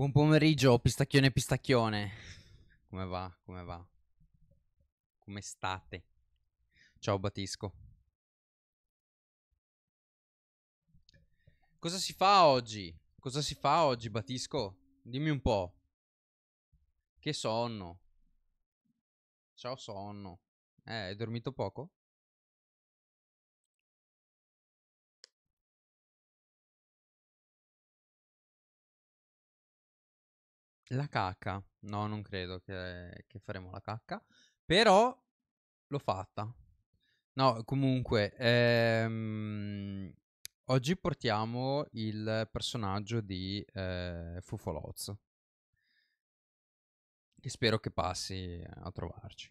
Buon pomeriggio, pistacchione pistacchione. Come va? Come va? Come state? Ciao Batisco. Cosa si fa oggi? Cosa si fa oggi, Batisco? Dimmi un po'. Che sonno. Ciao sonno. Eh, hai dormito poco? La cacca. No, non credo che, che faremo la cacca. Però l'ho fatta. No, comunque, ehm, oggi portiamo il personaggio di eh, Fufoloz. Che spero che passi a trovarci.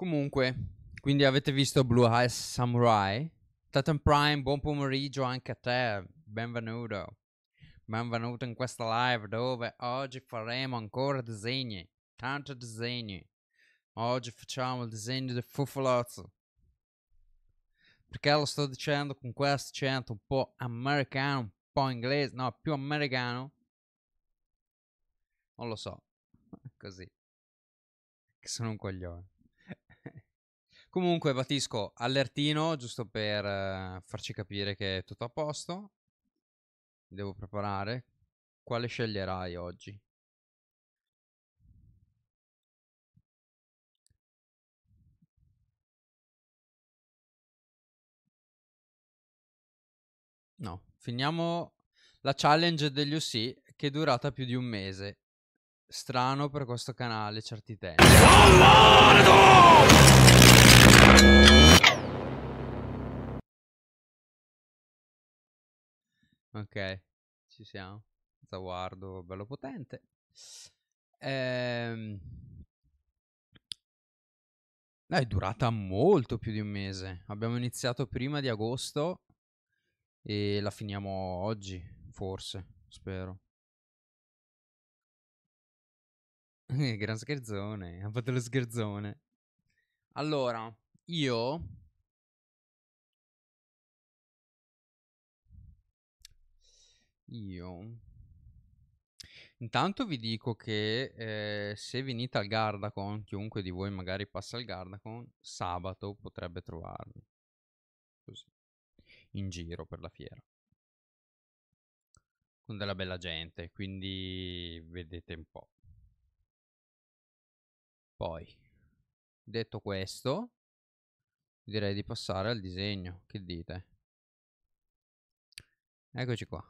Comunque, quindi avete visto Blue Eyes Samurai. Titan Prime, buon pomeriggio anche a te, benvenuto. Benvenuto in questa live dove oggi faremo ancora disegni, tanti disegni. Oggi facciamo il disegno di Fufolozzo. Perché lo sto dicendo con questo accento un po' americano, un po' inglese, no, più americano. Non lo so, così. Che sono un coglione. Comunque Batisco, allertino, giusto per eh, farci capire che è tutto a posto. Devo preparare. Quale sceglierai oggi? No, finiamo la challenge degli UC che è durata più di un mese. Strano per questo canale, certi tempi. Ok, ci siamo. Zaguardo bello potente. Ehm... È durata molto più di un mese. Abbiamo iniziato prima di agosto e la finiamo oggi, forse, spero. Gran scherzone, ha fatto lo scherzone. Allora, io io intanto vi dico che eh, se venite al Gardacon chiunque di voi magari passa al Gardacon sabato potrebbe trovarmi così in giro per la fiera con della bella gente quindi vedete un po' poi detto questo direi di passare al disegno, che dite? Eccoci qua.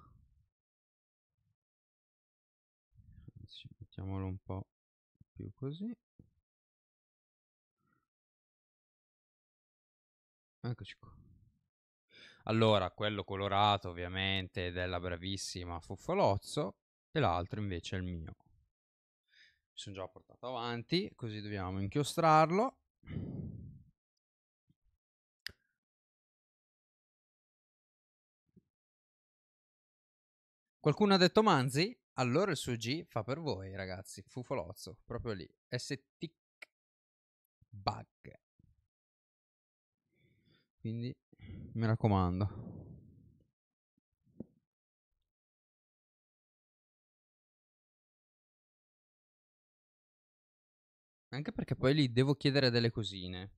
Anzi, mettiamolo un po' più così. Eccoci qua. Allora, quello colorato ovviamente della bravissima Fuffalozzo e l'altro invece è il mio. Mi sono già portato avanti, così dobbiamo inchiostrarlo. Qualcuno ha detto Manzi? Allora il suo G fa per voi, ragazzi. Fufolozzo, proprio lì. ST bug. Quindi mi raccomando. Anche perché poi lì devo chiedere delle cosine.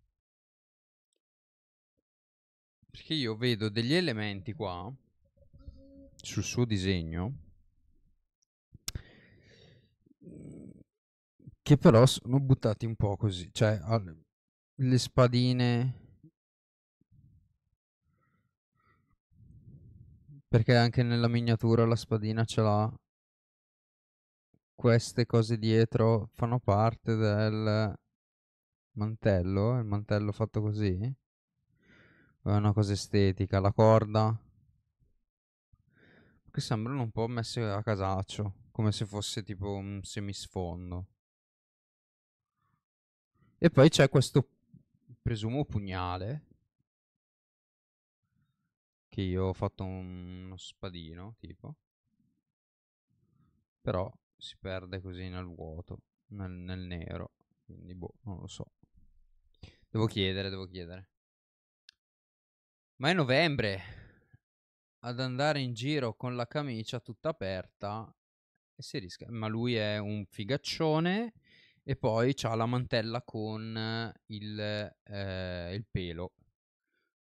Perché io vedo degli elementi qua sul suo disegno che però sono buttati un po' così, cioè le spadine perché anche nella miniatura la spadina ce l'ha queste cose dietro fanno parte del mantello, il mantello fatto così è una cosa estetica, la corda che sembrano un po' messe a casaccio, come se fosse tipo un semisfondo. E poi c'è questo, presumo, pugnale, che io ho fatto un, uno spadino, tipo. Però si perde così nel vuoto, nel, nel nero, quindi boh, non lo so. Devo chiedere, devo chiedere. Ma è novembre! ad andare in giro con la camicia tutta aperta e si rischia. Ma lui è un figaccione e poi ha la mantella con il, eh, il pelo.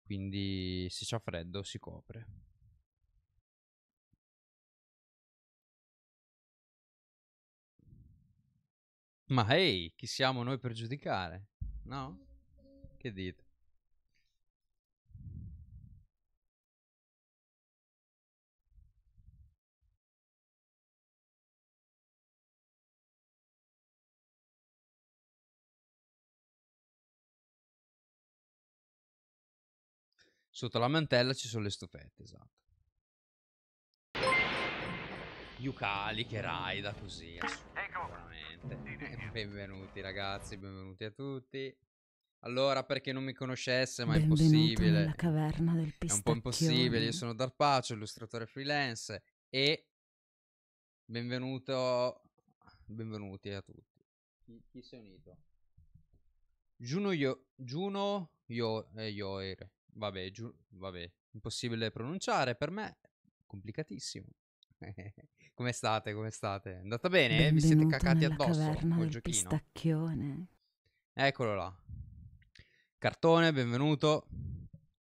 Quindi se c'ha freddo si copre. Ma ehi, hey, chi siamo noi per giudicare? No? Che dite? Sotto la mantella ci sono le stofette, esatto. Yukali che raida così, eh, assolutamente. Eh, benvenuti ragazzi, benvenuti a tutti. Allora, per chi non mi conoscesse, ma Benvenuto è impossibile. La caverna del È un po' impossibile. Io sono Darpacio, illustratore freelance e benvenuto benvenuti a tutti. Chi, chi si è unito? Juno Yo Juno Yo, eh, Yoir vabbè, giù, vabbè, impossibile pronunciare per me, complicatissimo. come state, come state? andata bene? Benvenuto Vi siete cacati addosso col giochino? pistacchione. Eccolo là. Cartone, benvenuto.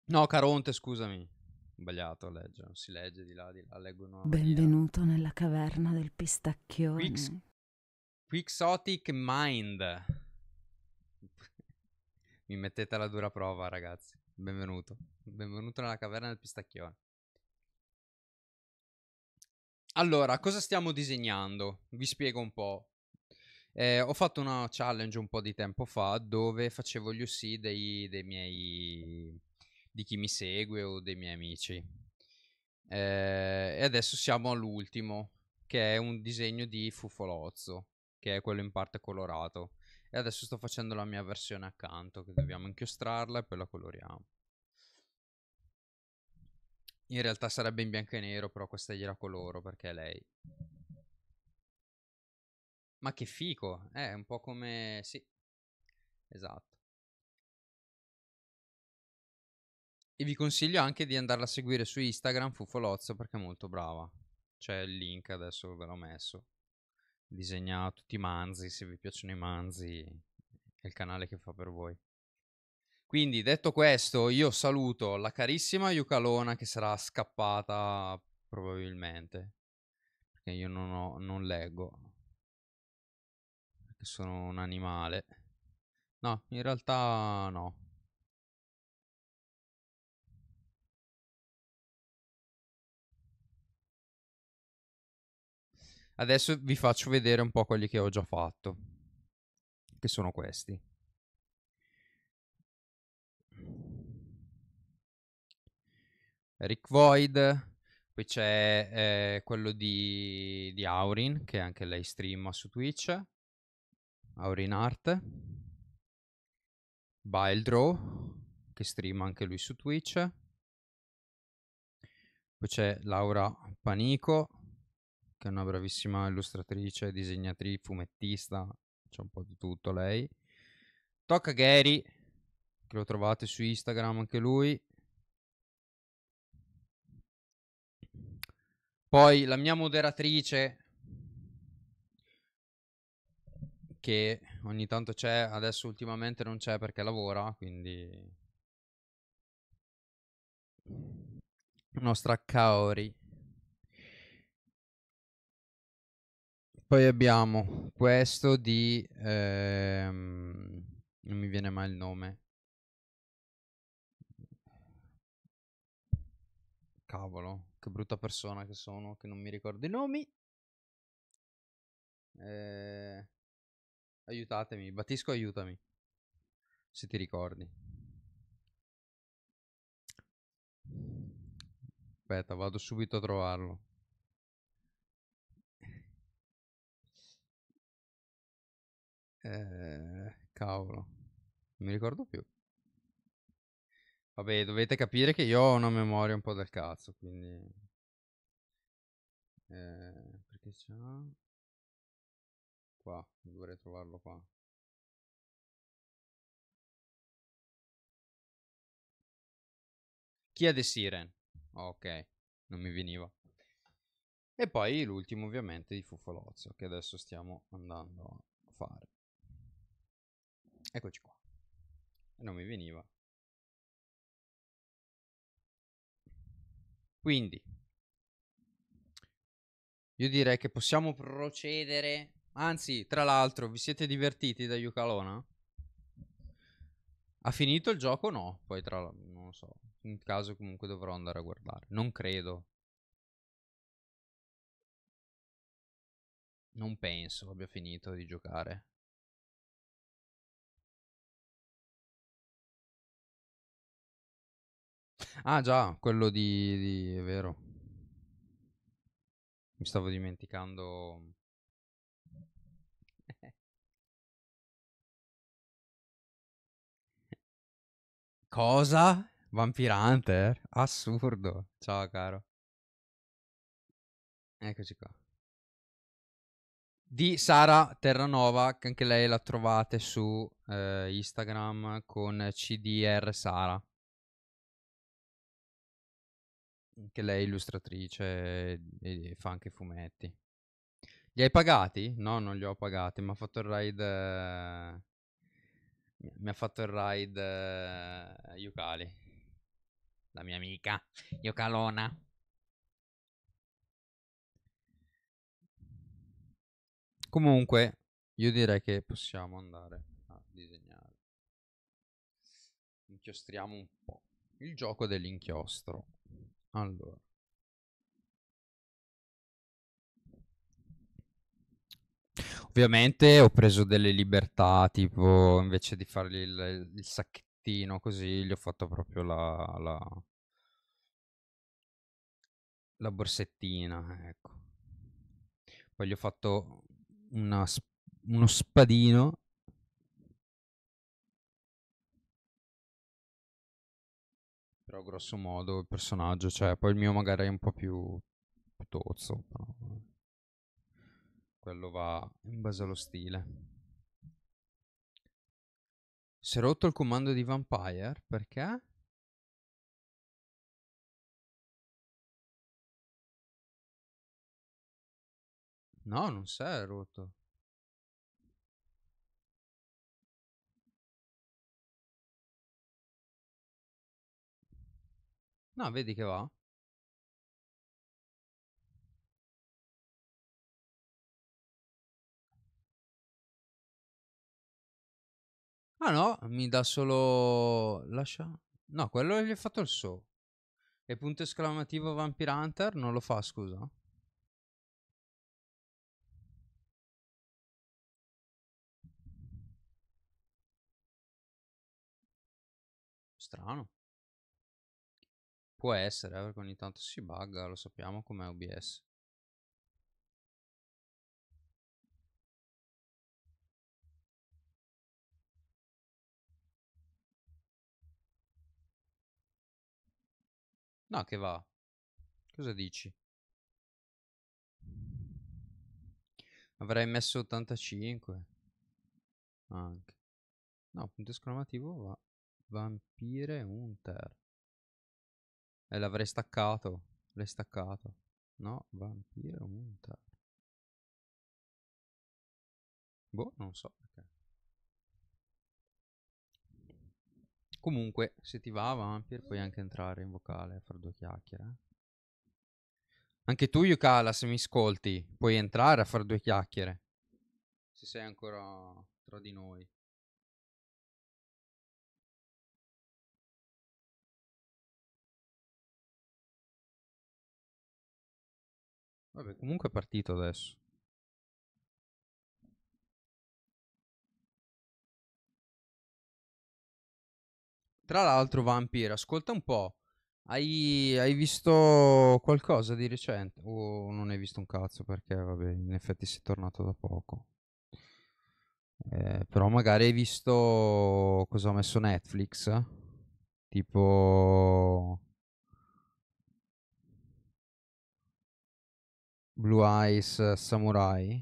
No, Caronte, scusami. Sbagliato a leggere, non si legge di là, di là, leggo una Benvenuto nella caverna del pistacchione. Quix... Quixotic Mind. Mi mettete alla dura prova, ragazzi. Benvenuto. Benvenuto nella caverna del pistacchione. Allora, cosa stiamo disegnando? Vi spiego un po'. Eh, ho fatto una challenge un po' di tempo fa dove facevo gli UC dei, dei miei... di chi mi segue o dei miei amici. Eh, e adesso siamo all'ultimo, che è un disegno di Fufolozzo, che è quello in parte colorato. E adesso sto facendo la mia versione accanto, che dobbiamo inchiostrarla e poi la coloriamo. In realtà sarebbe in bianco e nero, però questa gliela coloro perché è lei. Ma che fico! Eh, è un po' come... sì, esatto. E vi consiglio anche di andarla a seguire su Instagram, Fufolozzo, perché è molto brava. C'è il link, adesso ve l'ho messo disegna tutti i manzi, se vi piacciono i manzi è il canale che fa per voi. Quindi detto questo io saluto la carissima Yucalona che sarà scappata probabilmente, perché io non, ho, non leggo, perché sono un animale. No, in realtà no. Adesso vi faccio vedere un po' quelli che ho già fatto, che sono questi. Rick Void, poi c'è eh, quello di, di, Aurin, che anche lei streama su Twitch, Aurin Art, Bildrow, che streama anche lui su Twitch, poi c'è Laura Panico, che è una bravissima illustratrice, disegnatrice, fumettista, c'è un po' di tutto lei. Tocca Gary, che lo trovate su Instagram anche lui. Poi la mia moderatrice, che ogni tanto c'è, adesso ultimamente non c'è perché lavora, quindi... Nostra Kaori. Poi abbiamo questo di... Ehm, non mi viene mai il nome. Cavolo, che brutta persona che sono, che non mi ricordo i nomi. Eh, aiutatemi, Batisco aiutami, se ti ricordi. Aspetta, vado subito a trovarlo. Eh, cavolo, non mi ricordo più. Vabbè, dovete capire che io ho una memoria un po' del cazzo, quindi... Eh, perché c'è... Qua, dovrei trovarlo qua. Chi è The Siren? Ok, non mi veniva. E poi l'ultimo ovviamente di Fufolozio, che adesso stiamo andando a fare. Eccoci qua. Non mi veniva. Quindi, io direi che possiamo procedere. Anzi, tra l'altro, vi siete divertiti da Yucalona? Ha finito il gioco o no? Poi tra l'altro, non lo so. In caso comunque dovrò andare a guardare. Non credo. Non penso abbia finito di giocare. Ah già, quello di, di- è vero. Mi stavo dimenticando. Cosa? Vampire Hunter? Assurdo. Ciao caro. Eccoci qua. Di Sara Terranova, che anche lei la trovate su eh, Instagram con CDR Sara. Mhmm, che lei è illustratrice e, e fa anche fumetti. Li hai pagati? No, non li ho pagati, mi ha fatto il ride... Mi ha fatto il ride uh, Yukali, la mia amica, Yukalona. Comunque, io direi che possiamo andare a disegnare. Inchiostriamo un po'. Il gioco dell'inchiostro. Allora. Ovviamente ho preso delle libertà, tipo invece di fargli il, il sacchettino così, gli ho fatto proprio la, la, la borsettina, ecco. Poi gli ho fatto una, uno spadino Però grosso modo il personaggio, cioè, poi il mio magari è un po' più tozzo, però eh, quello va in base allo stile. Si è rotto il comando di Vampire, perché? No, non si è rotto. No, vedi che va? Ah no, mi dà solo... Lascia... No, quello gli ha fatto il suo. E punto esclamativo Vampir Hunter non lo fa, scusa. Strano. Può essere, eh, perché ogni tanto si bugga, lo sappiamo com'è OBS. No, che va. Cosa dici? Avrei messo 85. Anche. No, punto esclamativo va. Vampire Hunter. E l'avrei staccato. L'hai staccato. No, vampiro muta. Boh, non so perché. Comunque, se ti va vampiro, puoi anche entrare in vocale a fare due chiacchiere. Eh. Anche tu, Yukala, se mi ascolti, puoi entrare a fare due chiacchiere. Se sei ancora tra di noi. Vabbè, comunque è partito adesso. Tra l'altro, Vampir, ascolta un po'. Hai, hai, visto qualcosa di recente? O oh, non hai visto un cazzo perché, vabbè, in effetti sei tornato da poco. Eh, però magari hai visto cosa ha messo Netflix? Tipo Blue Eyes eh, Samurai.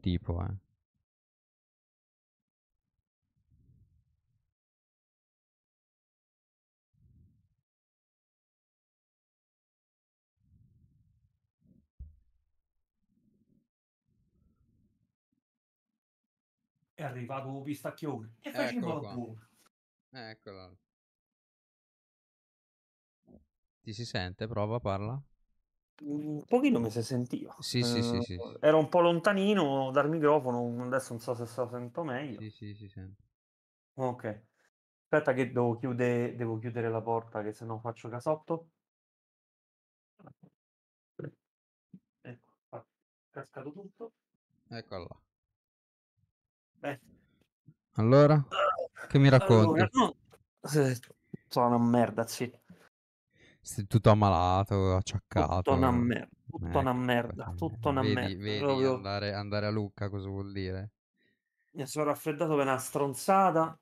Tipo, eh. È arrivato un pistacchione. E facciamo un Eccolo. Ti si sente? Prova, parla. Un pochino mi si sentiva. Sì, eh, sì, sì, sì. Era un po' lontanino dal microfono, adesso non so se lo sento meglio. Sì, sì, si sente. Ok. Aspetta che devo, chiude, devo chiudere la porta che se no faccio casotto. Ecco, qua. cascato tutto. Eccola. Beh. Allora, che mi racconti? Allora, no. Sono una merda, sì. Sei tutto ammalato, acciaccato. Tutto una ecco, merda, tutto ecco, una merda, tutto una vedi, merda. Vedi andare, andare, a Lucca cosa vuol dire? Mi sono raffreddato per una stronzata,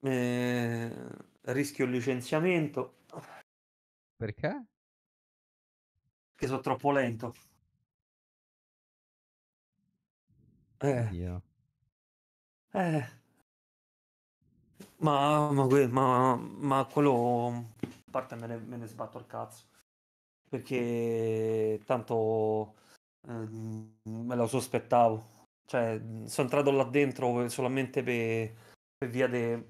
eh, rischio il licenziamento. Perché? Perché sono troppo lento. Eh. Dio. Eh. Ma, ma, ma, ma quello parte me ne, me ne sbatto il cazzo. Perché tanto eh, me lo sospettavo. Cioè, sono entrato là dentro solamente per, per via de,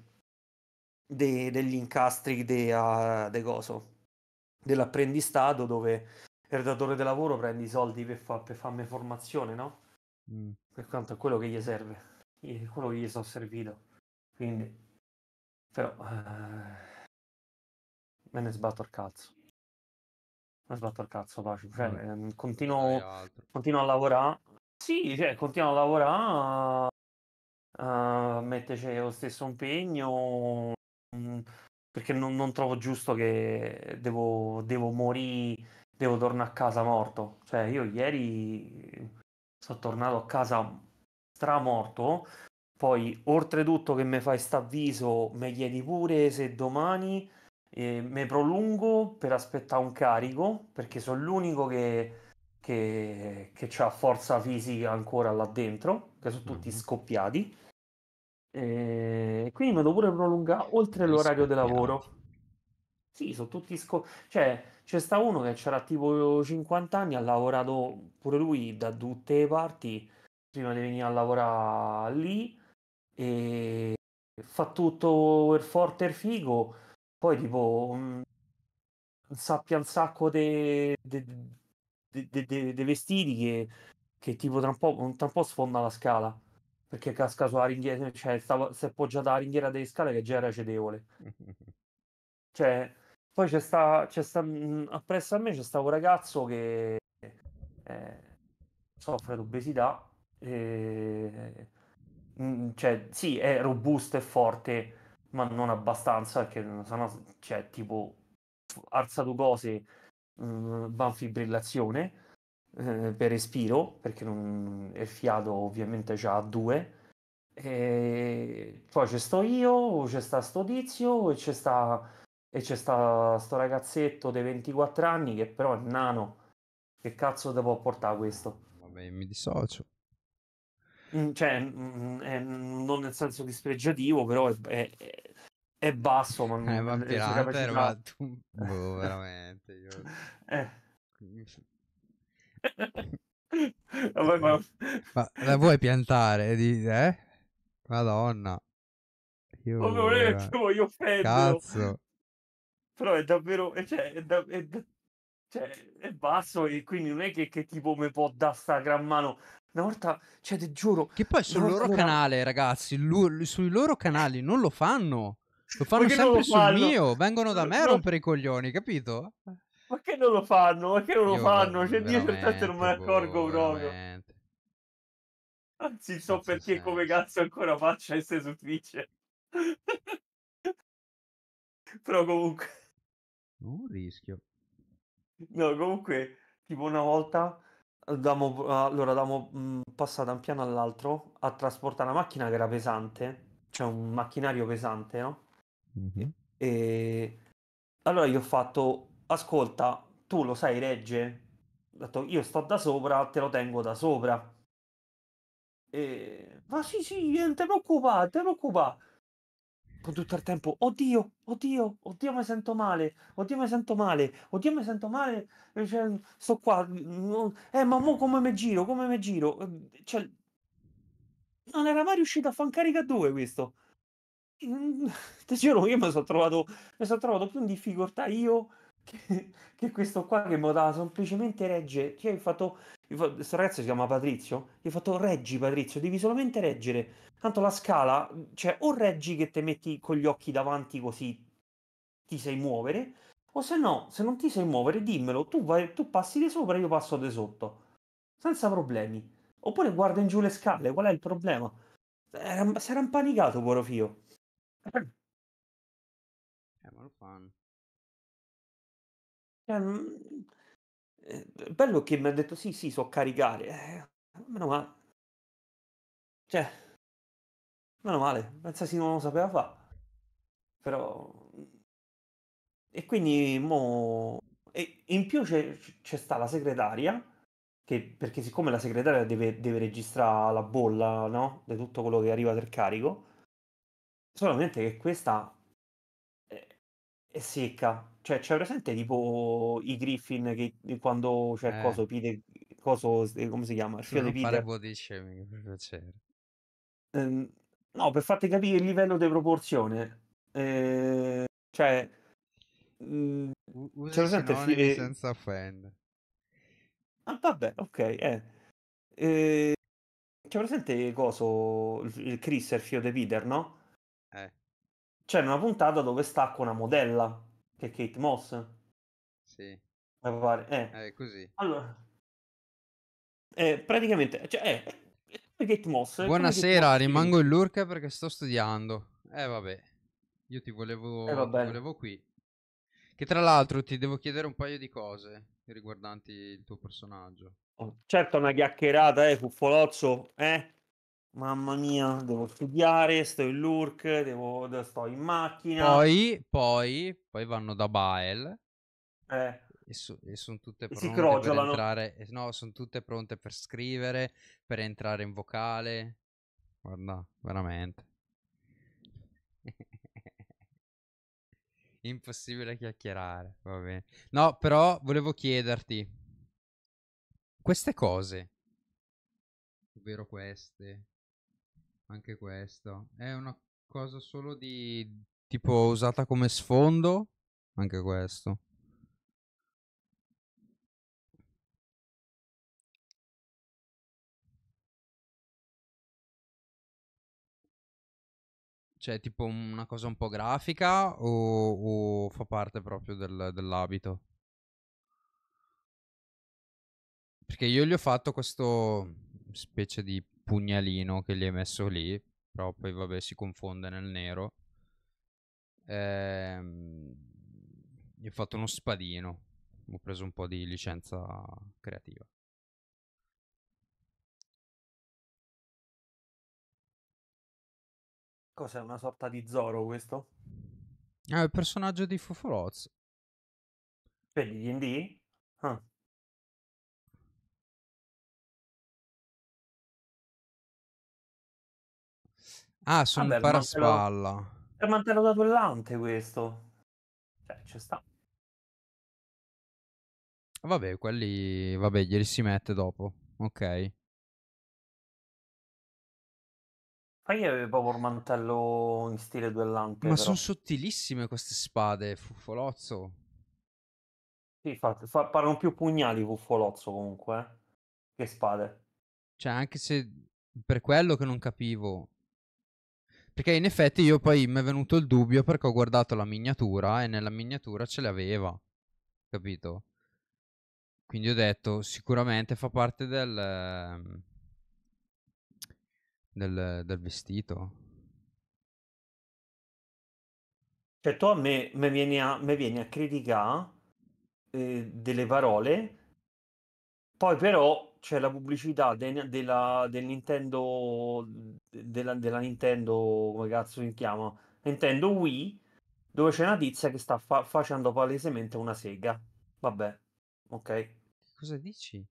de, degli incastri de, uh, de coso, dell'apprendistato dove il datore di lavoro prende i soldi per, fa, per farmi formazione, no? Mm. Per quanto è quello che gli serve, quello che gli sono servito. Quindi, però... Uh me ne sbatto il cazzo. Me ne sbatto il cazzo, pace. Cioè, mm. continuo, continuo, a lavorare. Sì, cioè, continuo a lavorare. Uh, metterci lo stesso impegno. Mm, perché non, non, trovo giusto che devo, devo morire, devo tornare a casa morto. Cioè, io ieri sono tornato a casa stramorto. Poi, oltretutto che mi fai sta avviso, mi chiedi pure se domani eh, mi prolungo per aspettare un carico perché sono l'unico che, che, che ha forza fisica ancora là dentro, che sono tutti mm-hmm. scoppiati. E quindi me lo pure prolungare oltre l'orario di lavoro. Sì, sono tutti scoppiati. Cioè, c'è sta uno che c'era tipo 50 anni, ha lavorato pure lui da tutte le parti prima di venire a lavorare lì e fa tutto il forte e il figo poi tipo un, mm, sappia un sacco dei de, de, de, vestiti che, che, tipo tra un, po', tra un po' sfonda la scala perché casca sulla ringhiera, cioè stava, si è appoggiata alla ringhiera delle scale che già era cedevole. cioè, poi c'è sta, c'è sta mh, mm, appresso a me c'è stato un ragazzo che eh, soffre di obesità, e, eh, mh, mm, cioè sì, è robusto e forte, ma non abbastanza, perché sennò c'è cioè, tipo arsaducose, mh, mm, banfibrillazione eh, per respiro, perché non, il fiato ovviamente già ha due. E poi c'è sto io, c'è sta sto tizio e c'è sta, e c'è sta sto ragazzetto dei 24 anni che però è nano. Che cazzo te può portare questo? Vabbè, mi dissocio mm, cioè, mm, non nel senso dispregiativo, però è, è, è basso, ma non eh, ma tu... boh, veramente. Io... Eh. Vabbè, ma... ma... la vuoi piantare? Di... Eh? Madonna. Io Come volevo, voglio offendo. Cazzo. Però è davvero... Eh, cioè, è, da... è, Cioè, è basso e quindi non è che, che tipo mi può dare sta gran mano una volta, cioè, te giuro. Che poi sul loro volta... canale, ragazzi, lu- sui loro canali non lo fanno. Lo fanno sempre lo sul fanno? mio, vengono da me a rompere i coglioni, capito? Ma che non lo fanno? Ma che non Io lo fanno? Cioè, dietro non me ne accorgo boh, proprio. Anzi, so Senza perché senso. come cazzo ancora faccia essere su Twitch. Però comunque... Un rischio. No, comunque, tipo una volta... Damo, allora, abbiamo mhmm, passato da un piano all'altro a trasportare una macchina che era pesante, cioè un macchinario pesante, no? E allora gli ho fatto, ascolta, tu lo sai regge? Ho detto, io sto da sopra, te lo tengo da sopra. E... Ma sì, sì, non ti preoccupare, non preoccupare. tutto il tempo, oddio, oddio, oddio mi sento male, oddio mi sento male, oddio mi sento male, cioè, sto qua, eh ma mo come mi giro, come mi giro? Ehm, cioè, non era mai riuscito a fare un carica a due questo. Mm, ti giuro, io mi sono trovato, son trovato, più in difficoltà io che, che questo qua che mi dava semplicemente regge. Cioè, ho fatto, questo ragazzo si chiama Patrizio, gli ho fatto reggi Patrizio, devi solamente reggere. Tanto la scala, cioè o reggi che te metti con gli occhi davanti così ti sai muovere, o se no, se non ti sai muovere, dimmelo, tu, vai, tu passi di sopra e io passo di sotto, senza problemi. Oppure guarda in giù le scale, qual è il problema? Era, si era impanicato, poro Fio. Cioè, eh, ma Cioè, bello che mi ha detto sì, sì, so caricare. Eh, meno male. Cioè, meno male. Pensa si non lo sapeva fare. Però... Mm, e quindi mo... E in più c'è, c'è sta la segretaria, che, perché siccome la segretaria deve, deve registrare la bolla, no? Di tutto quello che arriva del carico, Solamente che questa è, è secca. Cioè, c'è presente tipo i Griffin che quando c'è Eh, coso Peter, coso, eh, come si chiama? Il figlio di non fare Peter. body shaming, per piacere. no, per farti capire il livello di proporzione. Eh, cioè, mh, mhmm, c'è presente il fio sinonimi eh, senza offendere. Ah, vabbè, ok. Eh. Eh, c'è presente coso, il, il Chris, il figlio di Peter, no? Eh. C'è cioè, una puntata dove stacco una modella, che è Kate Moss. Sì. Eh. È eh, così. Allora, eh, praticamente, cioè, eh, eh Kate Moss. Eh, Buonasera, Kate rimango in lurca perché sto studiando. Eh vabbè, io ti volevo, eh, ti volevo qui. Che tra l'altro ti devo chiedere un paio di cose riguardanti il tuo personaggio. Oh, certo, una chiacchierata, eh, Cuffolozzo, eh? Mamma mia, devo studiare, sto in lurk, devo, sto in macchina. Poi, poi, poi vanno da Bael. Eh. E, so, e sono tutte pronte per entrare. no, sono tutte pronte per scrivere, per entrare in vocale. Guarda, veramente. Impossibile chiacchierare, va bene. No, però volevo chiederti queste cose, ovvero queste, anche questo. È una cosa solo di tipo usata come sfondo. Anche questo. Cioè, tipo una cosa un po' grafica o, o fa parte proprio del, dell'abito? Perché io gli ho fatto questo specie di pugnalino che gli hai messo lì, però poi vabbè si confonde nel nero. Ehm, gli ho fatto uno spadino, ho preso un po' di licenza creativa. Cos'è una sorta di Zoro questo? È eh, il personaggio di Fofoloz. Per gli D&D? Huh. Ah, sono un paraspalla. Mantello, il mantello da duellante questo. Cioè, ci sta. Vabbè, quelli... Vabbè, glieli si mette dopo. Ok. Ma io avevo proprio il mantello in stile duellante. Ma sono sottilissime queste spade, fuffolozzo. Sì, fa, fa, parlano più pugnali fuffolozzo comunque. Eh, che spade. Cioè, anche se per quello che non capivo, perché in effetti io poi mi è venuto il dubbio perché ho guardato la miniatura e nella miniatura ce l'aveva, capito? Quindi ho detto sicuramente fa parte del, ehm, del, del vestito. Cioè tu a me, me, vieni, a, vieni a criticare eh, delle parole, poi però c'è cioè, la pubblicità de- della, del Nintendo della, della, Nintendo come cazzo si chiama Nintendo Wii dove c'è una tizia che sta fa- facendo palesemente una sega vabbè ok cosa dici?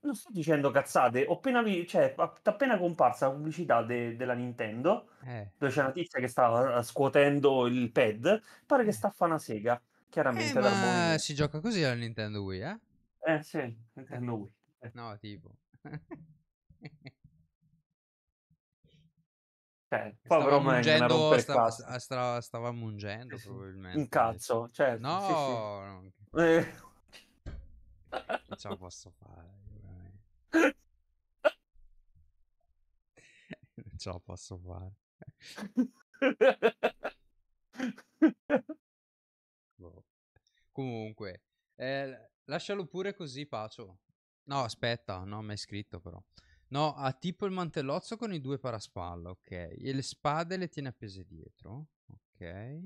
non sto dicendo cazzate ho appena, cioè, appena comparsa la pubblicità de- della Nintendo eh. dove c'è una tizia che sta eh, scuotendo il pad pare che eh. sta a fare una sega chiaramente eh, ma si gioca così alla Nintendo Wii eh? eh sì Nintendo Wii No, tipo. Cioè, povero mungendo, stava, stava, stava mungendo probabilmente. Un cazzo, certo. No, sì, sì. Eh. non ce la posso fare. non ce la posso fare. Comunque, eh, lascialo pure così, Pacio. No, aspetta, no, mi hai scritto però. No, ha tipo il mantellozzo con i due paraspalla, ok. E le spade le tiene appese dietro, ok.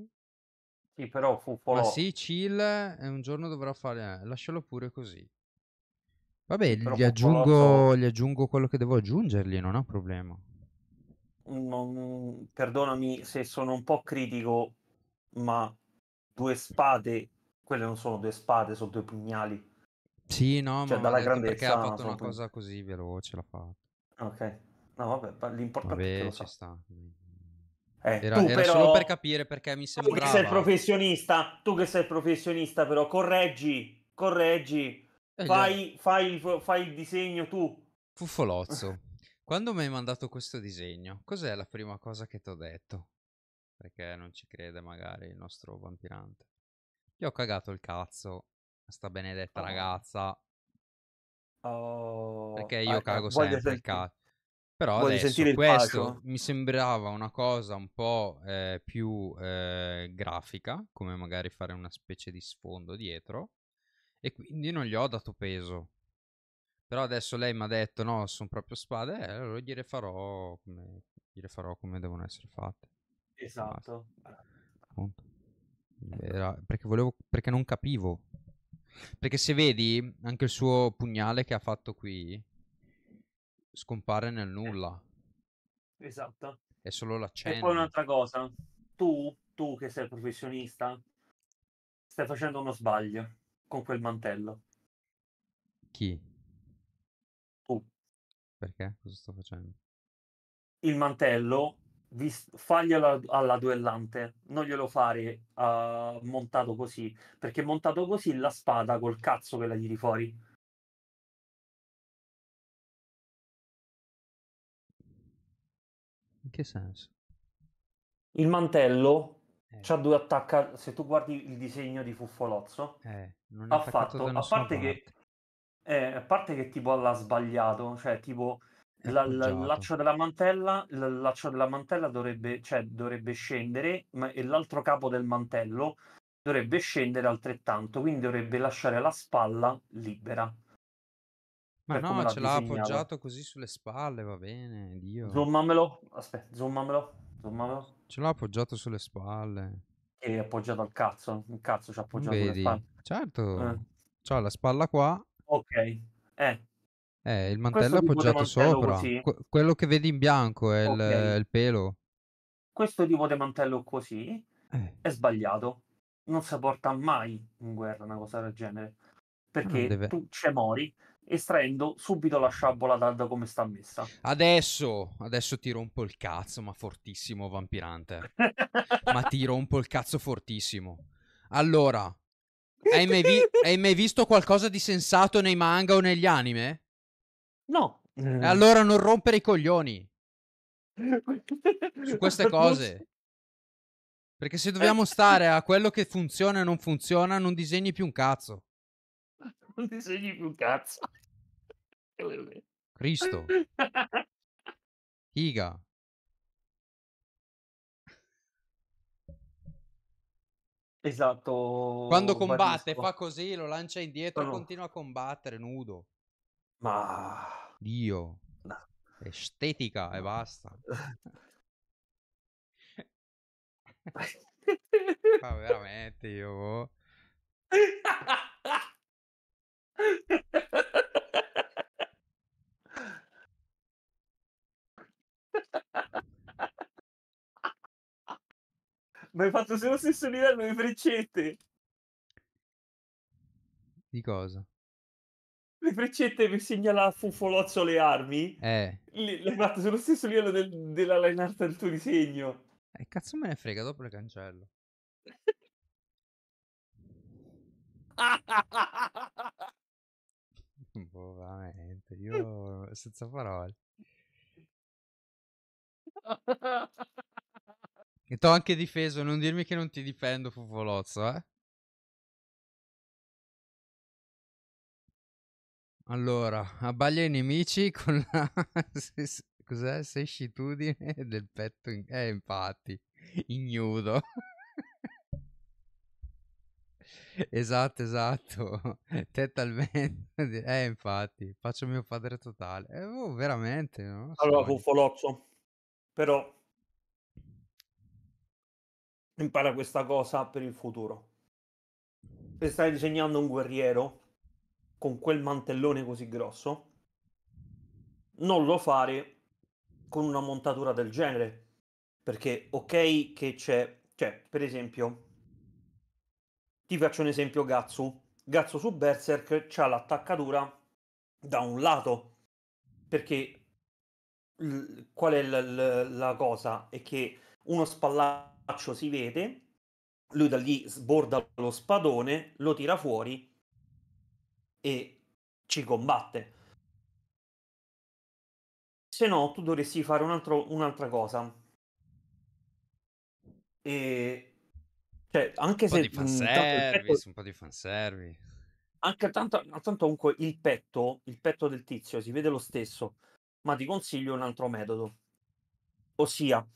Sì, però fu Ma sì, chill, un giorno dovrò fare... Eh, lascialo pure così. Vabbè, però gli aggiungo, gli aggiungo quello che devo aggiungergli, non ho problema. Non, perdonami se sono un po' critico, ma due spade, quelle non sono due spade, sono due pugnali. Sì, no, cioè, ma dalla grandezza perché ha fatto una punti. cosa così veloce, l'ha fatto. Ok. No, vabbè, l'importante vabbè, è che lo ci so. sta. Eh, era, era però, solo per capire perché mi sembrava... Tu che sei professionista, tu che sei professionista però, correggi, correggi, eh, fai, fai, fai, il disegno tu. Fuffolozzo, quando mi hai mandato questo disegno, cos'è la prima cosa che ti ho detto? Perché non ci crede magari il nostro vampirante. Io ho cagato il cazzo Sta benedetta oh. ragazza. Oh. Perché ah, io ah, cago sempre senti... il cazzo. Però Voglio adesso questo palco? mi sembrava una cosa un po' eh, più eh, grafica, come magari fare una specie di sfondo dietro, e quindi non gli ho dato peso. Però adesso lei mi ha detto no, sono proprio spade, eh, allora gliele farò come, gliele farò come devono essere fatte. Esatto. Eh. Era, perché, volevo, perché non capivo perché se vedi anche il suo pugnale che ha fatto qui scompare nel eh. nulla. Esatto. È solo l'accenno. E poi un'altra cosa, tu, tu che sei professionista, stai facendo uno sbaglio con quel mantello. Chi? Tu. Perché? Cosa sto facendo? Il mantello vis- faglielo alla duellante, non glielo fare uh, montato così, perché montato così la spada col cazzo che la tiri fuori. In che senso? Il mantello eh. ha due attacca. Se tu guardi il disegno di Fuffolozzo, eh, ha fatto a parte parte. Che, eh, a parte che tipo l'ha sbagliato, cioè tipo la, la, laccio della mantella, il laccio della mantella dovrebbe, cioè, dovrebbe scendere ma, e l'altro capo del mantello dovrebbe scendere altrettanto, quindi dovrebbe lasciare la spalla libera. Ma no, ce l'ha appoggiato così sulle spalle, va bene, Dio. Zoomamelo, aspetta, zoomamelo, zoomamelo. Ce l'ha appoggiato sulle spalle. E appoggiato al cazzo, il cazzo ci ha appoggiato Vedi? sulle spalle. Certo, eh. c'ha la spalla qua. Ok, eh, eh, il mantello è appoggiato sopra. Que- quello che vedi in bianco è okay. il, il, pelo. Questo tipo di mantello così eh. è sbagliato. Non si porta mai in guerra una cosa del genere. Ah, perché deve... tu ci mori estraendo subito la sciabola da, da, come sta messa. Adesso, adesso ti rompo il cazzo, ma fortissimo, vampirante. ma ti rompo il cazzo fortissimo. Allora, hai mai, vi- hai mai visto qualcosa di sensato nei manga o negli anime? No. Eh. Allora non rompere i coglioni su queste cose. Perché se eh. dobbiamo stare a quello che funziona e non funziona, non disegni più un cazzo. Non disegni più un cazzo. Cristo. Figa. Esatto. Quando combatte, Barisco. fa così, lo lancia indietro, e continua a combattere nudo. Ma... Dio. No. Estetica e basta. Ma veramente io... Boh. Ma hai fatto sullo stesso livello di freccette. Di cosa? le freccette per segnalare a Fufolozzo le armi, eh. le, le sullo stesso livello del, della line art del tuo disegno. E eh, cazzo me ne frega, dopo le cancello. boh, veramente, io senza parole. E t'ho anche difeso, non dirmi che non ti difendo, Fufolozzo, eh? Allora, abbaglia i nemici con la... Cos'è? Sescitudine del petto... In... Eh, infatti, ignudo. esatto, esatto. Te talmente... Eh, infatti, faccio mio padre totale. Eh, oh, veramente, no? Allora, Cufolozzo, però... Impara questa cosa per il futuro. Se stai disegnando un guerriero con quel mantellone così grosso, non lo fare con una montatura del genere. Perché ok che c'è, cioè, per esempio, ti faccio un esempio Gatsu. Gatsu su Berserk c'ha l'attaccatura da un lato. Perché l- qual è l- l- la cosa? È che uno spallaccio si vede, lui da lì sborda lo spadone, lo tira fuori e ci combatte. Se no, tu dovresti fare un altro, un'altra cosa. E... Cioè, anche un se... Di fanservice, petto... Un po' di fanservice. Anche tanto, tanto comunque il petto, il petto del tizio si vede lo stesso, ma ti consiglio un altro metodo. Ossia,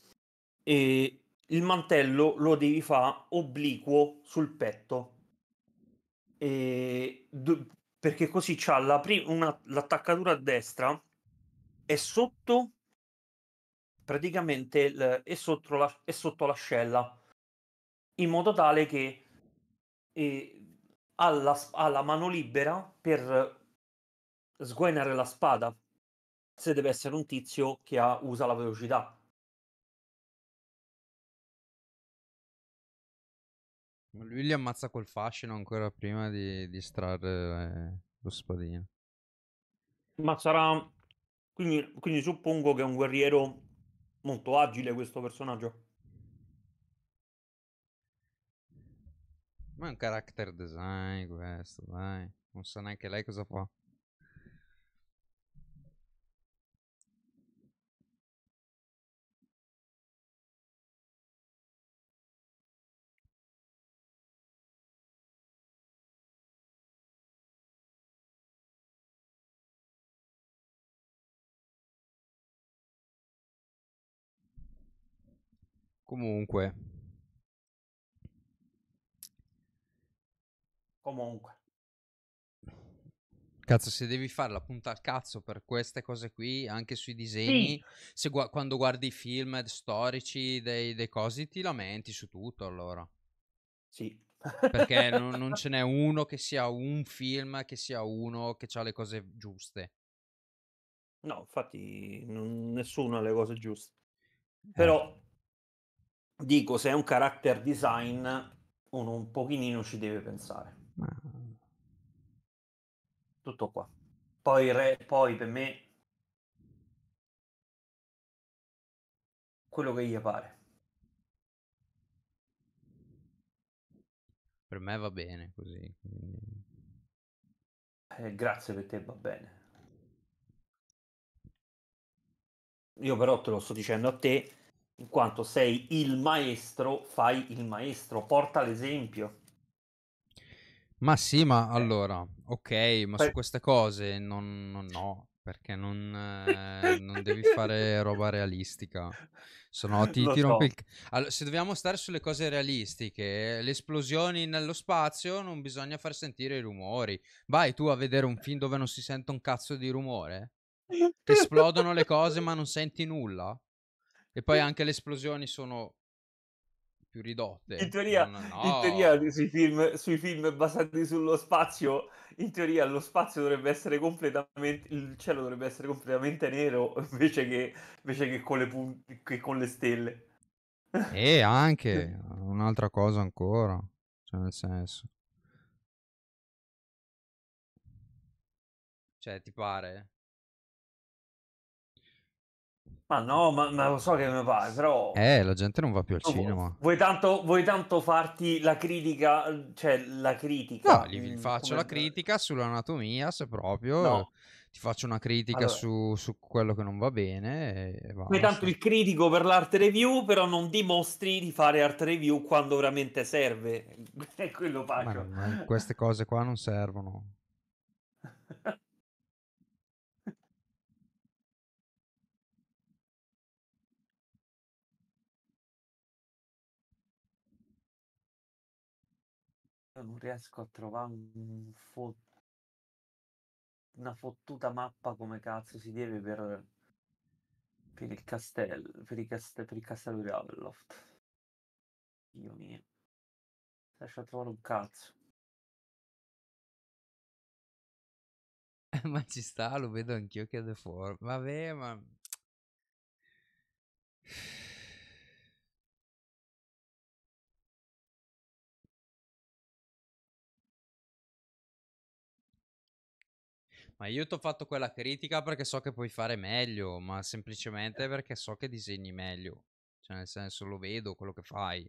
eh, il mantello lo devi fare obliquo sul petto. E perché così c'ha la pri- una, l'attaccatura a destra e sotto praticamente il, è, sotto la, è sotto l'ascella in modo tale che eh, ha, la, ha la mano libera per sguainare la spada se deve essere un tizio che ha, usa la velocità lui li ammazza col fascino ancora prima di distrarre eh, lo spadino. Ma sarà... Quindi, quindi suppongo che è un guerriero molto agile questo personaggio. Ma è un character design questo, dai. Non sa so neanche lei cosa fa. Comunque. Comunque. Cazzo, se devi fare la punta al cazzo per queste cose qui, anche sui disegni, sì. gu- quando guardi i film storici dei, dei cosi, ti lamenti su tutto allora. Sì. Perché non, non, ce n'è uno che sia un film, che sia uno che ha le cose giuste. No, infatti non, nessuno ha le cose giuste. Eh. Però eh dico se è un character design uno un pochino ci deve pensare tutto qua poi, re, poi per me quello che gli pare per me va bene così eh, grazie per te va bene io però te lo sto dicendo a te in quanto sei il maestro, fai il maestro, porta l'esempio. Ma sì, ma eh. allora, ok, ma per... su queste cose non, non no, perché non, eh, non, devi fare roba realistica. Se no ti, ti so. il... Allora, se dobbiamo stare sulle cose realistiche, le esplosioni nello spazio non bisogna far sentire i rumori. Vai tu a vedere un film dove non si sente un cazzo di rumore? esplodono le cose ma non senti nulla? E poi anche le esplosioni sono più ridotte. In teoria, no, no. In teoria sui, film, sui, film, basati sullo spazio, in teoria lo spazio dovrebbe essere completamente, il cielo dovrebbe essere completamente nero invece che, invece che, con, le pun- che con le stelle. E anche un'altra cosa ancora, cioè nel senso. Cioè, ti pare? Ma no, ma, ma, lo so che mi pare, però... Eh, la gente non va più al no, cinema. Vuoi tanto, vuoi tanto, farti la critica, cioè la critica? No, gli mm, faccio la critica sull'anatomia, se proprio... No. Ti faccio una critica allora. su, su, quello che non va bene. E tanto il critico per l'art review, però non dimostri di fare art review quando veramente serve. È quello faccio. Ma, ma queste cose qua non servono. non riesco a trovare un fo- una fottuta mappa come cazzo si deve per, per il castello, per, cast- per il castello di Ravenloft. Dio mio. Riesco a trovare un cazzo. Eh, ma ci sta, lo vedo anch'io che è deforme. Vabbè, ma... Ma io ti ho fatto quella critica perché so che puoi fare meglio, ma semplicemente eh. perché so che disegni meglio. Cioè, nel senso, lo vedo quello che fai.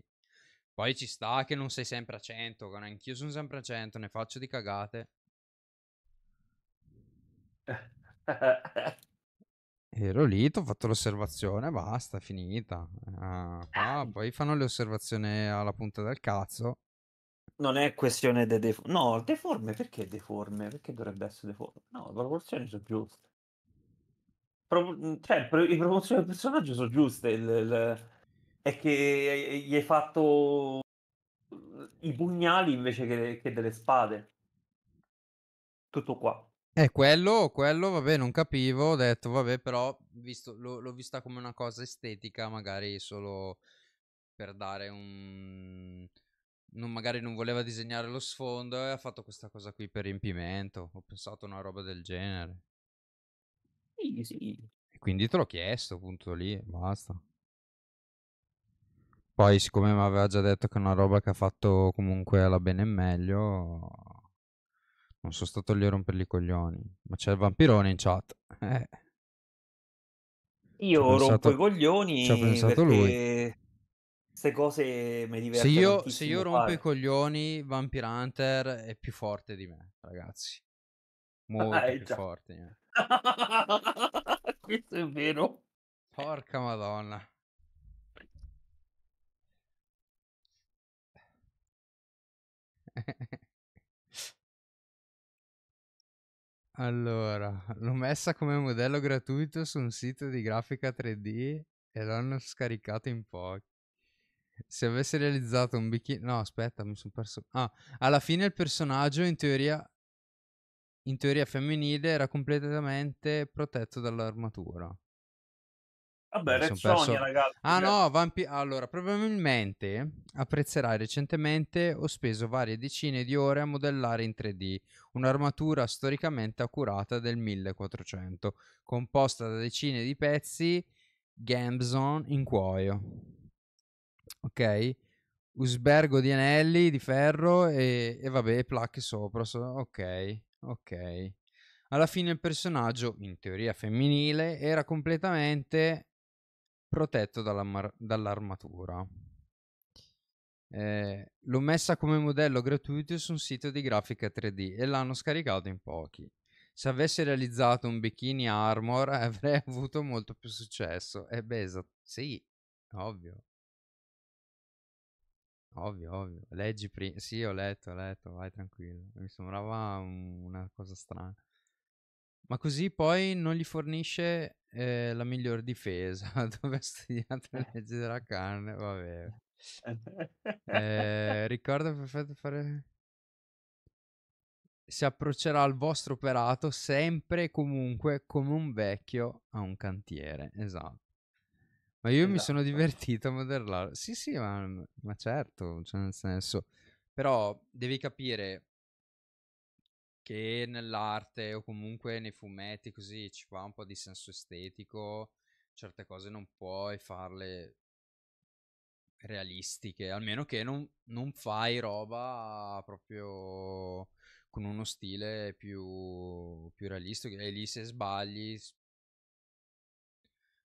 Poi ci sta che non sei sempre a 100, anch'io sono sempre a 100, ne faccio di cagate. Ero lì, ti ho fatto l'osservazione, basta, finita. Ah, ah, poi fanno le osservazioni alla punta del cazzo. Non è questione di deforme. No, deforme perché deforme? Perché dovrebbe essere deforme? No, le proporzioni sono giuste. Mhmm, cioè, pro... Cioè, le proporzioni del personaggio sono giuste. Il, il... È che gli hai fatto mhmm, i pugnali invece che, che delle spade. Tutto qua. E eh, quello, quello, vabbè, non capivo, ho detto, vabbè, però visto, lo, l'ho vista come una cosa estetica, magari solo per dare un, non, magari non voleva disegnare lo sfondo e ha fatto questa cosa qui per riempimento. Ho pensato a una roba del genere. Sì, sì. E quindi te l'ho chiesto, appunto lì, basta. Poi, siccome mi aveva già detto che è una roba che ha fatto comunque alla bene e meglio, non sono stato lì a rompergli i coglioni. Ma c'è il vampirone in chat. Eh. Io rompo pensato, i coglioni. Ci ha pensato perché... lui queste cose mi divertono. Se io, se io rompo fare. i coglioni, Vampire Hunter è più forte di me, ragazzi. Molto ah, più già. forte Questo è vero. Porca madonna. Allora, l'ho messa come modello gratuito su un sito di grafica 3D e l'hanno scaricato in pochi. Se avesse realizzato un bikini... No, aspetta, mi sono perso... Ah, alla fine il personaggio in teoria... In teoria femminile era completamente protetto dall'armatura. Vabbè, Red perso... Sonia, ragazzi. Ah cioè no, Vampi... allora, probabilmente apprezzerai recentemente ho speso varie decine di ore a modellare in 3D un'armatura storicamente accurata del 1400, composta da decine di pezzi Gamson in cuoio ok? Usbergo di anelli di ferro e, e vabbè, placche sopra. So, ok, ok. Alla fine il personaggio, in teoria femminile, era completamente protetto dall'armatura. Eh, l'ho messa come modello gratuito su un sito di grafica 3D e l'hanno scaricato in pochi. Se avessi realizzato un bikini armor avrei avuto molto più successo. E eh beh, sì, ovvio. Ovvio, ovvio. Leggi prima. Sì, ho letto, ho letto, vai tranquillo. Mi sembrava un- una cosa strana. Ma così poi non gli fornisce eh, la miglior difesa. Dove ha studiato le eh. leggi della carne? Vabbè. Eh, ricorda perfetto fare... Si approccerà al vostro operato sempre e comunque come un vecchio a un cantiere. Esatto. Ma io esatto. mi sono esatto. divertito a modellarlo. Sì, sì, ma, ma certo, cioè nel senso. Però devi capire che nell'arte o comunque nei fumetti così ci va un po' di senso estetico, certe cose non puoi farle realistiche, almeno che non, non fai roba proprio con uno stile più, più realistico e lì se sbagli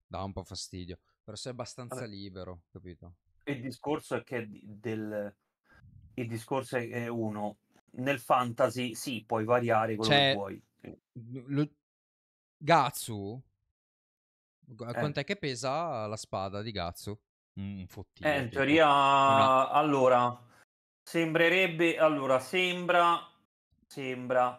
dà un po' fastidio. Però sei abbastanza Vabbè. libero, capito? Il discorso è che del... Il discorso è uno, nel fantasy sì, puoi variare quello cioè, che vuoi. Lo... Gatsu? Eh. Quant'è che pesa la spada di Gatsu? Un mm, fottino. Eh, in teoria, una... allora, sembrerebbe, allora, sembra, sembra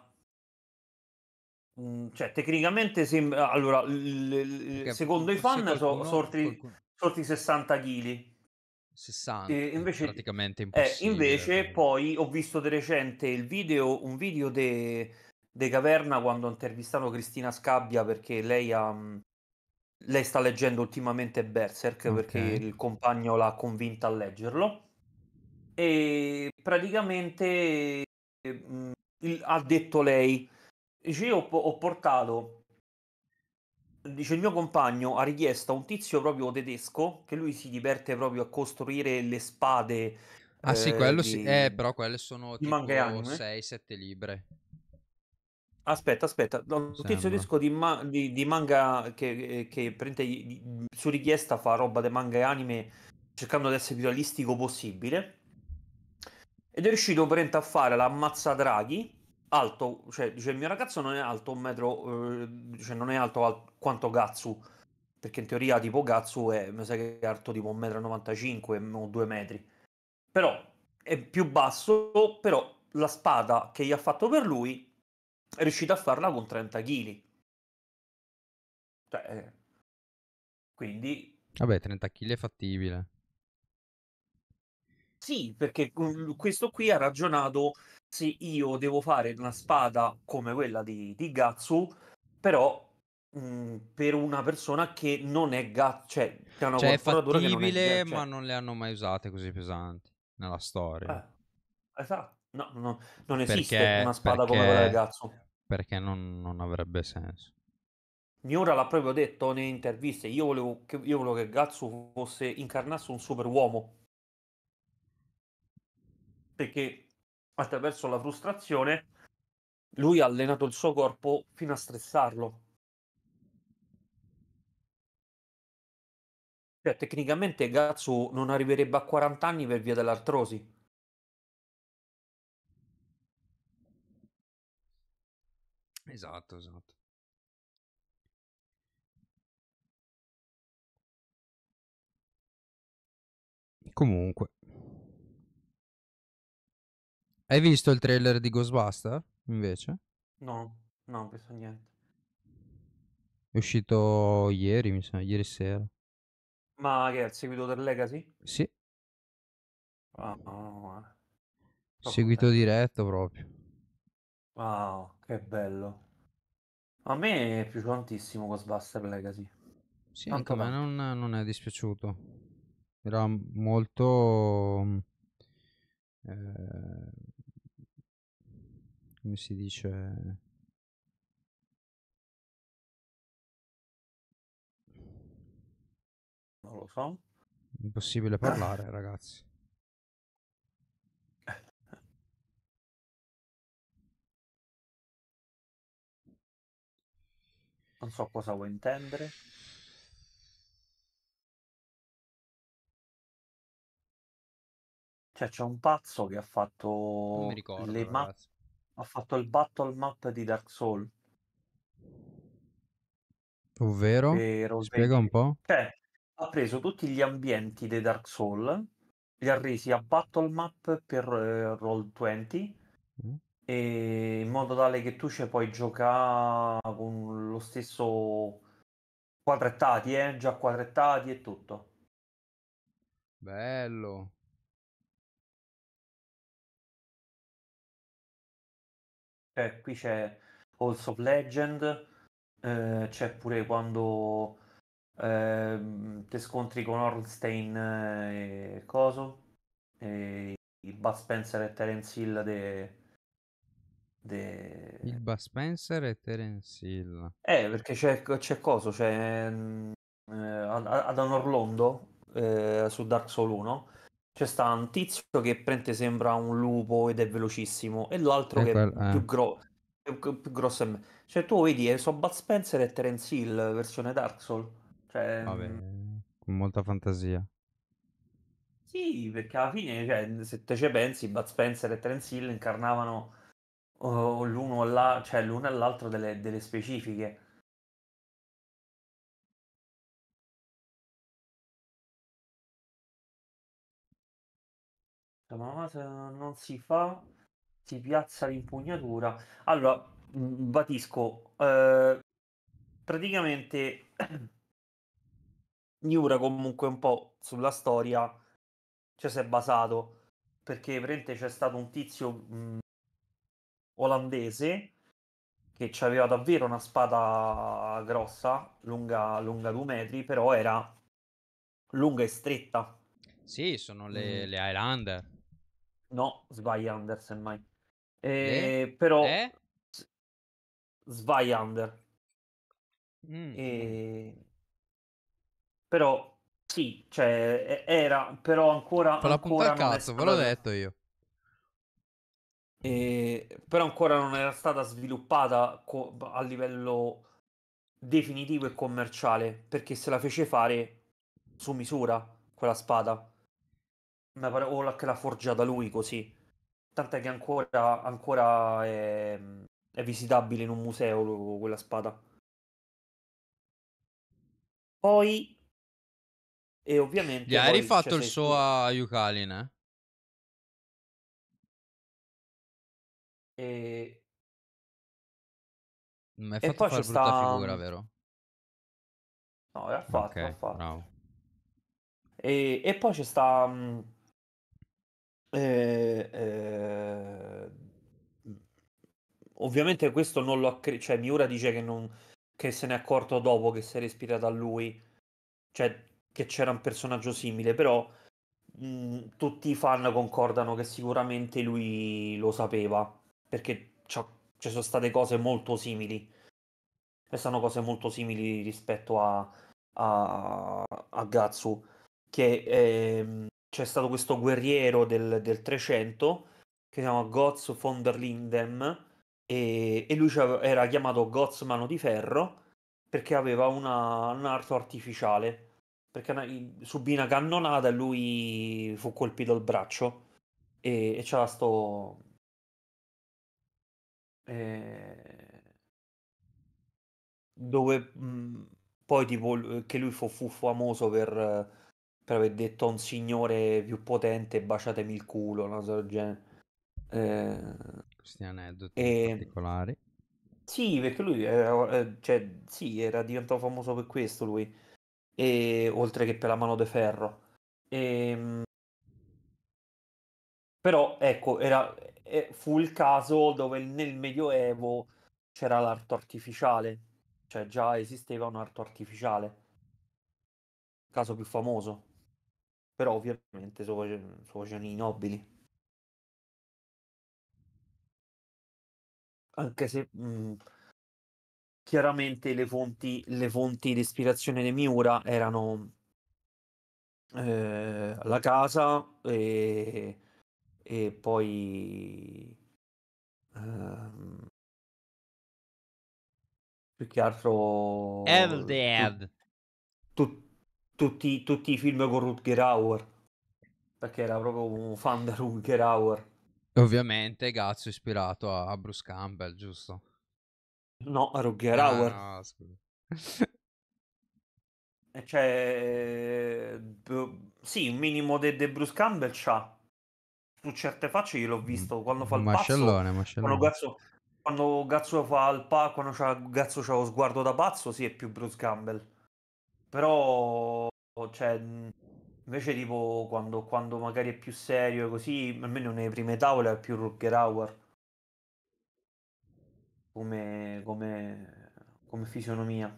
Mm, cioè, tecnicamente sembra. Allora, l- l- secondo i fan qualcuno, so, sorti, sorti 60 kg. 60 e invece, praticamente eh, impossibile. Eh, invece poi ho visto di recente il video, un video de, de Caverna quando ho intervistato Cristina Scabbia perché lei ha, mm, lei sta leggendo ultimamente Berserk okay. perché il compagno l'ha convinta a leggerlo e praticamente mh, mm, il, ha detto lei Dice, io ho, ho portato, dice il mio compagno, ha richiesto a un tizio proprio tedesco che lui si diverte proprio a costruire le spade. Ah eh, sì, quello di, sì, eh, però quelle sono tipo 6-7 libre. Aspetta, aspetta, un Sembra. tizio tedesco di, ma- di, di, manga che, eh, che prende, su richiesta fa roba di manga e anime cercando di essere più realistico possibile. Ed è riuscito a fare l'ammazza draghi alto, cioè dice il mio ragazzo non è alto un metro, eh, cioè non è alto al- quanto Gatsu, perché in teoria tipo Gatsu è, mi sa che è alto tipo 1,95 m o 2 metri, però è più basso, però la spada che gli ha fatto per lui è riuscita a farla con 30 kg. Cioè, eh, quindi... Vabbè, 30 kg è fattibile. Sì, perché mm, questo qui ha ragionato se io devo fare una spada come quella di, di Gatsu, però mh, mhmm, per una persona che non è Gatsu, cioè, che una cioè, è fattibile, che non è, cioè... ma non le hanno mai usate così pesanti nella storia. Eh, esatto, no, no, non esiste perché, una spada perché, come quella di Gatsu. Perché non, non avrebbe senso. Miura l'ha proprio detto nelle interviste. Io volevo che, io volevo che Gatsu fosse incarnasse un super uomo. Perché attraverso la frustrazione, lui ha allenato il suo corpo fino a stressarlo. Cioè, tecnicamente Gatsu non arriverebbe a 40 anni per via dell'artrosi. Esatto, esatto. Comunque, hai visto il trailer di Ghostbuster invece? No, no, non penso niente. È uscito ieri, mi sa, ieri sera. Ma che è il seguito del Legacy? Sì. Ah, wow. Seguito contento. diretto proprio. Wow, che bello. A me è piaciuto tantissimo Ghostbuster Legacy. Sì, anche a me non, non è dispiaciuto. Era molto... Mm, eh, come si dice non lo so impossibile parlare ragazzi non so cosa vuoi intendere Cioè, c'è un pazzo che ha fatto ricordo, le mappe. Ha fatto il battle map di Dark Souls. Ovvero? Spiega un po'. Cioè, ha preso tutti gli ambienti di Dark Souls, li ha resi a battle map per eh, Roll20 mm. e in modo tale che tu ci puoi giocare con lo stesso quadrettati, eh? già quadrettati e tutto. Bello. Cioè, qui c'è Halls of Legend, eh, c'è pure quando eh, ti scontri con Ornstein e Coso, e il Bud Spencer e Terence Hill de... De... Il Bud Spencer e Terence Hill. Eh, perché c'è, c'è Coso, c'è eh, Adam Orlando eh, su Dark Soul 1 c'è sta un tizio che prende sembra un lupo ed è velocissimo, e l'altro eh, che quel, è più, gro- più, più, grosso. È me. Cioè, tu vedi, eh, sono Bud Spencer e Terence Hill, versione Dark Souls. Cioè, Vabbè, mm. con molta fantasia. Sì, perché alla fine, cioè, se te ci pensi, Bud Spencer e Terence Hill incarnavano uh, l'uno, la- cioè, l'uno e l'altro delle, delle specifiche. ma cioè, se non si fa, si piazza l'impugnatura. Allora, mm, batisco, eh, praticamente Niura comunque un po' sulla storia cioè si è basato perché praticamente c'è stato un tizio mh, mm, olandese che aveva davvero una spada grossa, lunga, lunga due metri, però era lunga e stretta. Sì, sono le, mm. le Highlander. No, svai under semmai. Eh, eh? Però eh? sbaglia under. Mm. E... Ehm, mm. Però sì, cioè era, però ancora... Però ancora cazzo, ve l'ho detto io. Eh, però ancora non era stata sviluppata co- a livello definitivo e commerciale perché se la fece fare su misura quella spada ma pare o che l'ha forgiata lui così. Tant'è che ancora, ancora è, è, visitabile in un museo quella spada. Poi, e ovviamente. Gli hai rifatto cioè, il suo a Yukalin, eh? E... Mi hai fatto poi fare brutta sta... figura, vero? No, l'ha fatto, okay, l'ha fatto. E, e, poi c'è sta... Mh eh, eh, ovviamente questo non lo accre- cioè Miura dice che, non, che se n'è accorto dopo che si è respirata a lui, cioè che c'era un personaggio simile, però mh, mm, tutti i fan concordano che sicuramente lui lo sapeva, perché ci sono state cose molto simili. E sono cose molto simili rispetto a, a, a Gatsu, che... ehm, c'è stato questo guerriero del, del 300 che si chiama Goz von der Lindem e, e lui era chiamato Goz Mano di Ferro perché aveva una, un arto artificiale perché subì una cannonata e lui fu colpito al braccio e, e c'era sto e... Eh, dove mh, mm, poi tipo che lui fu, fu famoso per per aver detto a un signore più potente baciatemi il culo, una cosa del genere. Eh, Questi aneddoti e... particolari. Sì, perché lui era, eh, cioè, sì, era diventato famoso per questo lui, e, oltre che per la mano de ferro. E, ehm, però ecco, era, eh, fu il caso dove nel Medioevo c'era l'arto artificiale, cioè già esisteva un arto artificiale. Caso più famoso però ovviamente sono suoceri nobili. Anche se mh, mm, chiaramente le fonti, le fonti di ispirazione di Miura erano eh, la casa e, e poi ehm, più che altro Evil Dead. Tut, tutti, tutti i film con Rutger Hauer, perché era proprio un fan di Rutger Hauer. Ovviamente Gazzo è ispirato a Bruce Campbell, giusto? No, a Rutger ah, Hauer. No, cioè, b- boh, sì, un minimo di de- Bruce Campbell c'ha. Su certe facce io l'ho mm, visto quando fa il mascellone, passo, mascellone. Quando Gazzo, quando Gazzo fa il pa, quando c'ha, Gazzo c'ha lo sguardo da pazzo, sì, è più Bruce Campbell. Però, cioè, mhmm, invece tipo quando, quando magari è più serio e così, almeno nelle prime tavole è più Rutger Hour Come, come, come fisionomia.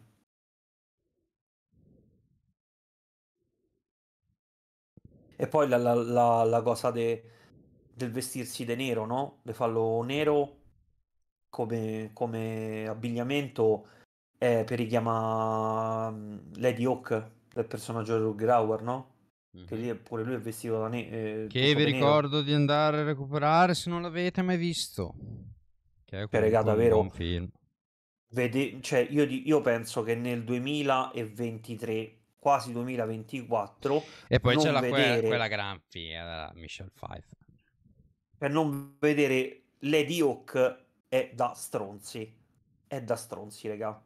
E poi la, la, la, la cosa de, del vestirsi di de nero, no? Le fallo nero come, come abbigliamento eh, per richiama mhmm, Lady Hawk del personaggio di Rugger no? Mm-hmm. Che lì pure lui è vestito da nero. Eh, che vi ricordo nero. di andare a recuperare se non l'avete mai visto. Che è per regà, davvero un film. Vede, cioè, io, io penso che nel 2023 quasi 2024 e poi c'è la, vedere... quella, quella gran figlia della Michelle Pfeiffer per non vedere Lady Hawk è da stronzi è da stronzi raga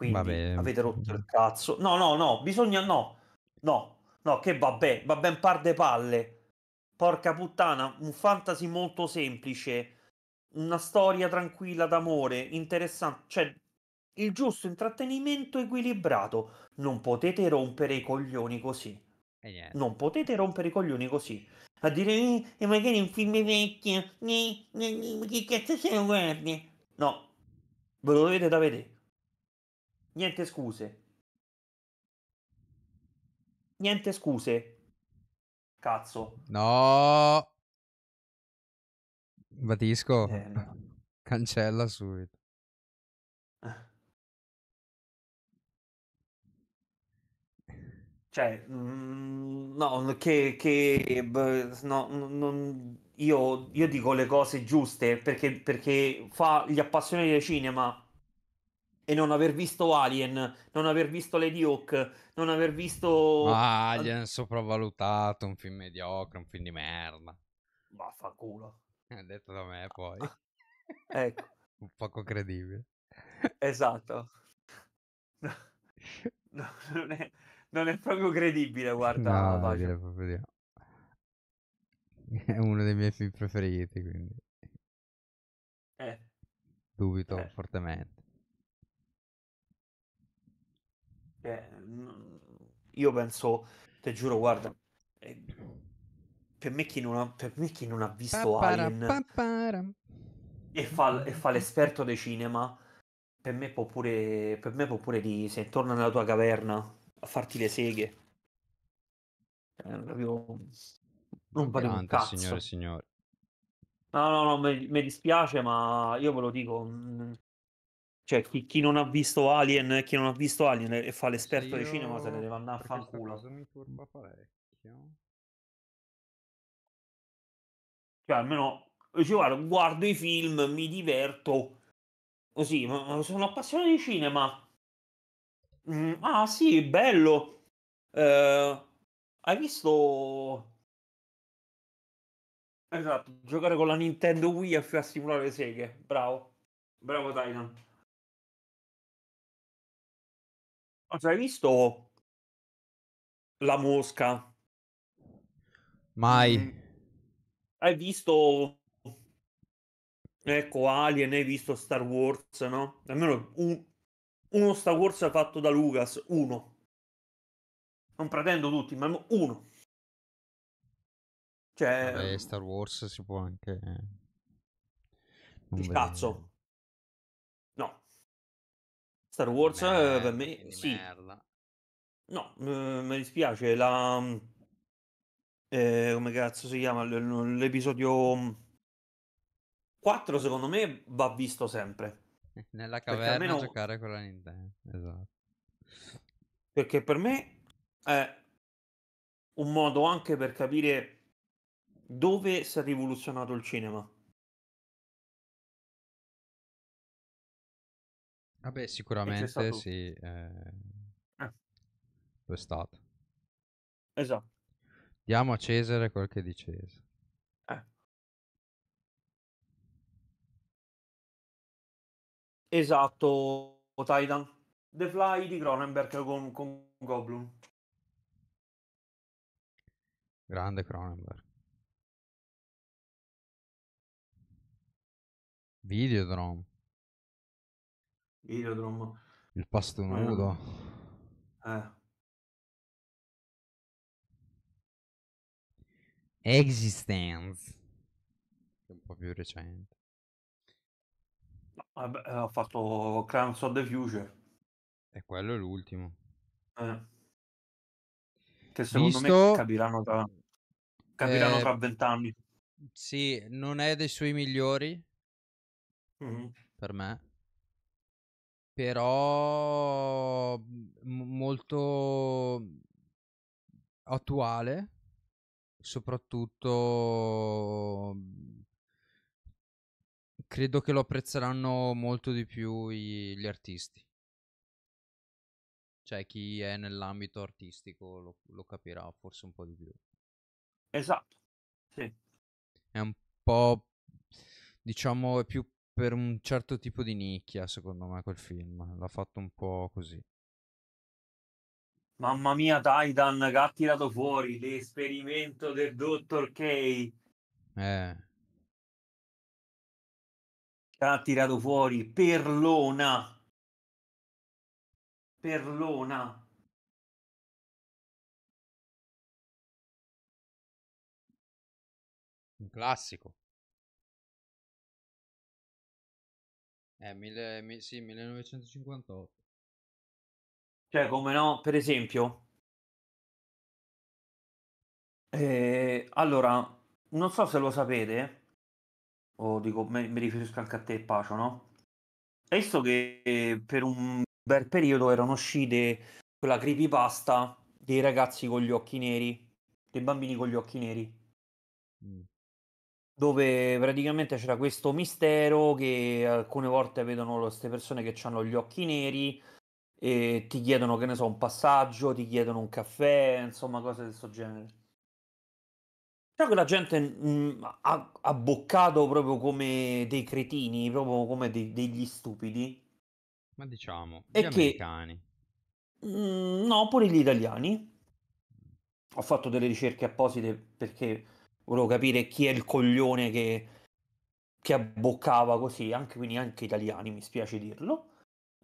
quindi vabbè. Mm, avete rotto mm. il cazzo. No, no, no, bisogna no. No, no, che vabbè, vabbè un par de palle. Porca puttana, un fantasy molto semplice, una storia tranquilla d'amore, interessante, cioè il giusto intrattenimento equilibrato. Non potete rompere i coglioni così. E niente. non potete rompere i coglioni così. A dire, eh, e magari un film vecchio, eh, eh, eh che cazzo se lo guardi? No, ve lo dovete da vedere. Niente scuse. Niente scuse. Cazzo. No. Batisco. Eh, no. Cancella subito. Cioè, mm, no, che, che beh, no, non, io, io, dico le cose giuste perché, perché fa gli appassionati del cinema e non aver visto Alien, non aver visto Lady Hawk, non aver visto... Ah, Alien sopravvalutato, un film mediocre, un film di merda. Vaffanculo. È eh, detto da me poi. ecco. Un poco credibile. Esatto. No, non, è, non, è, proprio credibile, guarda. No, è, proprio... è uno dei miei film preferiti, quindi. Eh. Dubito eh. fortemente. Cioè, io penso, te giuro, guarda, eh, per me chi non ha, me chi non ha visto papara, Alien E, fa, e fa l'esperto di cinema, per me può pure, per me può pure di, se torna nella tua caverna a farti le seghe. Cioè, proprio... Non vale Grande, un signore e signore. No, no, no, mi dispiace, ma io ve lo dico, mm, cioè, chi, chi, non ha visto Alien, chi non ha visto Alien e fa l'esperto di cinema se ne deve andare a fanculo. Cosa mi turba parecchio. Cioè, almeno dice, guarda, guardo i film, mi diverto. Così, ma sono appassionato di cinema. Mm, ah, sì, bello. Eh, hai visto Esatto, giocare con la Nintendo Wii a simulare le seghe. Bravo. Bravo Titan. Cioè, Hai visto La Mosca? Mai. Mm. Hai visto Ecco, Alien, hai visto Star Wars, no? Almeno un... uno Star Wars fatto da Lucas, uno. Non pretendo tutti, ma uno. Cioè... Vabbè, Star Wars si può anche... Non il vedo. cazzo. Star Wars eh, Mer- per eh, me sì. Merda. No, mi dispiace la eh, come cazzo si chiama l'episodio 4 secondo me va visto sempre. Nella caverna almeno... giocare con la Nintendo. Esatto. Perché per me è un modo anche per capire dove si è rivoluzionato il cinema. Vabbè, ah sicuramente stato... sì. Eh... Eh. Ah. Lo è stato. Esatto. Diamo a Cesare quel che è di Cesare. Eh. Esatto, Titan. The Fly di Cronenberg con, con Goblin. Grande Cronenberg. Videodrome. Videodrom. Il pasto nudo. Eh. Existence. È un po' più recente. Vabbè, eh, ho fatto Crowns of the Future. E quello è l'ultimo. Eh. Che secondo Visto... me capiranno tra... Capiranno eh... tra vent'anni. Sì, non è dei suoi migliori. Mm-hmm. Per me però mhmm, molto mhmm, attuale, soprattutto mhmm, credo che lo apprezzeranno molto di più gli artisti. Cioè chi è nell'ambito artistico lo, lo capirà forse un po' di più. Esatto, sì. È un po' diciamo è più per un certo tipo di nicchia, secondo me, quel film. L'ha fatto un po' così. Mamma mia, Titan, che ha tirato fuori l'esperimento del Dottor K. Eh. Che ha tirato fuori Perlona. Perlona. Un classico. Eh, mille, mi, sì, 1958. Cioè, come no, per esempio... Eh, allora, non so se lo sapete, o dico, mi, mi riferisco anche a te, Pacio, no? Hai visto che per un bel periodo erano uscite quella creepypasta dei ragazzi con gli occhi neri, dei bambini con gli occhi neri. Mm dove praticamente c'era questo mistero che alcune volte vedono queste persone che hanno gli occhi neri e ti chiedono, che ne so, un passaggio, ti chiedono un caffè, insomma, cose del questo genere. Però quella gente mh, mm, ha, ha boccato proprio come dei cretini, proprio come de- degli stupidi. Ma diciamo, gli e americani. Che, mm, mh, no, pure gli italiani. Ho fatto delle ricerche apposite perché volevo capire chi è il coglione che, che abboccava così, anche, quindi anche italiani, mi spiace dirlo.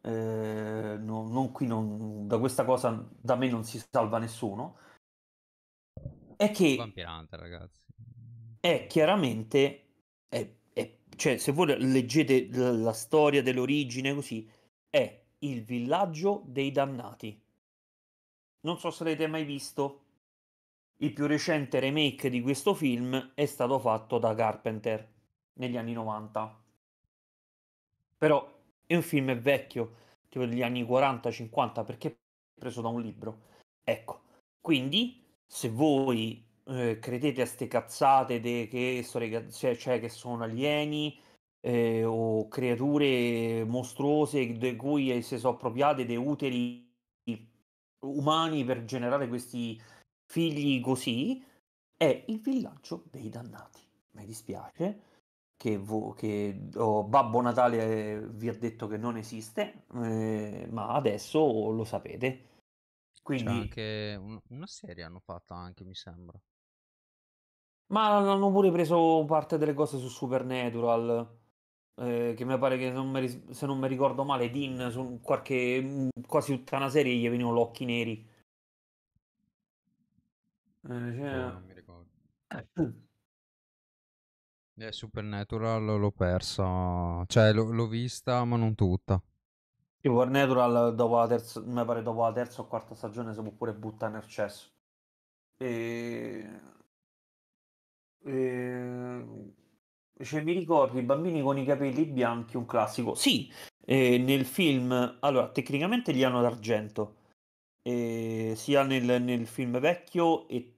Eh, non, non, qui non, da questa cosa da me non si salva nessuno. È che... Vampire Hunter, ragazzi. È chiaramente... È, è, cioè, se voi leggete la, la storia dell'origine così, è il villaggio dei dannati. Non so se l'avete mai visto, il più recente remake di questo film è stato fatto da Carpenter negli anni 90. Però è un film vecchio, tipo degli anni 40-50, perché è preso da un libro. Ecco, quindi se voi eh, credete a ste cazzate de, che, storica, cioè, cioè, che sono alieni eh, o creature mostruose di cui si sono appropriate dei uteri umani per generare questi figli così, è il villaggio dei dannati. Mi dispiace che, vo- che oh, Babbo Natale vi ha detto che non esiste, eh, ma adesso lo sapete. Quindi... C'è un- una serie hanno fatto anche, mi sembra. Ma hanno pure preso parte delle cose su Supernatural. Eh, che mi pare che non mi se non mi ricordo male, Dean su qualche mm, quasi tutta una serie gli venivano gli occhi neri. Eh, cioè... Non mi ricordo. Eh, Supernatural l'ho persa, cioè l- l'ho vista ma non tutta. Supernatural dopo la terza, mi pare dopo la terza o quarta stagione si può pure buttare nel cesso. E... E... Cioè, mi ricordi i bambini con i capelli bianchi, un classico. Sì, e nel film, allora, tecnicamente li hanno d'argento, e sia nel, nel film vecchio e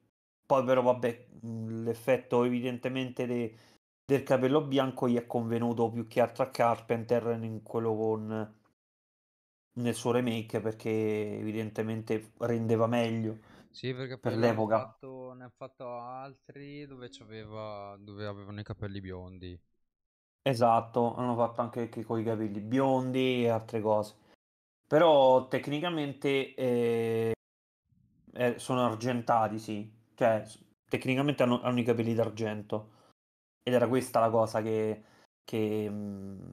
poi però vabbè, l'effetto evidentemente de- del capello bianco gli è convenuto più che altro a Carpenter in quello con nel suo remake perché evidentemente rendeva meglio. Sì, perché per l'epoca. Fatto, ne ha fatto altri dove, dove avevano i capelli biondi. Esatto, hanno fatto anche con i capelli biondi e altre cose. Però tecnicamente eh, eh, sono argentati, sì cioè, tecnicamente hanno, hanno, i capelli d'argento. Ed era questa la cosa che, che, mm,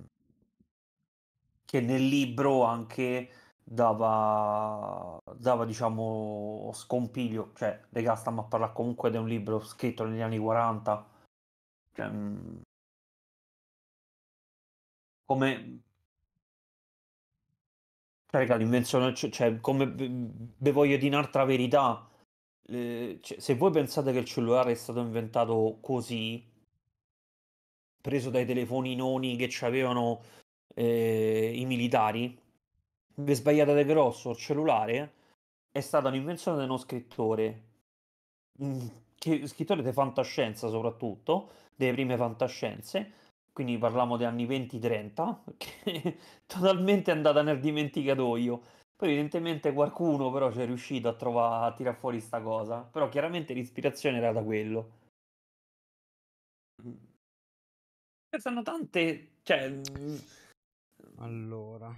che nel libro anche dava, dava diciamo, scompiglio. Cioè, regà, stiamo a parlare comunque di un libro scritto negli anni 40. Cioè, mm, cioè, cioè, come cioè, l'invenzione cioè, come ve voglio dire un'altra verità Ehm, cioè, se voi pensate che il cellulare è stato inventato così, preso dai telefoni noni che avevano eh, i militari, vi sbagliate di grosso, il cellulare è stata un'invenzione di uno scrittore, mm, che, scrittore di fantascienza soprattutto, delle prime fantascienze, quindi parliamo degli anni 20-30, che è totalmente andata nel dimenticatoio poi evidentemente qualcuno però ci è riuscito a, trovare, a tirar fuori sta cosa, però chiaramente l'ispirazione era da quello. Mm. Sono tante, cioè... Mm, allora...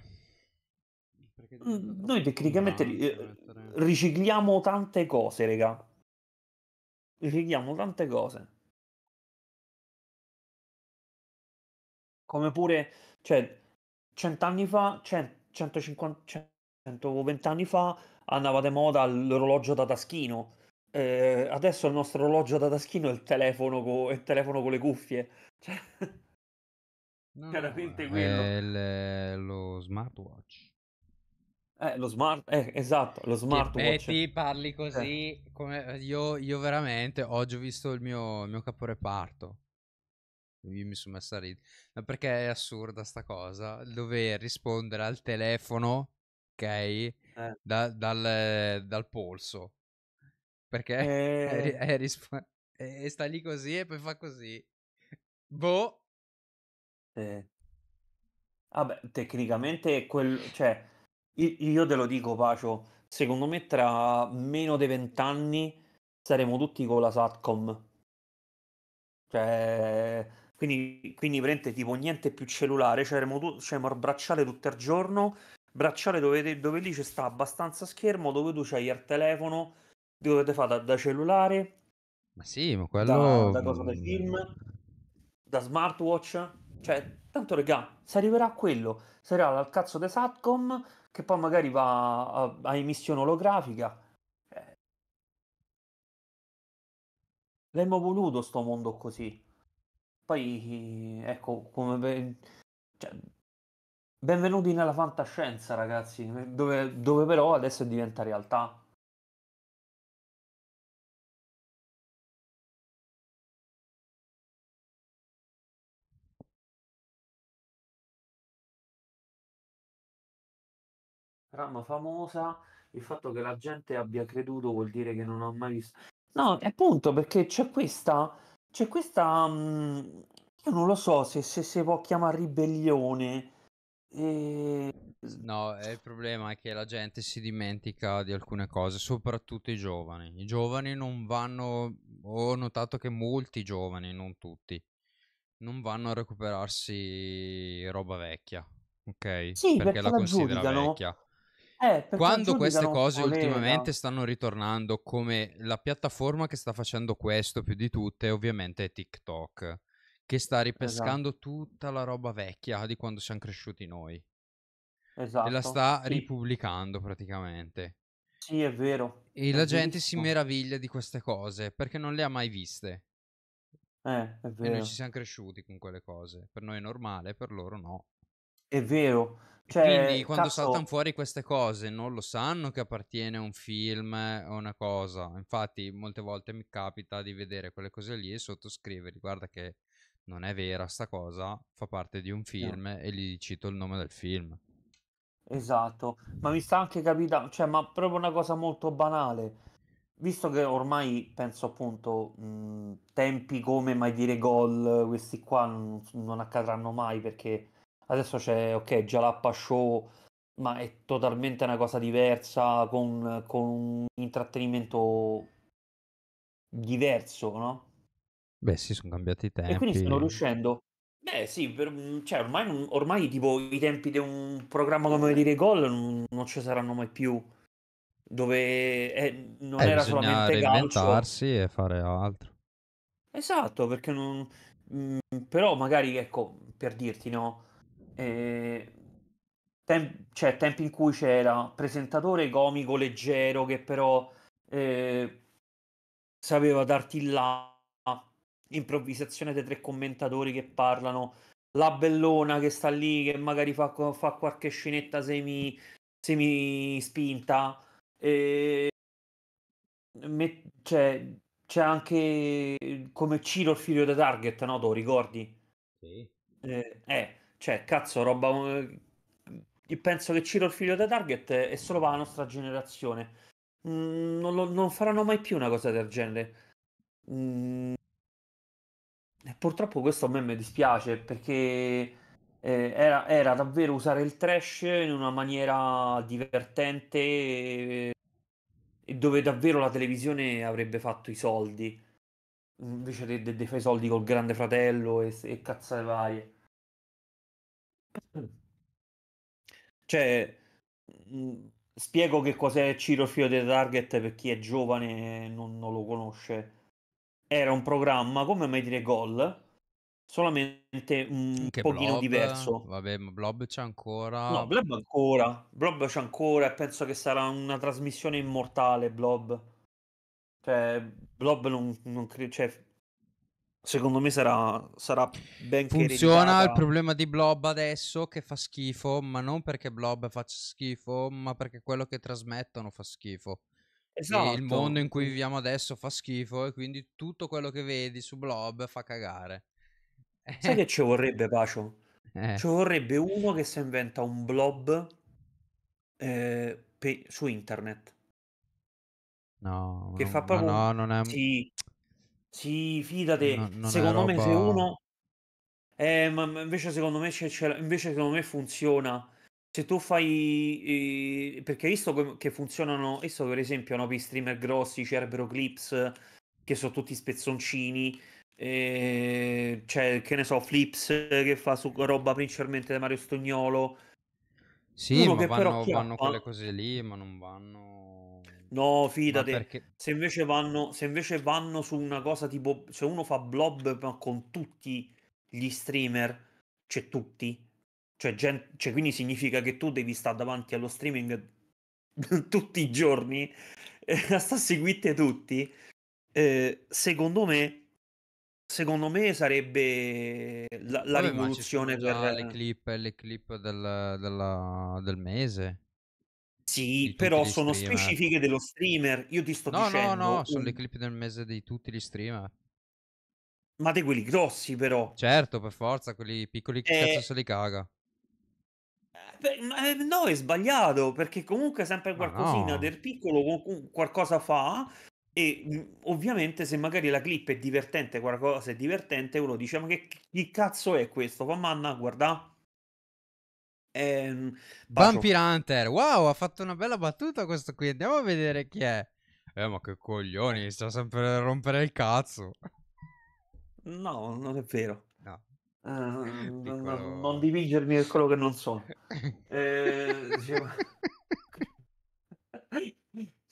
Mm, noi tecnicamente eh, ricicliamo tante cose, raga. Ricicliamo tante cose. Come pure, cioè, cent'anni fa, cent- 150, 120 anni fa andava di moda l'orologio da taschino. Eh, adesso il nostro orologio da taschino è il telefono, co- il telefono con le cuffie. Cioè... No, chiaramente no, quello. È l- eh, lo smartwatch. Eh, lo smart, eh, esatto, lo smartwatch. E ti parli cioè così, eh. come io, io, veramente, oggi ho visto il mio, il mio caporeparto. Io mi sono messa a ridere. Ma perché è assurda sta cosa, dover rispondere al telefono ok, eh. da, dal, dal, polso. Perché eh. è, è rispo- e sta lì così e poi fa così. Boh. Sì. Vabbè, tecnicamente quel, cioè, io te lo dico, Pacio, secondo me tra meno di vent'anni saremo tutti con la Satcom. Cioè, quindi, quindi prende tipo niente più cellulare, cioè, tu, cioè tutto il giorno bracciale dove, dove lì c'è sta abbastanza schermo, dove tu c'hai il telefono, dove te fa da, da cellulare. Ma sì, ma quello... Da, da mm, cosa del film, da smartwatch, cioè tanto regà, se arriverà a quello, sarà al cazzo di Satcom che poi magari va a, a emissione olografica. Eh. L'abbiamo voluto sto mondo così. Poi, ecco, come... Cioè, Benvenuti nella fantascienza, ragazzi, dove, dove però adesso diventa realtà. Trama famosa, il fatto che la gente abbia creduto vuol dire che non ho mai visto. No, appunto perché c'è questa, c'è questa, mh, mm, io non lo so se, se si può chiamare ribellione e... No, il problema è che la gente si dimentica di alcune cose, soprattutto i giovani. I giovani non vanno, ho notato che molti giovani, non tutti, non vanno a recuperarsi roba vecchia, ok? Sì, perché, perché la, considera giudicano. vecchia. Eh, Quando queste cose ultimamente stanno ritornando, come la piattaforma che sta facendo questo più di tutte, ovviamente è TikTok che sta esatto. ripescando esatto. tutta la roba vecchia di quando siamo cresciuti noi. Esatto. E la esatto, sta sì. ripubblicando praticamente. Sì, è vero. E è la gente si meraviglia di queste cose perché non le ha mai viste. Eh, è vero. E noi ci siamo cresciuti con quelle cose. Per noi è normale, per loro no. È vero. Cioè, quindi quando cazzo... saltano fuori queste cose non lo sanno che appartiene a un film o una cosa. Infatti molte volte mi capita di vedere quelle cose lì e sottoscrivere. Guarda che non è vera sta cosa, fa parte di un film no. e gli cito il nome del film. Esatto, ma mi sta anche capitando, cioè, ma proprio una cosa molto banale. Visto che ormai penso appunto mh, mhmm, tempi come mai dire gol, questi qua non, non accadranno mai perché adesso c'è, ok, già Jalappa Show, ma è totalmente una cosa diversa con, con un intrattenimento diverso, no? Beh, sì, sono cambiati i tempi. E quindi stanno riuscendo. Beh, sì, per, mhmm, cioè, ormai, ormai tipo, i tempi di un programma come dire gol non, non, ci saranno mai più. Dove eh, non eh, era solamente calcio. e fare altro. Esatto, perché non... Mhmm, però magari, ecco, per dirti, no? Eh, tem- cioè, tempi in cui c'era presentatore comico, leggero, che però eh, sapeva darti il là improvvisazione dei tre commentatori che parlano, la bellona che sta lì, che magari fa, fa qualche scenetta semi, semi spinta. E... Me, cioè, c'è anche come Ciro il figlio da Target, no? Tu ricordi? Sì. Eh, eh, cioè, cazzo, roba... Eh, penso che Ciro il figlio da Target è solo per la nostra generazione. Mm, non, lo, non, faranno mai più una cosa del genere. Mm, e purtroppo questo a me mi dispiace perché eh, era, era, davvero usare il trash in una maniera divertente e, e dove davvero la televisione avrebbe fatto i soldi invece dei de, de fai soldi col grande fratello e, e cazzate varie. Cioè, mm, spiego che cos'è Ciro Fio dei Target per chi è giovane e non, non lo conosce era un programma come mai dire gol, solamente un Anche pochino Blob, diverso. Vabbè, ma Blob c'è ancora. No, Blob ancora. Blob c'è ancora e penso che sarà una trasmissione immortale. Blob. Cioè, Blob non, non credo. Cioè, secondo me sarà, sarà ben Funziona ereditata. il problema di Blob adesso che fa schifo, ma non perché Blob faccia schifo, ma perché quello che trasmettono fa schifo. Esatto. Il mondo in cui viviamo adesso fa schifo e quindi tutto quello che vedi su Blob fa cagare. Sai che eh. ci vorrebbe, Pacio? Eh. Ci vorrebbe uno che si inventa un blob eh, pe- su internet. No, che no, fa proprio... no, non è... Sì, sì fidate. No, secondo roba... se uno... Eh, ma invece secondo me, c'è, c'è... invece secondo me funziona se tu fai eh, perché visto che funzionano visto per esempio no, per i streamer grossi cerbero clips che sono tutti spezzoncini eh, cioè che ne so flips che fa su roba principalmente di Mario Stognolo sì Uno ma vanno, vanno quelle cose lì ma non vanno No, fidate. Perché... Se, invece vanno, se invece vanno su una cosa tipo. Se uno fa blob ma con tutti gli streamer, c'è cioè tutti. Cioè, gen- cioè, quindi significa che tu devi stare davanti allo streaming tutti i giorni, e eh, la sta seguite tutti. Eh, secondo me secondo me sarebbe la, la Vabbè, rivoluzione per le clip, le clip del, della, del mese. Sì, però sono specifiche dello streamer. Io ti sto no, dicendo. No, no, sono le clip del mese di tutti gli streamer. Ma di quelli grossi, però. Certo, per forza, quelli piccoli che eh, cazzo se li caga. Ehm, no, è sbagliato perché comunque sempre qualcosina no. del piccolo qualcosa fa. E mhmm, ovviamente, se magari la clip è divertente, qualcosa è divertente, uno dice: Ma che, che cazzo è questo? Fa manna, guarda. Ehm, Vampire Hunter, wow, ha fatto una bella battuta questo qui. Andiamo a vedere chi è. Eh, ma che coglioni, sta sempre a rompere il cazzo. No, non è vero eh, non, non dipingermi per quello che non so. eh, dicevo...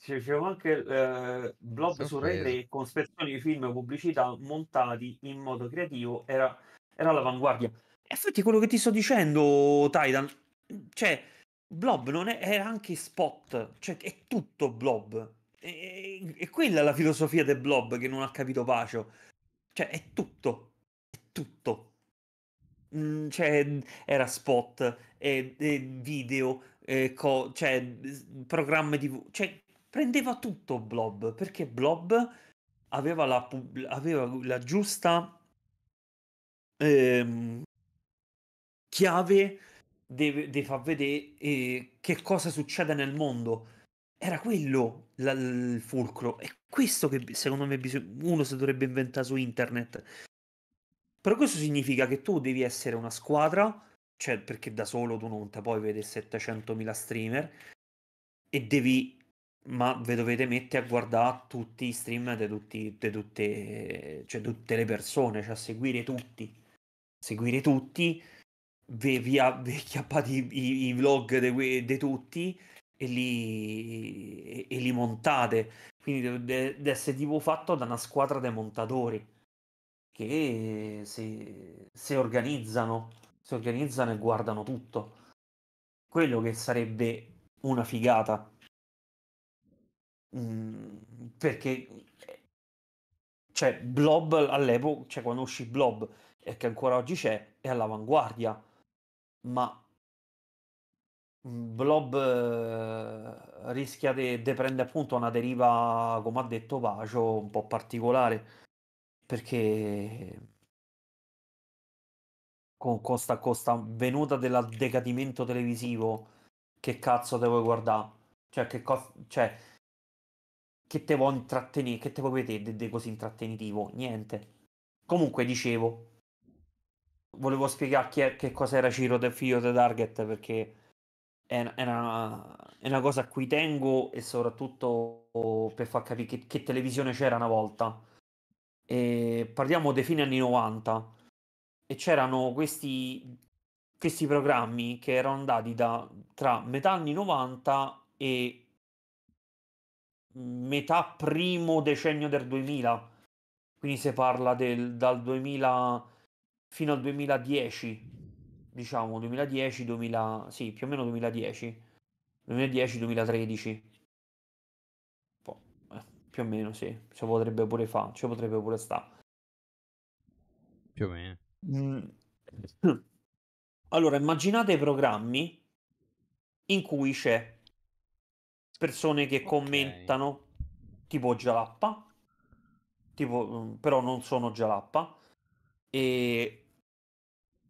C'è anche eh, blog su rete con spezzoni di film e pubblicità montati in modo creativo era, era all'avanguardia. E infatti quello che ti sto dicendo, Titan, cioè, Blob non è, era anche spot, cioè è tutto Blob. E, e quella è la filosofia del Blob che non ha capito Pacio. Cioè, è tutto, è tutto mh, mm, cioè, era spot, e, e video, e co- cioè, programmi di... Cioè, prendeva tutto Blob, perché Blob aveva la, aveva la giusta ehm, chiave di far vedere eh, che cosa succede nel mondo. Era quello la, il fulcro. È questo che secondo me bisog- uno si dovrebbe inventare su internet. Però questo significa che tu devi essere una squadra, cioè perché da solo tu non te puoi vedere 700.000 streamer e devi ma vi dovete mettere a guardare tutti i stream di tutti, de tutte, cioè, tutte le persone, cioè seguire tutti, seguire tutti, vi, vi, vi chiappate i, i, i, vlog di tutti e li, e, e li montate, quindi deve essere tipo fatto da una squadra di montatori che se, se organizzano, si organizzano e guardano tutto. Quello che sarebbe una figata. Mm, perché cioè Blob all'epoca, cioè quando uscì Blob e che ancora oggi c'è, è all'avanguardia. Ma Blob eh, rischia di de- prendere appunto una deriva, come ha detto Pacio, un po' particolare perché con costa a costa venuta del decadimento televisivo che cazzo devo guardare cioè che cosa cioè che te vuoi intrattenere che te vuoi vedere di così intrattenitivo niente comunque dicevo volevo spiegare chi è, che cos'era Ciro del figlio di Target perché è, è, una, è, una, cosa a cui tengo e soprattutto per far capire che, che televisione c'era una volta eh, parliamo dei fine anni 90 e c'erano questi, questi programmi che erano andati da, tra metà anni 90 e metà primo decennio del 2000 quindi si parla del, dal 2000 fino al 2010 diciamo 2010 2000 sì più o meno 2010 2010 2013 più o meno, sì. Ce potrebbe pure fare, ci potrebbe pure stare. Più o meno. Mm. Allora, immaginate i programmi in cui c'è persone che okay. commentano, tipo Gialappa, tipo, mm, però non sono Gialappa, e...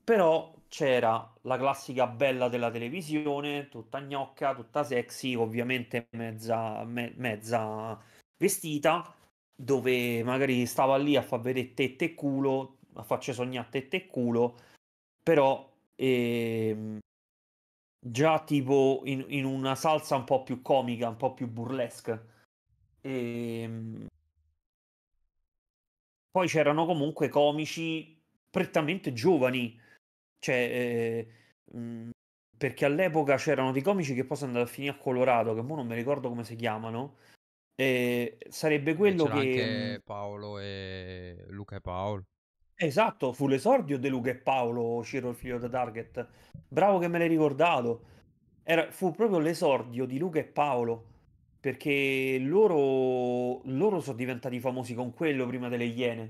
però c'era la classica bella della televisione, tutta gnocca, tutta sexy, ovviamente mezza, me- mezza vestita dove magari stava lì a far vedere tette e culo, a farci sognare tette e culo, però ehm, già tipo in, in, una salsa un po' più comica, un po' più burlesque. E... Ehm, poi c'erano comunque comici prettamente giovani, cioè, eh, mh, mm, perché all'epoca c'erano dei comici che poi sono andati a finire a Colorado, che ora non mi ricordo come si chiamano, eh, sarebbe quello che... Anche Paolo e Luca e Paolo. Esatto, fu l'esordio di Luca e Paolo, Ciro il figlio da Target. Bravo che me l'hai ricordato. Era, fu proprio l'esordio di Luca e Paolo perché loro, loro sono diventati famosi con quello prima delle Iene.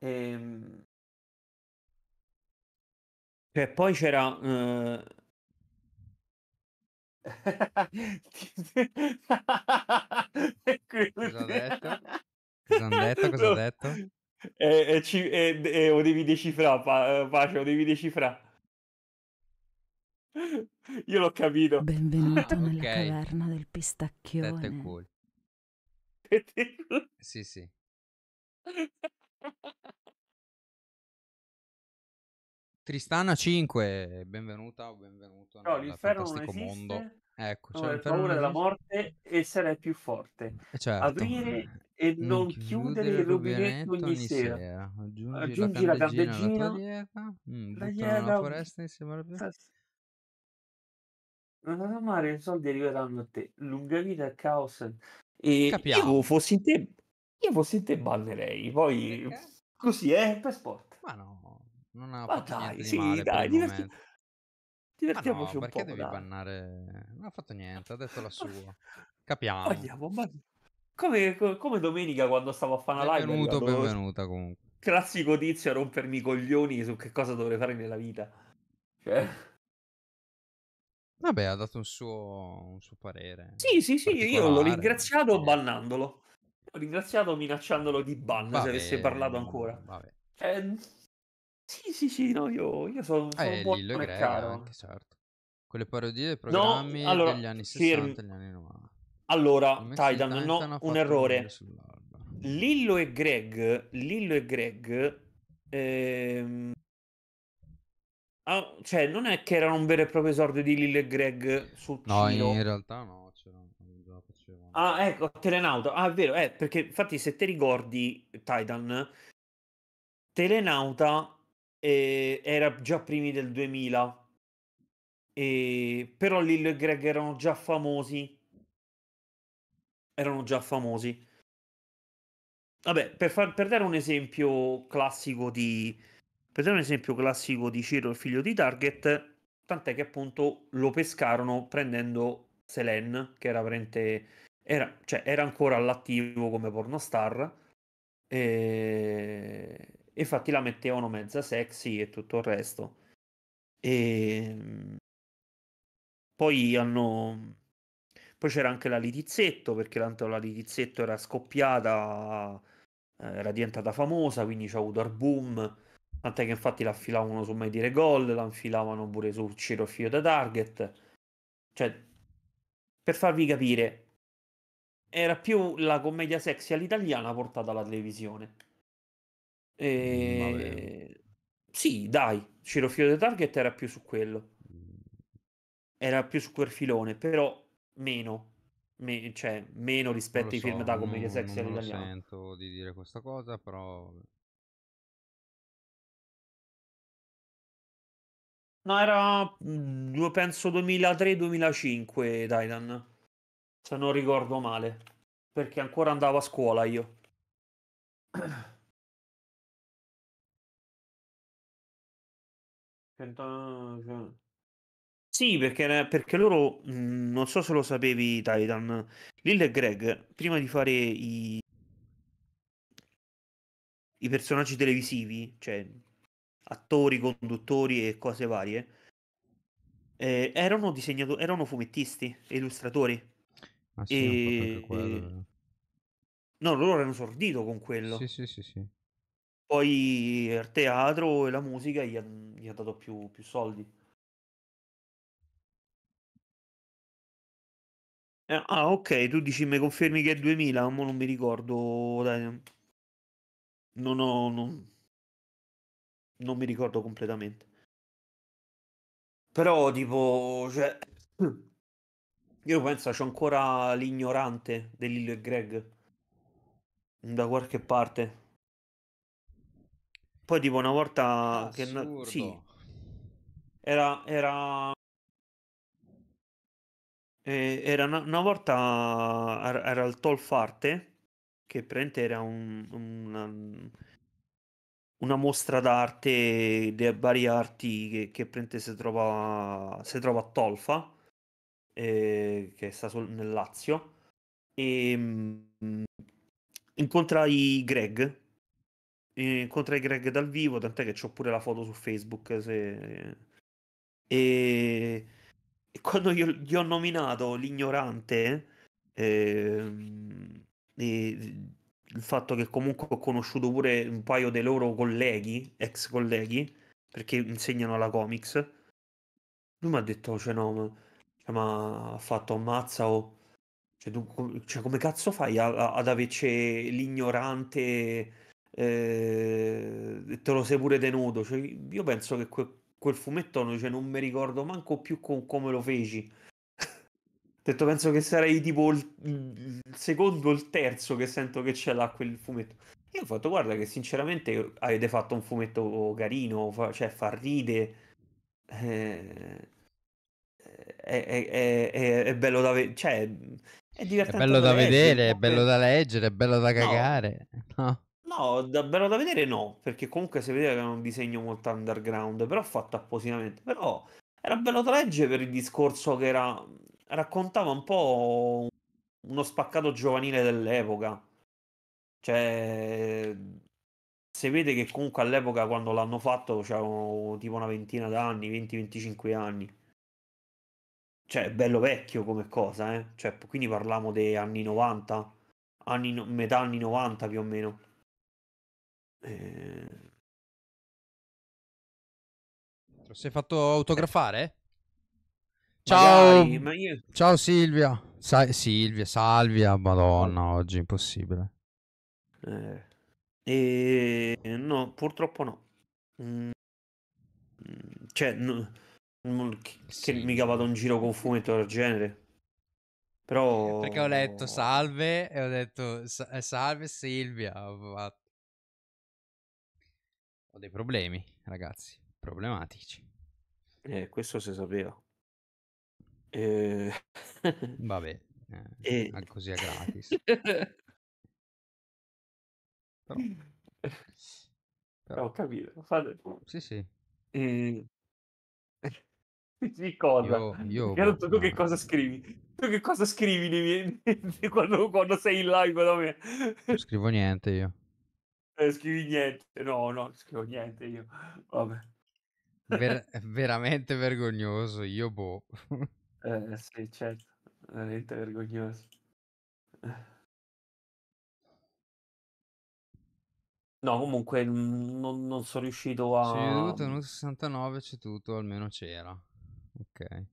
E... Ehm, cioè, poi c'era eh, cosa ha detto? Cosa hanno detto? Cosa no. E, detto? Eh, eh, eh, lo devi decifrare, eh, pa- Pace, lo devi decifrare. Io l'ho capito. Benvenuto ah, nella okay. caverna del pistacchione. Tetto e culo. Sì, sì. Tristana 5, benvenuta o benvenuto no, l'inferno non esiste, mondo. Ecco, cioè, il paura della morte e sarai più forte. Eh, certo. Aprire e non, non chiudere il rubinetto ogni, ogni sera. sera. Aggiungi, Aggiungi la candeggina alla tua dieta. Mm, la foresta insieme alla pianta. Non amare, i soldi arriveranno a te. Lunga vita, caos. E Capiamo. io fossi in te, io fossi in te ballerei. Poi Perché? così è eh, per sport. Ma no. Non ha fatto dai, sì, di dai, diverti... divertiamoci ah no, un po'. Perché devi dai. bannare? Non ha fatto niente, ha detto la sua. Capiamo. Andiamo, ma... Come, come, domenica quando stavo a fare una live. Benvenuto, arrivato... benvenuta comunque. Classico tizio a rompermi i coglioni su che cosa dovrei fare nella vita. Cioè... Vabbè, ha dato un suo, un suo parere. Sì, sì, sì, io l'ho ringraziato bannandolo. L'ho ringraziato minacciandolo di ban se avesse parlato ancora. Vabbè. Eh, sì, sì, sì, no, io, io sono, sono eh, buono Lillo Greg anche, eh. certo. Con parodie dei programmi no, allora, degli anni 60 e degli anni 90. Allora, Titan, no, un errore. Lillo e Greg, Lillo e Greg, ehm... ah, cioè, non è che erano un vero e proprio esordio di Lillo e Greg sul No, Ciro. in realtà no, Ah, ecco, Telenauta. Ah, è vero, eh, perché infatti se ti ricordi, Titan, Telenauta e era già primi del 2000, e... però Lillo e Greg erano già famosi, erano già famosi. Vabbè, per, far, per dare un esempio classico di... Per dare un esempio classico di Ciro, il figlio di Target, tant'è che appunto lo pescarono prendendo Selen, che era veramente... Era, cioè, era ancora all'attivo come pornostar. E infatti la mettevano mezza sexy e tutto il resto. E ehm, poi hanno poi c'era anche la Litizzetto perché tanto la Litizzetto era scoppiata, eh, era diventata famosa, quindi c'è avuto il boom. Tant'è che infatti la infilavano su mai dire gol, la infilavano pure su Ciro Fio da target. Cioè, per farvi capire, era più la commedia sexy all'italiana portata alla televisione. Mm, e... Ehm, sì, dai, Ciro Cirofiore the Target era più su quello. Era più su quel filone, però meno. Me- cioè, meno rispetto ai so, film da commedia sexy non all'italiano. Non sento di dire questa cosa, però... No, era mh, mm, penso 2003-2005 Titan, se non ricordo male, perché ancora andavo a scuola io. Cioè sì, perché, perché loro, mh, mhmm, non so se lo sapevi, Titan, Lil e Greg, prima di fare i, i personaggi televisivi, cioè attori, conduttori e cose varie, eh, erano disegnatori, erano fumettisti, illustratori. Ah, sì, e... Eh. No, loro erano sordito con quello. Sì, sì, sì, sì. Poi il teatro e la musica gli ha, gli ha dato più, più soldi. Eh, ah, ok, tu dici, mi confermi che è 2000, ma non mi ricordo, dai, non ho, non, non mi ricordo completamente. Però, tipo, cioè, io penso c'ho ancora l'ignorante dell'Illo e Greg da qualche parte. Poi tipo una volta Assurdo. che... Sì. Era... era... Eh, era una, una, volta era il Tolfarte che praticamente era un, una, una, mostra d'arte di varie arti che, che praticamente si trova, si trova a Tolfa eh, che sta sul, nel Lazio e ehm, mh, incontrai Greg eh, incontrai Greg dal vivo, tant'è che ho pure la foto su Facebook. Se... E... e quando io, gli ho nominato l'ignorante, eh, eh, il fatto che comunque ho conosciuto pure un paio dei loro colleghi, ex colleghi, perché insegnano alla comics, lui mi ha detto, cioè no, ma, cioè, ma ha fatto ammazza o... Cioè, tu, cioè, come cazzo fai a, a, ad averci l'ignorante eh, te lo sei pure tenuto. Cioè, io penso che que- quel fumetto cioè, non mi ricordo manco più con come lo feci. Detto, penso che sarei tipo il, il secondo o il terzo che sento che ce l'ha quel fumetto. Io ho fatto, guarda, che sinceramente avete fatto un fumetto carino, fa, cioè fa ride. Eh, eh, eh è, è, è, è, bello da vedere, cioè è divertente. È bello da, da vedere, leggere, è bello da leggere, è bello da cagare. No. no. No, davvero da vedere no, perché comunque si vedeva che era un disegno molto underground, però fatto appositamente. Però era bello da leggere per il discorso che era, raccontava un po' uno spaccato giovanile dell'epoca. Cioè, si vede che comunque all'epoca quando l'hanno fatto c'erano tipo una ventina d'anni, 20-25 anni. Cioè, bello vecchio come cosa, eh. Cioè, quindi parliamo degli anni 90, anni, metà anni 90 più o meno. Eh... Si è fatto autografare? Eh. Ciao, Magari, ma io... ciao Silvia. Sa- Silvia, Salvia, Madonna, oggi impossibile. Eh, eh, no, purtroppo no. Mm, cioè, no, che, sì. che mica vado in giro con fumetto del genere. Però... Perché ho letto salve e ho detto salve Silvia. Ho fatto... Ho dei problemi, ragazzi, problematici. Eh, questo si sapeva. Eh... Vabbè, eh, eh... così è gratis. Però... Però... Ho capito. Fate... Sì, sì. Mm. Eh, di cosa? Io, io... Chiaro, tu, tu, che cosa scrivi? Tu che cosa scrivi di, quando, quando sei in live da me? Non scrivo niente io. Eh, scrivi niente, no, no, scrivo niente io. Vabbè. Ver- veramente vergognoso, io boh. eh, sì, certo, veramente vergognoso. No, comunque non, non sono riuscito Se io a... dovuto un 69 c'è tutto, almeno c'era. Ok.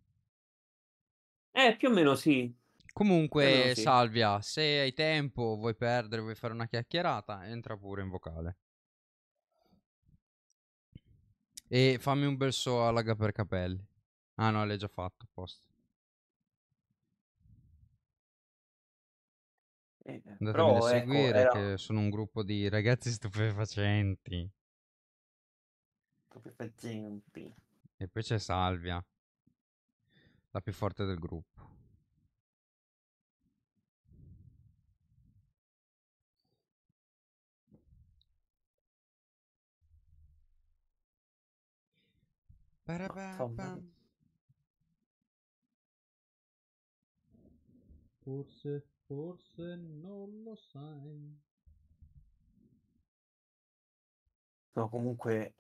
Eh, più o meno sì. Comunque, sì. Salvia, se hai tempo, vuoi perdere, vuoi fare una chiacchierata, entra pure in vocale. E fammi un bel so allaga per capelli. Ah no, l'hai già fatto, posto. Eh, Andatemi però, a ecco, seguire ecco, era... che sono un gruppo di ragazzi stupefacenti. Stupefacenti. E poi c'è Salvia, la più forte del gruppo. Forse, forse non lo sai. No, comunque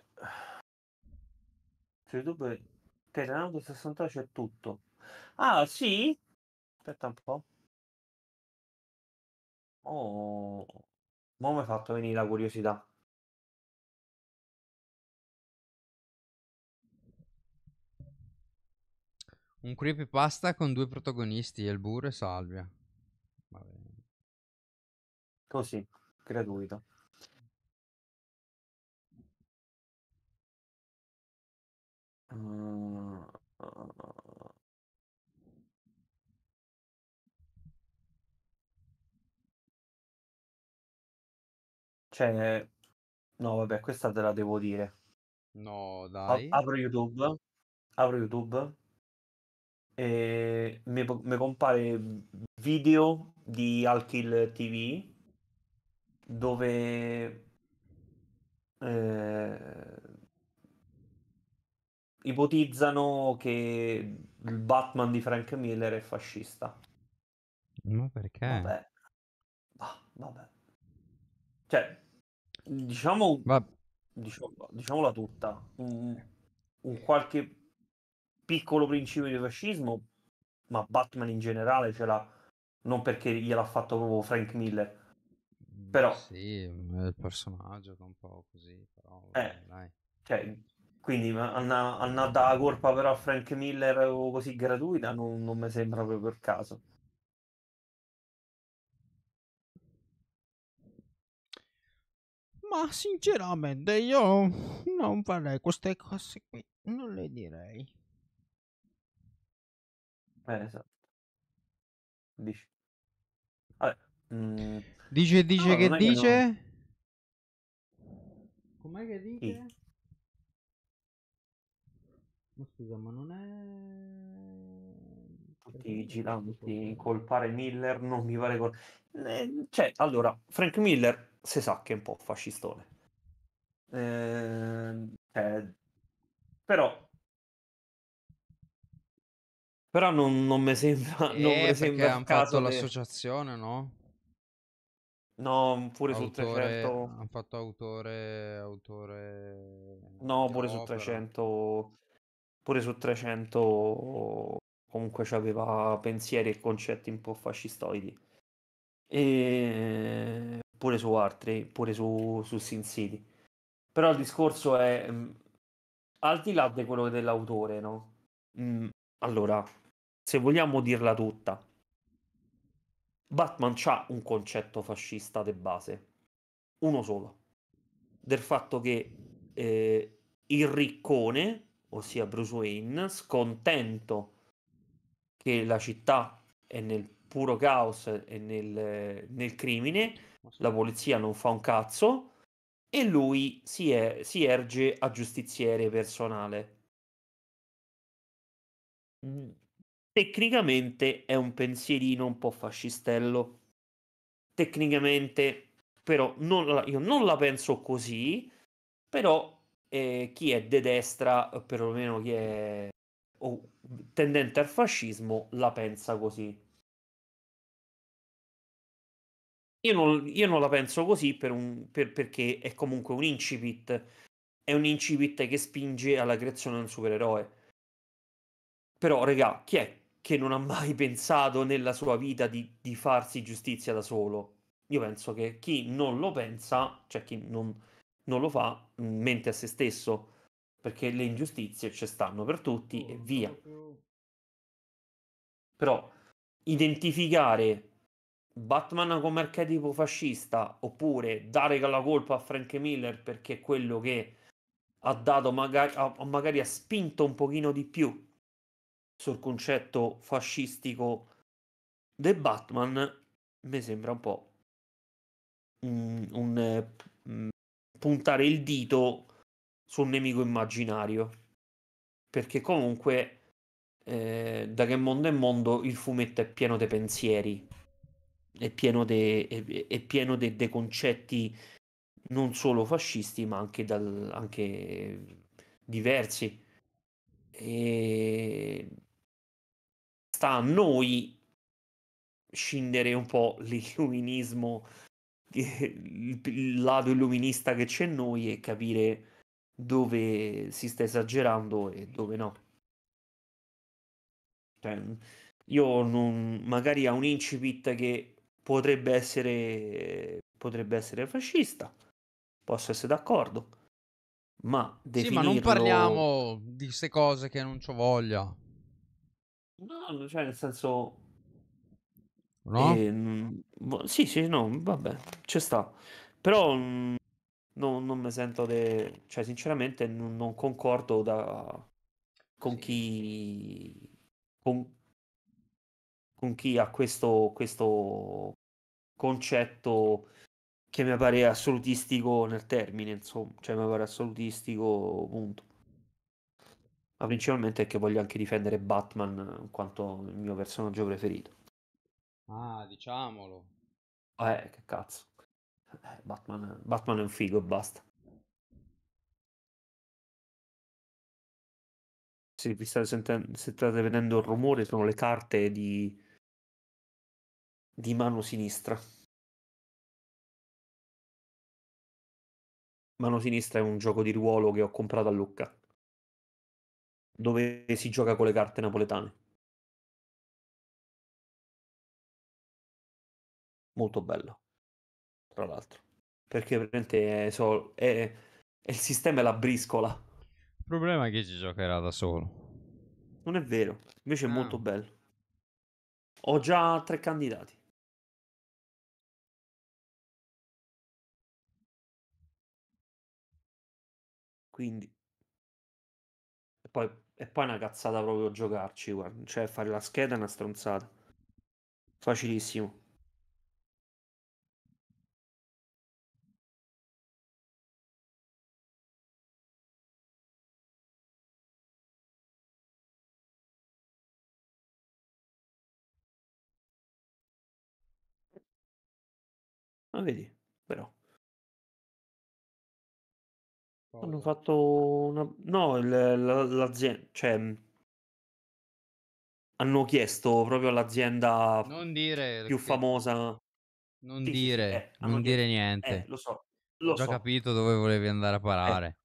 su YouTube Telenato 60 c'è tutto. Ah, sì? Aspetta un po'. Oh, ma mi ha fatto venire la curiosità. Un creepypasta con due protagonisti, Elbur e Salvia. Vabbè. Così, gratuito. Uh... Cioè, no, vabbè, questa te la devo dire. No, dai. A- apro YouTube, apro YouTube eh, mi, mi compare video di Alkill TV dove eh, ipotizzano che il Batman di Frank Miller è fascista. Ma perché? Vabbè. Ah, vabbè. Cioè, diciamo, Va... Diciamo, diciamola tutta, un, un qualche piccolo principio di fascismo, ma Batman in generale ce l'ha, non perché gliel'ha fatto proprio Frank Miller. Mm, però... Sì, il personaggio che è un po' così, però... Eh, dai. Cioè, quindi hanno, hanno la colpa però a Frank Miller così gratuita, non, non mi sembra proprio per caso. Ma sinceramente io non farei queste cose qui, non le direi. Eh, esatto. Dici. Vabbè, mhmm, Dice, dice no, che non che no dice? Com'è che dice? Sì. Ma scusa, ma non è... Tutti i giganti incolpare Miller non mi pare... cor- Eh, Cioè, allora, Frank Miller si sa che è un po' fascistone. Eh, eh, però però non, non mi sembra... Eh, non mi sembra hanno fatto che... l'associazione, no? No, pure autore, su 300... Hanno fatto autore... autore... No, pure su 300... Pure su 300 comunque aveva pensieri e concetti un po' fascistoidi. E pure su altri, pure su, su Sin City. Però il discorso è, mm, al di là di quello dell'autore, no? Mm, allora, se vogliamo dirla tutta, Batman ha un concetto fascista di base, uno solo, del fatto che eh, il riccone, ossia Bruce Wayne, scontento che la città è nel puro caos e nel, nel crimine, la polizia non fa un cazzo e lui si, è, si erge a giustiziere personale mm. Tecnicamente è un pensierino un po' fascistello. Tecnicamente, però, non la, io non la penso così, però eh, chi è de destra, o perlomeno chi è oh, tendente al fascismo, la pensa così. Io non, io non la penso così per un, per, perché è comunque un incipit. È un incipit che spinge alla creazione di un supereroe. Però, regà, chi è che non ha mai pensato nella sua vita di, di farsi giustizia da solo. Io penso che chi non lo pensa, cioè chi non, non lo fa, mente a se stesso, perché le ingiustizie ci stanno per tutti e via. Però identificare Batman come archetipo fascista oppure dare la colpa a Frank Miller perché è quello che ha dato magari ha, magari ha spinto un pochino di più sul concetto fascistico del Batman mi sembra un po' mm, un, un, eh, un, mm, puntare il dito sul nemico immaginario perché comunque eh, da che mondo è mondo il fumetto è pieno di pensieri è pieno dei de concetti non solo fascisti ma anche, dal, anche diversi e sta a noi scindere un po' l'illuminismo, il lato illuminista che c'è in noi e capire dove si sta esagerando e dove no. Cioè, io non, magari a un incipit che potrebbe essere, potrebbe essere fascista, posso essere d'accordo ma definirlo... Sì, ma non parliamo di queste cose che non ho voglia. No, cioè nel senso... No? Eh, sì, sì, no, vabbè, ci sta. Però mm, no, non mi sento... De... Cioè, sinceramente, non, non concordo da... con sì. chi... Con... con, chi ha questo, questo concetto che mi pare assolutistico nel termine, insomma, cioè mi pare assolutistico, punto. Ma principalmente è che voglio anche difendere Batman in quanto il mio personaggio preferito. Ah, diciamolo. Eh, che cazzo. Eh, Batman, Batman è un figo e basta. Se vi state sentendo, se state vedendo il rumore, sono le carte di, di mano sinistra. Mano sinistra è un gioco di ruolo che ho comprato a Lucca, dove si gioca con le carte napoletane. Molto bello, tra l'altro, perché veramente è, so, è, è il sistema è la briscola. Il problema è che ci giocherà da solo. Non è vero, invece ah. è molto ah. bello. Ho già tre candidati. Quindi... E poi, e poi è una cazzata proprio giocarci, guarda. Cioè, fare la scheda è una stronzata. Facilissimo. Ma vedi. Hanno fatto una... No, l'azienda... Cioè, mm, hanno chiesto proprio all'azienda non dire, più famosa... Non sì, dire, eh, non dire eh, niente. Eh, lo so, Ho già so. capito dove volevi andare a eh, parare. Eh.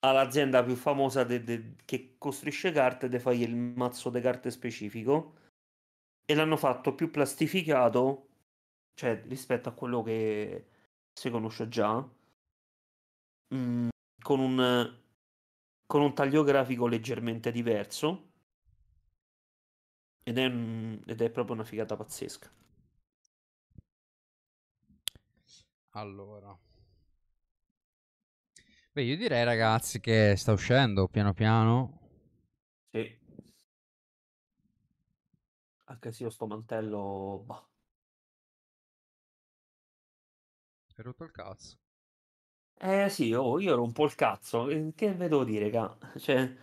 All'azienda più famosa de, de, che costruisce carte, de fai il mazzo di carte specifico e l'hanno fatto più plastificato, cioè rispetto a quello che si conosce già. Mm, con un, con un taglio grafico leggermente diverso. Ed è, ed è proprio una figata pazzesca. Allora. Beh, io direi ragazzi che sta uscendo piano piano. Sì. Anche se io sto mantello... Bah. È rotto il cazzo. Eh sì, oh, io po' il cazzo, eh, che, vedo ve devo dire, ca? Cioè,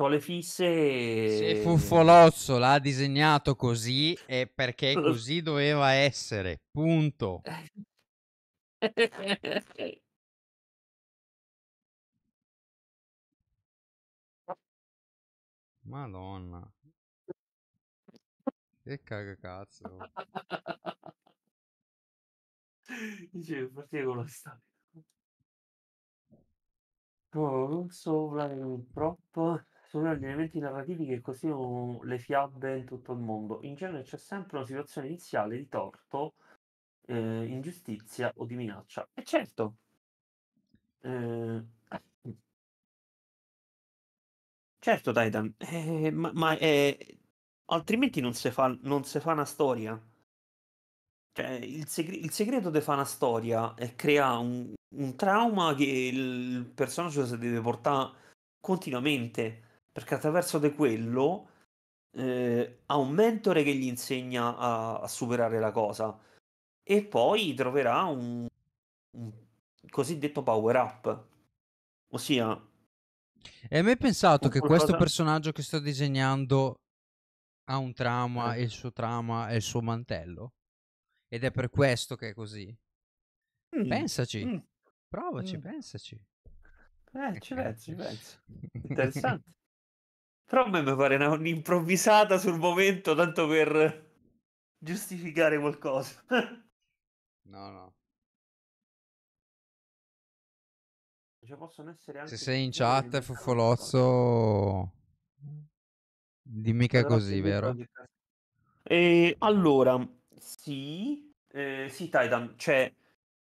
ho le fisse... Se Fuffolozzo l'ha disegnato così è perché così doveva essere, punto. Madonna. Che cazzo. Dicevi, partire con la storia. No, non so troppo. Sono gli elementi narrativi che costituiscono le fiabe in tutto il mondo. In genere c'è sempre una situazione iniziale di torto, eh, ingiustizia o di minaccia. E certo, eh, certo, Titan, eh, ma, ma eh, altrimenti non si fa, fa una storia cioè, il, segre- il segreto di fa una storia è crea un, un trauma che il personaggio si deve portare continuamente perché attraverso di quello eh, ha un mentore che gli insegna a, a, superare la cosa e poi troverà un, un cosiddetto power up ossia e mai pensato che qualcosa... questo personaggio che sto disegnando ha un trauma eh. e il suo trauma è il suo mantello ed è per questo che è così. Mm. Pensaci, mm. provaci, mm. pensaci. Eh, ci penso, ci penso. Interessante. Però a me mi pare una, un'improvvisata sul momento, tanto per giustificare qualcosa. no, no. Cioè, possono essere anche Se sei in chat, Fuffolozzo, dimmi che è così, vero? E allora, sì, eh, sì Titan, cioè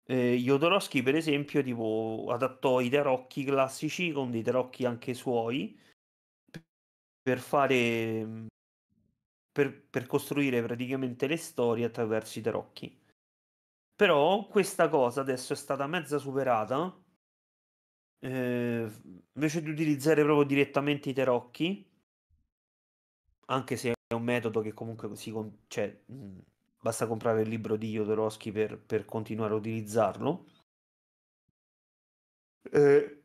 eh, Jodorowsky per esempio tipo, adattò i tarocchi classici con dei tarocchi anche suoi per fare per, per costruire praticamente le storie attraverso i tarocchi però questa cosa adesso è stata mezza superata eh, invece di utilizzare proprio direttamente i tarocchi anche se è un metodo che comunque si, cioè, basta comprare il libro di Jodorowsky per, per continuare a utilizzarlo. Eh,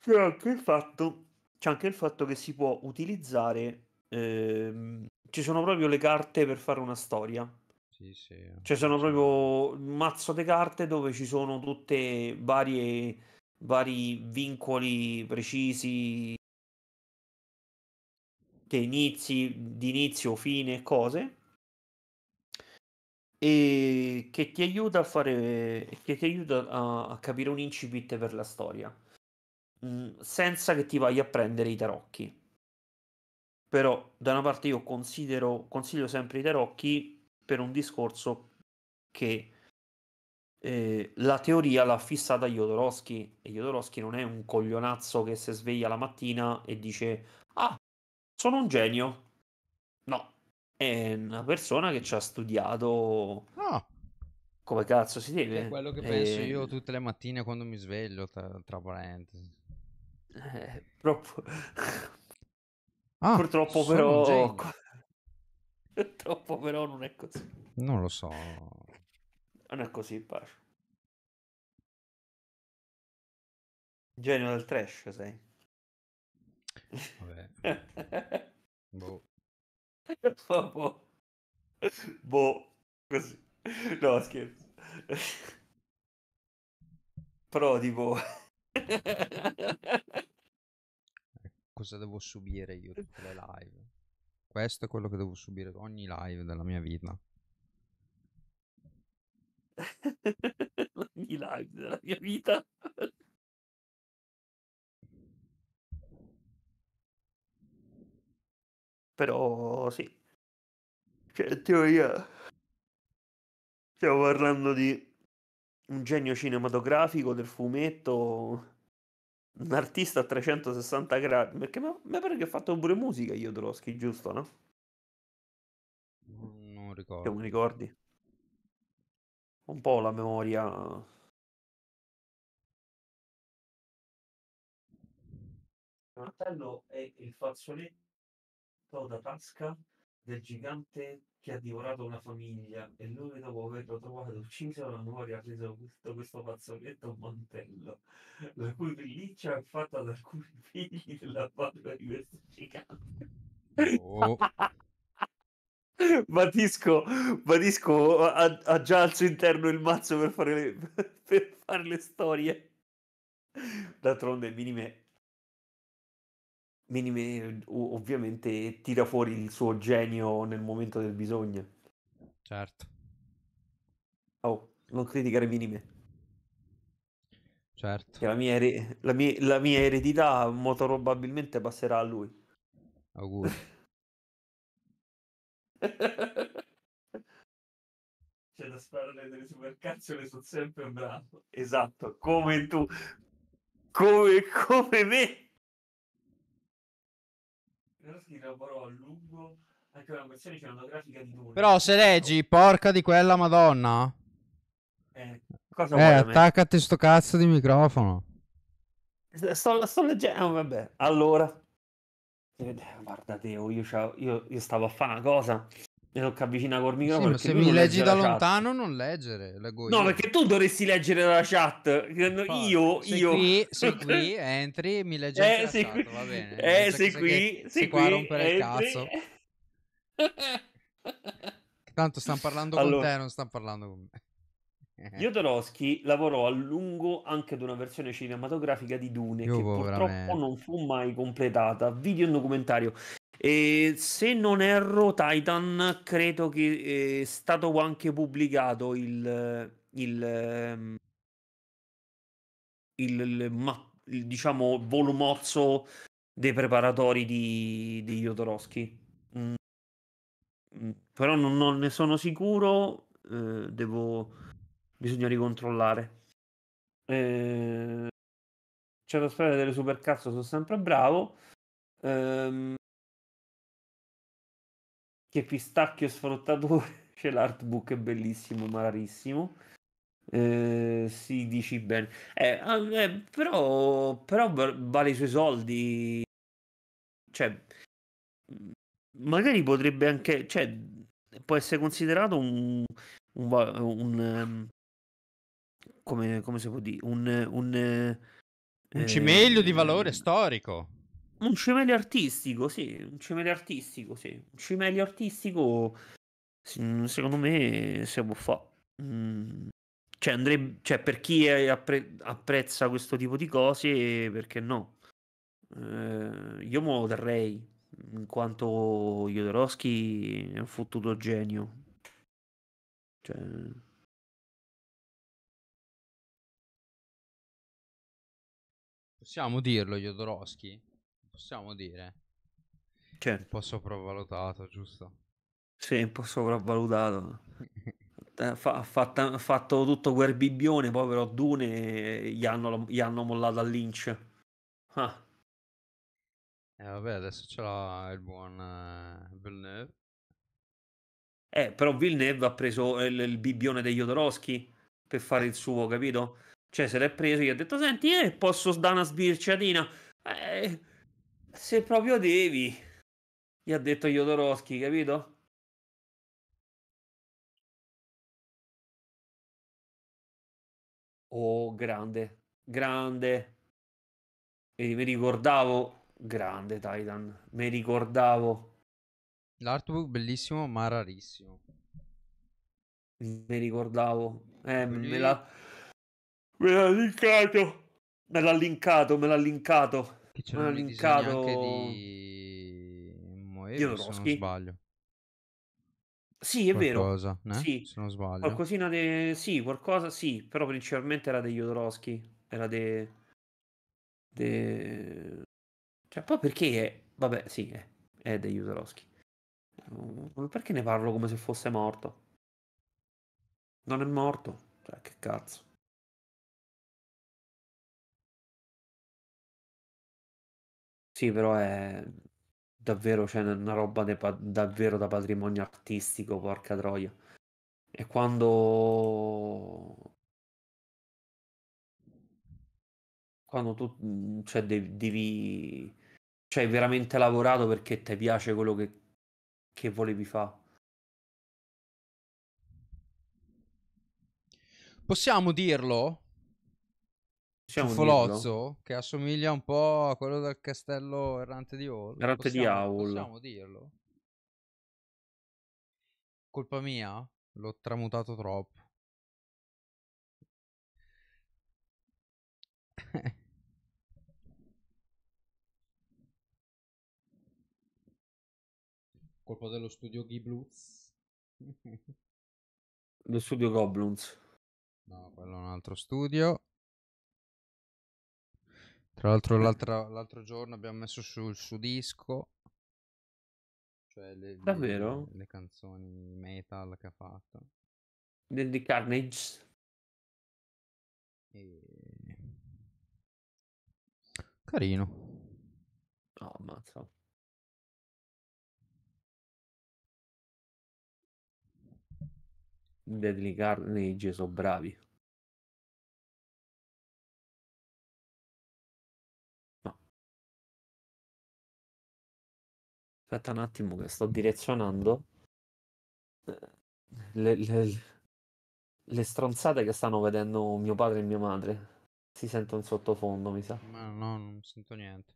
c'è, anche fatto, c'è, anche il fatto, che si può utilizzare, ehm, ci sono proprio le carte per fare una storia. Sì, sì. Eh. Cioè sono proprio un mazzo di carte dove ci sono tutte varie vari vincoli precisi che inizi, di inizio, fine, cose e che ti aiuta a fare che ti aiuta a, a capire un incipit per la storia mm, senza che ti vai a prendere i tarocchi però da una parte io considero consiglio sempre i tarocchi per un discorso che eh, la teoria l'ha fissata Jodorowsky e Jodorowsky non è un coglionazzo che si sveglia la mattina e dice ah sono un genio è una persona che ci ha studiato ah. come cazzo si deve. È quello che e... Eh, penso io tutte le mattine quando mi sveglio, tra, tra parentesi. Eh, proprio... ah, Purtroppo però... Purtroppo però non è così. Non lo so. Non è così, Pascio. Genio del trash, sei. Vabbè. boh. Boh, boh. boh, così. No, scherzo. Però tipo... Cosa devo subire io tutte le live? Questo è quello che devo subire ogni live della mia vita. ogni live della mia vita? Però sì. Cioè, in teoria stiamo parlando di un genio cinematografico del fumetto, un artista a 360 gradi, perché mi pare che ha fatto pure musica Jodorowsky, giusto, no? Non ricordo. Che mi ricordi? Un po' la memoria il martello è il fazzoletto scattò da tasca del gigante che ha divorato una famiglia e lui dopo averlo trovato ucciso la memoria ha preso tutto questo fazzoletto mantello la cui pelliccia è fatta da alcuni figli della patria di questo gigante oh. Batisco, Batisco ha, ha, già al suo interno il mazzo per fare le, per fare le storie d'altronde minime Minime, ovviamente tira fuori il suo genio nel momento del bisogno. Certo. Oh, non criticare Minime. Certo. la, mia, er- la, mia, la mia eredità molto probabilmente passerà a lui. Auguri. C'è da sparare delle supercazzole, sono sempre bravo. Esatto, come tu, come, come me però se leggi, porca di quella madonna. Eh, cosa eh attaccati sto cazzo di microfono. Eh, sto, sto leggendo, oh, vabbè. Allora. Guarda Teo, io, io, io stavo a fare una cosa mi tocca avvicina col microfono. Sì, se mi leggi da lontano, chat. non leggere. Leggo io. No, perché tu dovresti leggere la chat. io, sei io. Qui, sei qui, entri, mi leggi. Eh, sei qui. va bene. Eh, sei qui. Sei, sei, sei qua a rompere entri. il eh, cazzo. Tanto stanno parlando allora, con te, non stanno parlando con me. Jodorowsky lavorò a lungo anche ad una versione cinematografica di Dune Io che purtroppo veramente. non fu mai completata, video e documentario. E se non erro, Titan credo che eh, è stato anche pubblicato il, il, ehm, il, il, ma, il diciamo volumozzo dei preparatori di, di Jodorowsky. Mm. mm. Però non, non, ne sono sicuro, eh, devo... bisogna ricontrollare. Eh... C'è la storia delle supercazzo, sono sempre bravo. Ehm, che pistacchio sfruttatore c'è l'artbook è bellissimo ma rarissimo eh, sì dici bene eh, ah, eh, però, però vale i suoi soldi cioè magari potrebbe anche cioè può essere considerato un, un, un ehm, come, come si può dire un, un, un eh, cimelio di valore storico un cimelio artistico, sì, un cimelio artistico, sì. Un cimelio artistico, mm, secondo me, si può fare. Mm. Cioè, andrebbe, cioè, per chi appre- apprezza questo tipo di cose, perché no? Eh, io me lo terrei, in quanto Jodorowsky è un fottuto genio. Cioè... Possiamo dirlo, Jodorowsky? possiamo dire. Certo. Un po' sopravvalutato, giusto? Sì, un po' sopravvalutato. Eh, ha Fa, fatto, fatto, tutto quel bibbione, poi però Dune eh, gli hanno, gli hanno mollato al Lynch. Ah. Eh, vabbè, adesso ce l'ha il buon uh, Villeneuve. Eh, però Villeneuve ha preso il, il bibbione degli Odorowski per fare il suo, capito? Cioè, se l'è preso, gli ha detto, senti, eh, posso dare una sbirciatina? Eh, se proprio devi, gli ha detto Jodorowsky, capito? Oh, grande, grande. E mi ricordavo, grande Titan, mi ricordavo. L'artbook bellissimo ma rarissimo. Mi ricordavo. Eh, Lui... me l'ha... Me l'ha linkato. Me l'ha linkato, me l'ha linkato. Che c'erano hanno linkato anche di Moebius, se non sbaglio. Sì, è qualcosa, vero. Eh? Sì. Se non sbaglio. Qualcosina de... Sì, qualcosa sì, però principalmente era degli Jodorowsky. Era de... de... Cioè, poi perché... È... Vabbè, sì, è, è degli Jodorowsky. Perché ne parlo come se fosse morto? Non è morto? Cioè, che cazzo. Sì, però è davvero, cioè, una roba de- davvero da patrimonio artistico, porca troia. E quando... Quando tu, mhmm, cioè, de- devi... Cioè, hai veramente lavorato perché ti piace quello che, che volevi fare. Possiamo dirlo? Possiamo folozzo dirlo? che assomiglia un po' a quello del castello errante di Aul. Errante di Aul. Possiamo dirlo. Colpa mia, l'ho tramutato troppo. Colpa dello studio Ghibluz. Lo studio Goblins. No, quello è un altro studio. Tra l'altro l'altro giorno abbiamo messo sul suo disco. Cioè le, Davvero? Le, le canzoni metal che ha fatto. Del di Carnage. E... Carino. No, oh, ammazza. Deadly Carnage sono bravi. Aspetta un attimo che sto direzionando eh, le, le, le stronzate che stanno vedendo mio padre e mia madre. Si sente un sottofondo, mi sa. Ma no, non sento niente.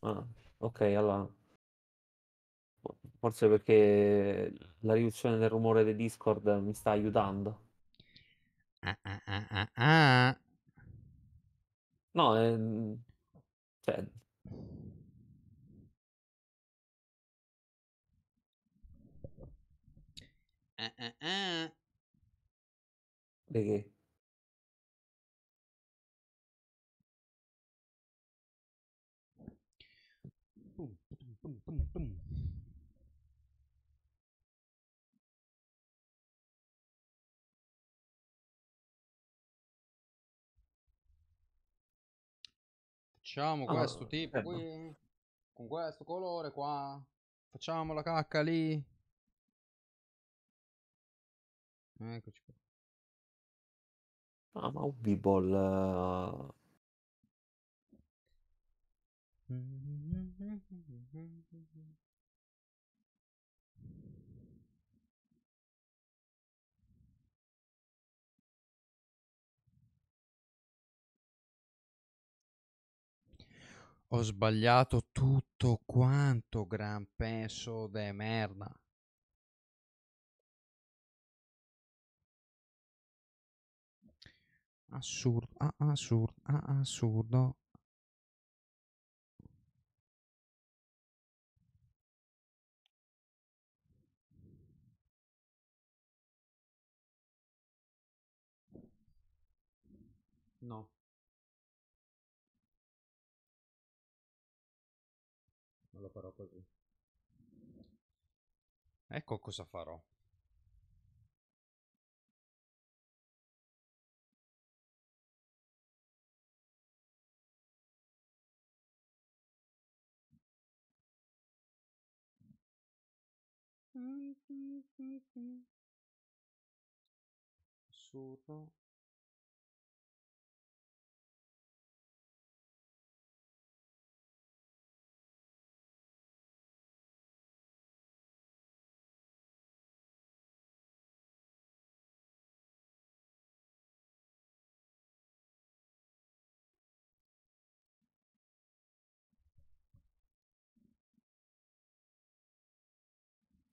Ah, ok, allora. Forse perché la riduzione del rumore di Discord mi sta aiutando. Ah, ah, ah, ah, ah. no, eh, cioè, Eh, eh, eh. Perché? Facciamo allora, ah, questo tipo certo. qui, con questo colore qua, facciamo la cacca lì. Eccoci qua. Ah, ma un b-ball. Eh. Ho sbagliato tutto quanto, gran penso de merda. assurdo, ah, assurdo, ah, assurdo. No. Non lo farò così. Ecco cosa farò. 嗯嗯嗯，输了。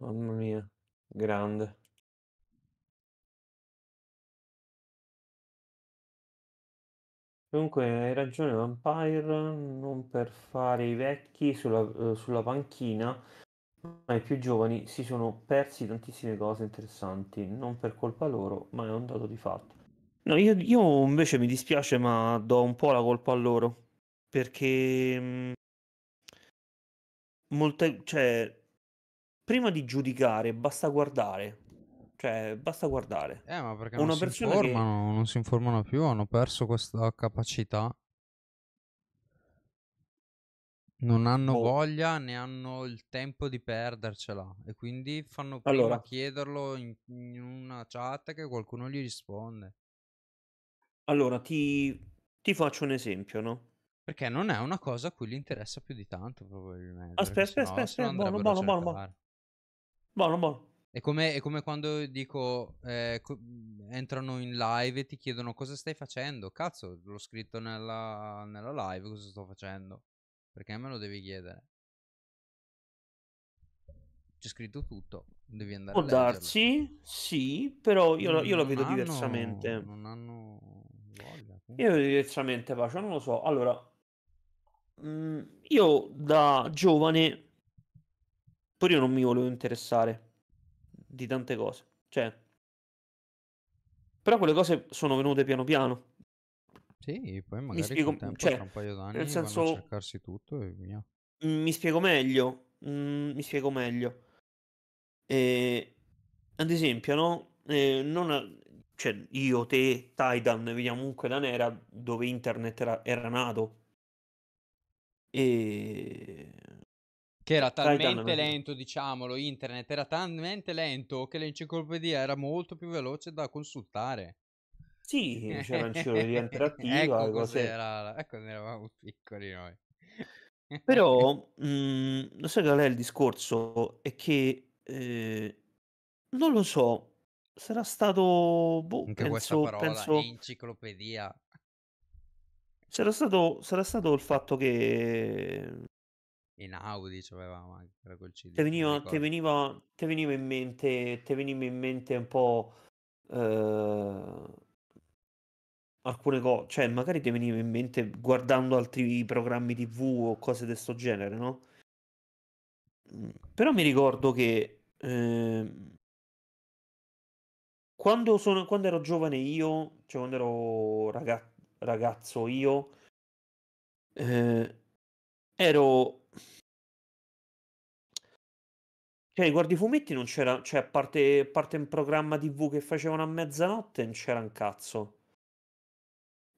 Mamma mia, grande. Comunque hai ragione, Vampire, non per fare i vecchi sulla, eh, sulla panchina, ma i più giovani si sono persi tantissime cose interessanti, non per colpa loro, ma è un dato di fatto. No, io, io invece mi dispiace, ma do un po' la colpa a loro, perché mh, mm, molte, cioè, prima di giudicare basta guardare. Cioè, basta guardare. Eh, ma perché Una non, si informano, che... non si informano più, hanno perso questa capacità. Non hanno oh. voglia né hanno il tempo di perdercela e quindi fanno prima allora. chiederlo in, in una chat che qualcuno gli risponde. Allora, ti, ti, faccio un esempio, no? Perché non è una cosa a cui gli interessa più di tanto, probabilmente. Aspetta, aspetta, aspetta, buono, buono, buono, buono. Buono, buono. È come, è come, quando dico, eh, entrano in live e ti chiedono cosa stai facendo. Cazzo, l'ho scritto nella, nella live cosa sto facendo. Perché me lo devi chiedere? C'è scritto tutto, devi andare Può a leggerlo. darsi, sì, però io, non, io lo vedo hanno, diversamente. Non hanno voglia. Comunque. Io vedo diversamente, Pacio, non lo so. Allora, mh, io da giovane pure io non mi volevo interessare di tante cose. Cioè, però quelle cose sono venute piano piano. Sì, poi magari mi spiego, tempo, cioè, tra un paio d'anni nel senso, vanno a cercarsi tutto e via. Mi spiego meglio, mm, mi spiego meglio. Eh, ad esempio, no? Eh, non, cioè, io, te, Titan, veniamo comunque da un'era dove internet era, era nato. E che era talmente Dai, lento, diciamolo, internet era talmente lento che l'enciclopedia era molto più veloce da consultare. Sì, c'era l'enciclopedia interattiva. ecco cos'era, ecco eravamo piccoli noi. Però, mh, mm, lo sai qual è il discorso? È che, eh, non lo so, sarà stato... Boh, Anche penso, questa parola, penso... enciclopedia. Sarà stato, sarà stato il fatto che in Audi c'avevamo anche era col CD. Te veniva, te veniva, te veniva in mente, te veniva in mente un po' eh, alcune cose, cioè magari ti veniva in mente guardando altri programmi TV o cose di sto genere, no? Mm, però mi ricordo che eh, quando, sono, quando ero giovane io, cioè quando ero raga- ragazzo io, eh, ero cioè, riguardo i fumetti non c'era, cioè, a parte, parte un programma TV che facevano a mezzanotte, non c'era un cazzo.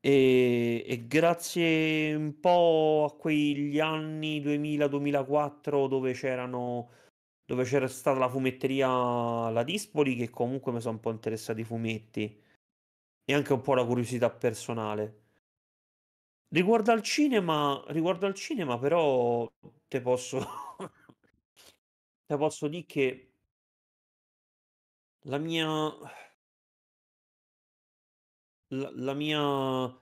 E, e grazie un po' a quegli anni 2000-2004 dove c'erano dove c'era stata la fumetteria La Dispoli che comunque mi sono un po' interessati i fumetti e anche un po' la curiosità personale. Riguardo al cinema, riguardo al cinema però te posso, te posso dire che la mia, la, la mia,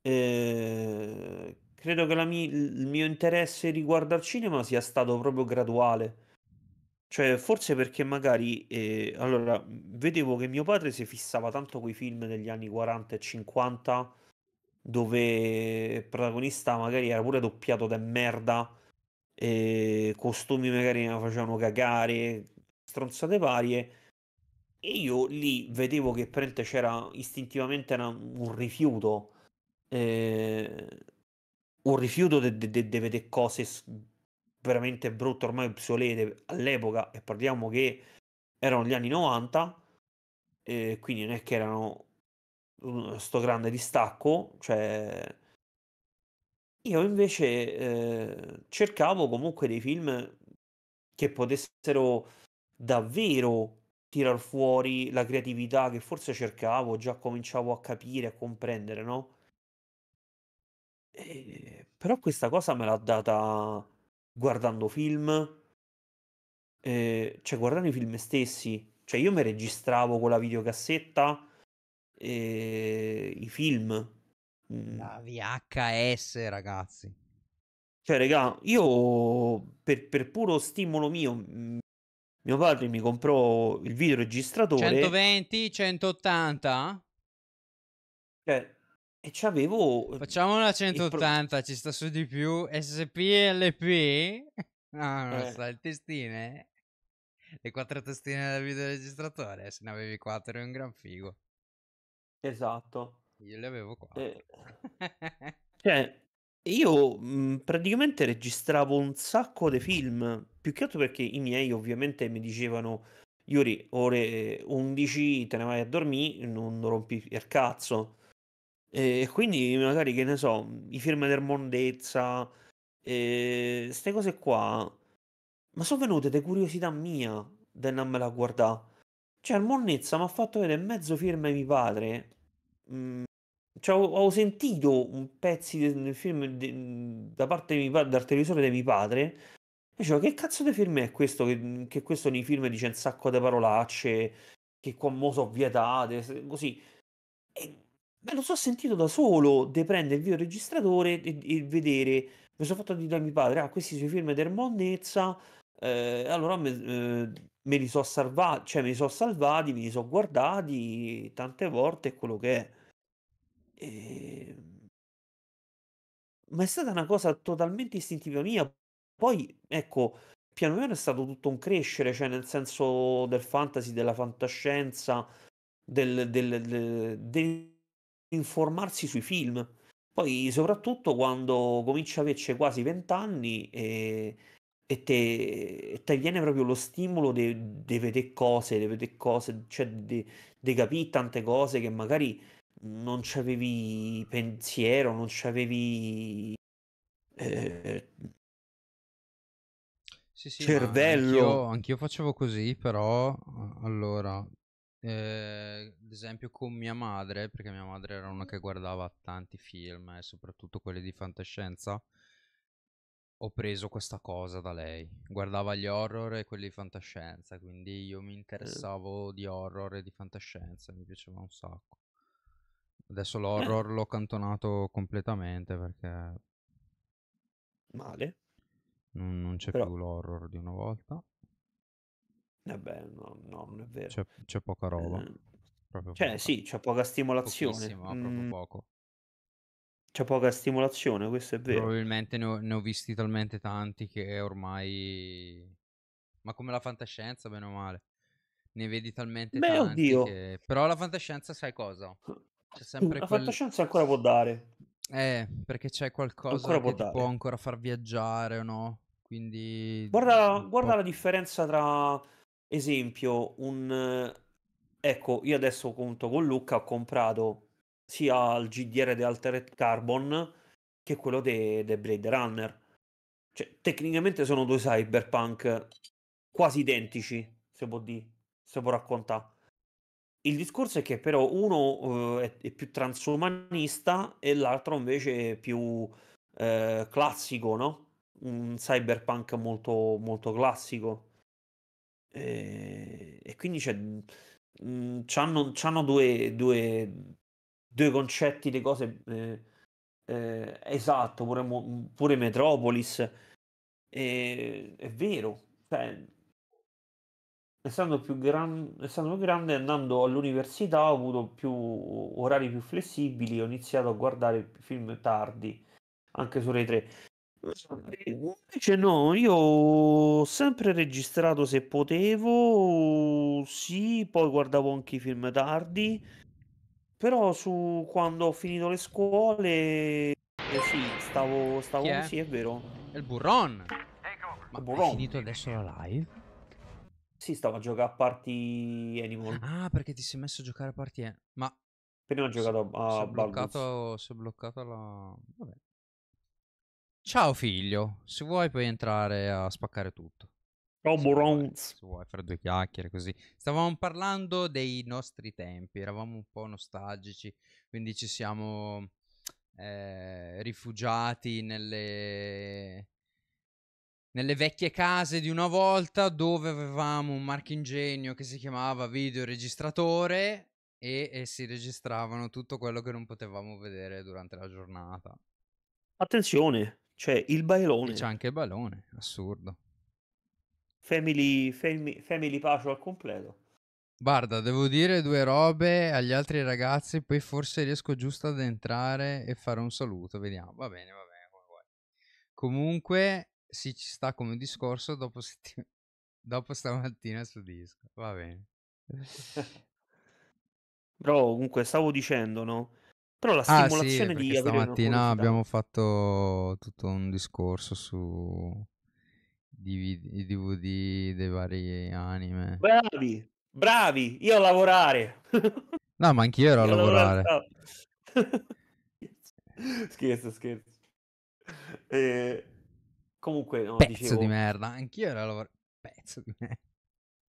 eh, credo che la mi- il mio interesse riguardo al cinema sia stato proprio graduale. Cioè, forse perché magari, eh, allora, mhmm, vedevo che mio padre si fissava tanto coi film degli anni 40 e 50 dove il protagonista magari era pure doppiato da merda, e costumi magari ne facevano cagare, stronzate varie. E io lì vedevo che prente c'era istintivamente una, un rifiuto, eh, un rifiuto di vedere cose veramente brutte, ormai obsolete all'epoca, e parliamo che erano gli anni 90, eh, quindi non è che erano sto grande distacco, cioè io invece eh, cercavo comunque dei film che potessero davvero tirar fuori la creatività che forse cercavo, già cominciavo a capire, a comprendere, no? E... Eh, però questa cosa me l'ha data guardando film, eh, cioè guardando i film stessi. Cioè io mi registravo con la videocassetta eh, i film. Mm. La VHS, ragazzi. Cioè, regà, io per, per puro stimolo mio, mm, mio padre mi comprò il videoregistratore. 120, 180? Cioè, e c'avevo. Eh, Facciamo la 180, pro... ci sta su di più. SPLP. No, non eh. so, il testine. Le quattro testine del videoregistratore. Se ne avevi quattro è un gran figo. Esatto. Io le avevo qua. E... cioè, io mh, mhmm, praticamente registravo un sacco di film, più che altro perché i miei ovviamente mi dicevano Iuri, ore 11 eh, te ne vai a dormire, non rompi il cazzo. E quindi magari, che ne so, i film del Mondezza, queste cose qua, ma sono venute di curiosità mia del non me la guardà. Cioè, il Mondezza mi ha fatto vedere mezzo film mio padre Mhmm, cioè, ho, sentito pezzi del, film de, da parte di, dal televisore di mio padre. E dicevo, che cazzo di film è questo? Che, che questo nei film dice un sacco di parolacce, che qua mo sono vietate, così. E me lo sono sentito da solo, de prendere il videoregistratore e, e vedere. Mi sono fatto dire a mio padre, ah, questi sono i film del Monnezza, eh, allora me, eh, me li sono salvati, cioè me li sono salvati, me li sono guardati tante volte, è quello che è. Ehm, ma è stata una cosa totalmente istintiva mia. Poi, ecco, piano piano è stato tutto un crescere, cioè nel senso del fantasy, della fantascienza, del, del, del, dell'informarsi sui film. Poi, soprattutto quando cominci a averci quasi vent'anni e, eh, e te, te, viene proprio lo stimolo di vedere cose, di vedere cose, cioè di capire tante cose che magari non ci avevi pensiero, non c'avevi eh, sì, sì, cervello. Anch'io, anch'io, facevo così, però allora, eh, ad esempio con mia madre, perché mia madre era una che guardava tanti film e eh, soprattutto quelli di fantascienza. Ho preso questa cosa da lei. Guardava gli horror e quelli di fantascienza, quindi io mi eh. interessavo di horror e di fantascienza, mi piaceva un sacco. Adesso eh. l'horror l'ho cantonato completamente perché... Male. Non, non c'è Però... più l'horror di una volta. Vabbè, eh no, no non è vero. C'è, c'è poca roba. Eh. cioè, poca. sì, c'è poca stimolazione. Mm. C'è poca stimolazione, questo è vero. Probabilmente ne ho, ne ho, visti talmente tanti che ormai... Ma come la fantascienza, bene o male. Ne vedi talmente Beh, tanti. Oddio. Che... Però la fantascienza sai cosa? C'è sempre la quel... fantascienza ancora può dare. Eh, perché c'è qualcosa ancora che può, può ancora far viaggiare o no? Quindi... Guarda, guarda la differenza tra, esempio, un... Ecco, io adesso conto con Luca, ho comprato sia il GDR di Altered Carbon che quello di Blade Runner. Cioè, tecnicamente sono due cyberpunk quasi identici, se può dire, se può raccontare. Il discorso è che però uno eh, è, più transumanista e l'altro invece è più eh, classico, no? Un cyberpunk molto, molto classico. E, e quindi c'è, mh, mm, c'hanno, c'hanno due, due, due concetti di cose... Eh, eh, esatto, pure, pure Metropolis. E, è vero, cioè, essendo più, gran... essendo più grande, andando all'università ho avuto più orari più flessibili, ho iniziato a guardare film tardi, anche su Rai 3. Invece no, io ho sempre registrato se potevo, sì, poi guardavo anche i film tardi, però su quando ho finito le scuole, eh sì, stavo, stavo sì, è? vero. È il burron. Ma il finito adesso la live? Sì, stavo a giocare a Party Animal. Ah, perché ti sei messo a giocare a Party Animal. Eh. Ma... Prima ho giocato a, a si è bloccato, si è bloccato la... Vabbè. Ciao figlio, se vuoi puoi entrare a spaccare tutto. Ciao Burons. Se vuoi fare due chiacchiere così. Stavamo parlando dei nostri tempi, eravamo un po' nostalgici, quindi ci siamo eh, rifugiati nelle nelle vecchie case di una volta dove avevamo un marchingegno che si chiamava videoregistratore e, e si registravano tutto quello che non potevamo vedere durante la giornata. Attenzione, c'è il bailone. E c'è anche il bailone, assurdo. Family, family, family Pacio al completo. Guarda, devo dire due robe agli altri ragazzi, poi forse riesco giusto ad entrare e fare un saluto, vediamo. Va bene, va bene, come vuoi. Comunque, sì ci sta come discorso dopo, setti- dopo stamattina su disco, va bene. Però comunque stavo dicendo, no? Però la ah, stimolazione sì, di avere stamattina abbiamo fatto tutto un discorso su i DVD dei vari anime. Bravi, bravi, io a lavorare. no, ma anch'io ero a lavorare. lavorare. scherzo, scherzo. Eh, Comunque, no, pezzo dicevo... di merda. Anch'io ero a lavorare. Pezzo di merda.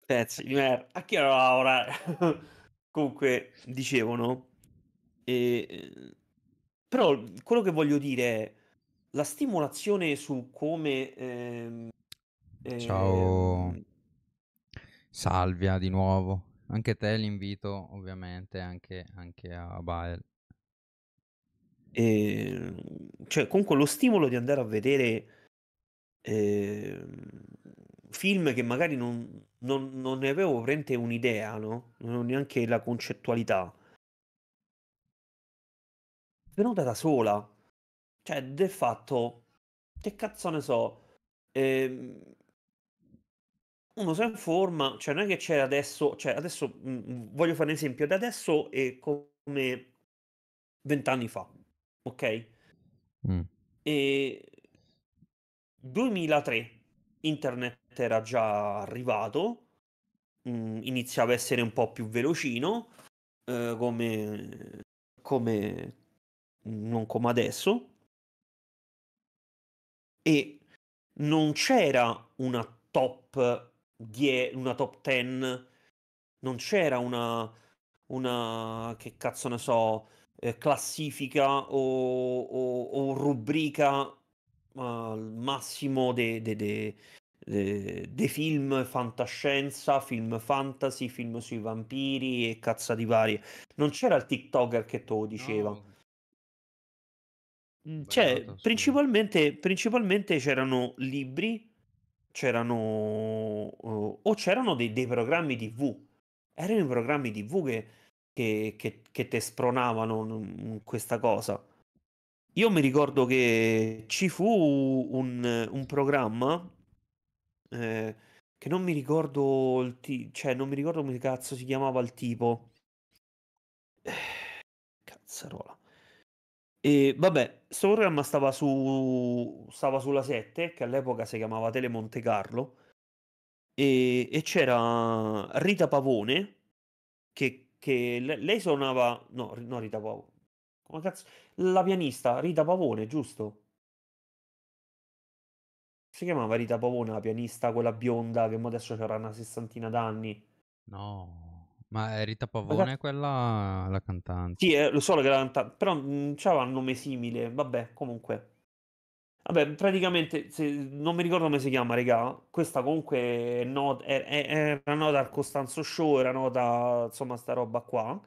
Pezzo di merda. Anch'io ero a lavorare. Comunque, dicevano. E... Eh, però quello che voglio dire è la stimolazione su come. Ehm, ehm... Ciao. Salvia di nuovo. Anche te l'invito, ovviamente, anche, anche a Bael. E... Ehm, cioè, comunque lo stimolo di andare a vedere eh, film che magari non, non, non ne avevo veramente un'idea, no? Non ho neanche la concettualità. Venuta da sola. Cioè, del fatto, che cazzo ne so, eh, uno si informa, cioè non è che c'è adesso, cioè adesso mh, mm, mm, voglio fare un esempio, da adesso è come vent'anni fa, ok? Mm. E 2003 internet era già arrivato, mh, mm, iniziava a essere un po' più velocino, eh, come, come non come adesso, e non c'era una top 10, una top 10, non c'era una, una che cazzo ne so, eh, classifica o, o, o rubrica al massimo dei de, de, de, film fantascienza, film fantasy, film sui vampiri e cazzo di varie. Non c'era il TikToker che te lo diceva. No. Mm, cioè, principalmente, principalmente, c'erano libri, c'erano o c'erano dei, dei programmi TV. Erano i programmi TV che, che, che, che te spronavano questa cosa. Io mi ricordo che ci fu un, un programma eh, che non mi ricordo il ti- cioè non mi ricordo come cazzo si chiamava il tipo. Eh, cazzarola. E vabbè, questo programma stava su stava sulla 7, che all'epoca si chiamava Tele Monte Carlo e, e c'era Rita Pavone che, che lei suonava no, no Rita Pavone come cazzo? La pianista, Rita Pavone, giusto? Si chiamava Rita Pavone, la pianista, quella bionda che adesso c'era una sessantina d'anni. No, ma è Rita Pavone Ragazzi... quella la cantante? Sì, eh, lo so che la cantante, però mhmm, c'aveva un nome simile, vabbè, comunque. Vabbè, praticamente, se, non mi ricordo come si chiama, regà, questa comunque è not- era nota al Costanzo Show, era nota, insomma, sta roba qua.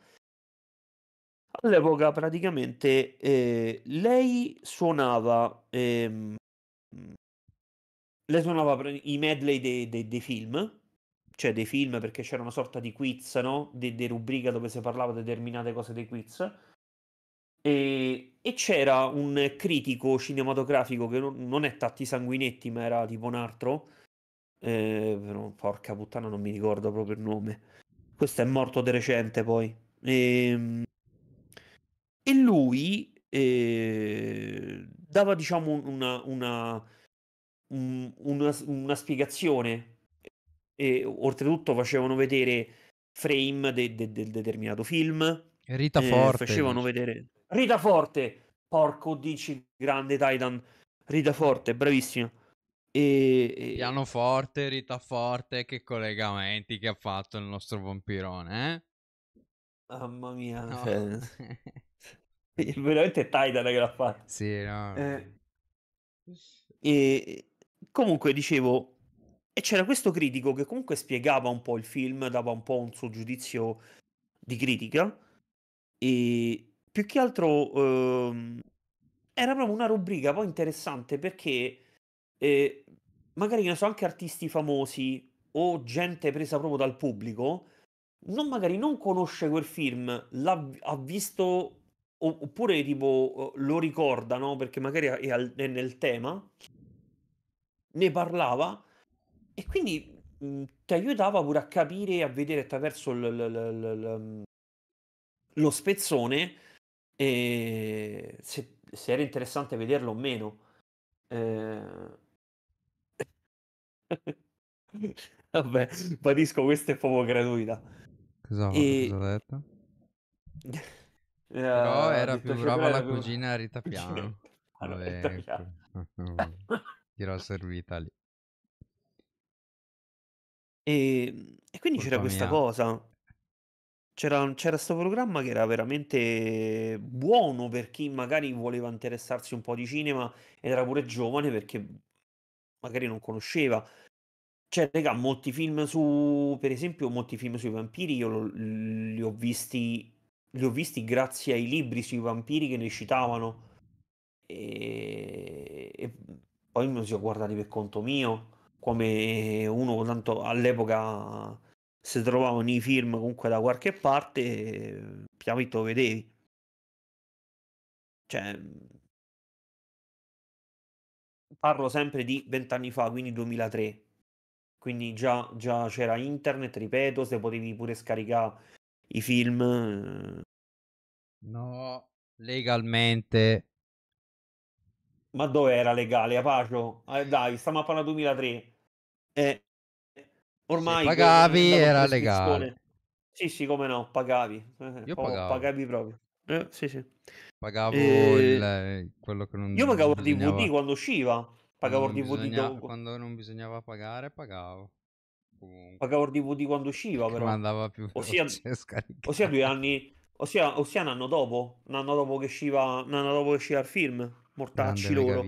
All'epoca praticamente eh, lei suonava, ehm, lei suonava i medley dei, dei, dei, film, cioè dei film perché c'era una sorta di quiz, no? dei de, rubrica dove si parlava determinate cose dei quiz. E, e c'era un critico cinematografico che non, non, è Tatti Sanguinetti, ma era tipo un altro. Eh, porca puttana, non mi ricordo proprio il nome. Questo è morto di recente poi. E, ehm, e lui eh, dava, diciamo, una, una, una, una spiegazione. E oltretutto facevano vedere frame de, de, del determinato film. Rita eh, Forte. Facevano vedere Rita Forte. Porco dici, grande Titan. Rita Forte, bravissima. E, e... Pianoforte, Rita Forte, che collegamenti che ha fatto il nostro vampirone, eh? Mamma mia. No. Cioè, veramente è Tidal che l'ha fatto. Sì, no. Eh, e comunque dicevo, e c'era questo critico che comunque spiegava un po' il film, dava un po' un suo giudizio di critica e più che altro ehm, era proprio una rubrica poi interessante perché eh, magari ne so anche artisti famosi o gente presa proprio dal pubblico non magari non conosce quel film l'ha ha visto oppure tipo lo ricordano perché magari è, al, è nel tema, ne parlava e quindi mhmm, ti aiutava pure a capire e a vedere attraverso l, l, l, mhmm, lo spezzone eh, se, se, era interessante vederlo o meno. Eh... Vabbè, patisco, questa è proprio gratuita. Cosa, e... detto? Eh, Però era più brava la più... cugina Rita Piano. allora, Rita Piano. Tirò servita lì. E, ehm, e quindi Colpa c'era questa cosa. C'era, c'era questo programma che era veramente buono per chi magari voleva interessarsi un po' di cinema ed era pure giovane perché magari non conosceva. Cioè, raga, molti film su, per esempio, molti film sui vampiri io li ho visti li ho visti grazie ai libri sui vampiri che ne citavano e, e poi me li ho guardati per conto mio come uno tanto all'epoca se trovavano i film comunque da qualche parte chiaramente lo vedevi cioè parlo sempre di vent'anni fa quindi 2003 quindi già, già c'era internet ripeto se potevi pure scaricare i film. Eh. No, legalmente. Ma dove era legale, Apacio? Eh, dai, stiamo a Pana 2003. Eh, ormai... Se pagavi era legale. Schizzone. Sì, sì, come no, pagavi. Eh, Io oh, pagavo. Pagavi proprio. Eh, sì, sì. Pagavo eh, il, eh, quello che non Io pagavo il bisognava... DVD quando usciva. Pagavo il DVD bisognava... Quando non bisognava pagare, pagavo. Comunque. Pagavo il DVD quando usciva, però. andava più ossia, ossia due anni, ossia, ossia un anno dopo, un anno dopo che usciva, un anno dopo che usciva il film, mortacci loro.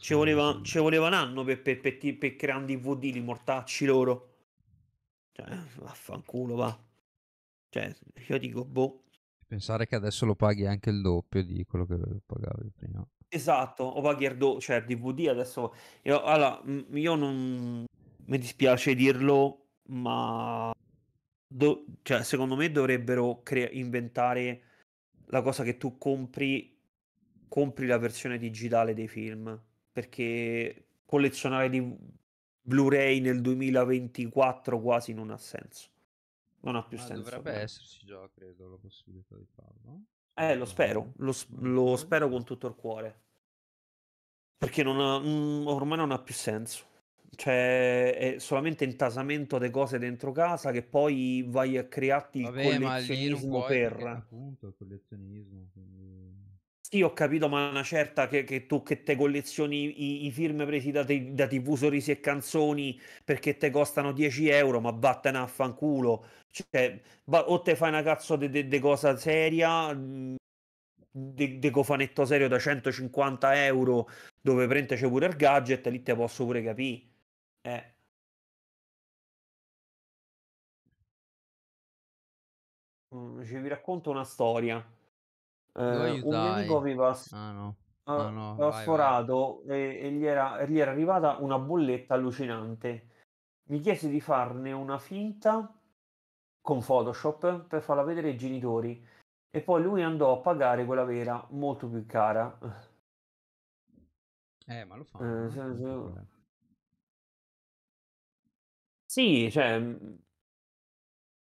Ci voleva, ci voleva, un anno per, per, per, per creare un DVD, di mortacci loro. Cioè, vaffanculo, va. Cioè, io dico, boh. Pensare che adesso lo paghi anche il doppio di quello che pagavi prima. Esatto, o paghi il do- cioè il DVD adesso... Io, allora, io non mi dispiace dirlo, ma do- cioè, secondo me dovrebbero cre- inventare la cosa che tu compri, compri la versione digitale dei film, perché collezionare di Blu-ray nel 2024 quasi non ha senso. Non ha più ma senso. Dovrebbe però. esserci già, credo, la possibilità di farlo. Eh, lo spero, lo, lo spero con tutto il cuore. Perché non ha, mm, ormai non ha più senso cioè è solamente intasamento di cose dentro casa che poi vai a crearti Vabbè, collezionismo puoi, per appunto il collezionismo quindi... Sì, ho capito, ma una certa che, che tu che te collezioni i, i film presi da, te, da, TV, sorrisi e canzoni perché te costano 10 euro, ma vattene a fanculo. Cioè, va, o te fai una cazzo di cosa seria, mhmm, di cofanetto serio da 150 euro, dove prende c'è pure il gadget, lì te posso pure capire. Eh. Mm, vi racconto una storia. Eh, un mio amico aveva, Ah, no. Ah, no, aveva vai, sforato vai. E, e gli, era, gli era arrivata una bolletta allucinante. Mi chiese di farne una finta con Photoshop per farla vedere ai genitori e poi lui andò a pagare quella vera molto più cara. Eh, ma lo fa. Eh, sì, cioè, mhmm,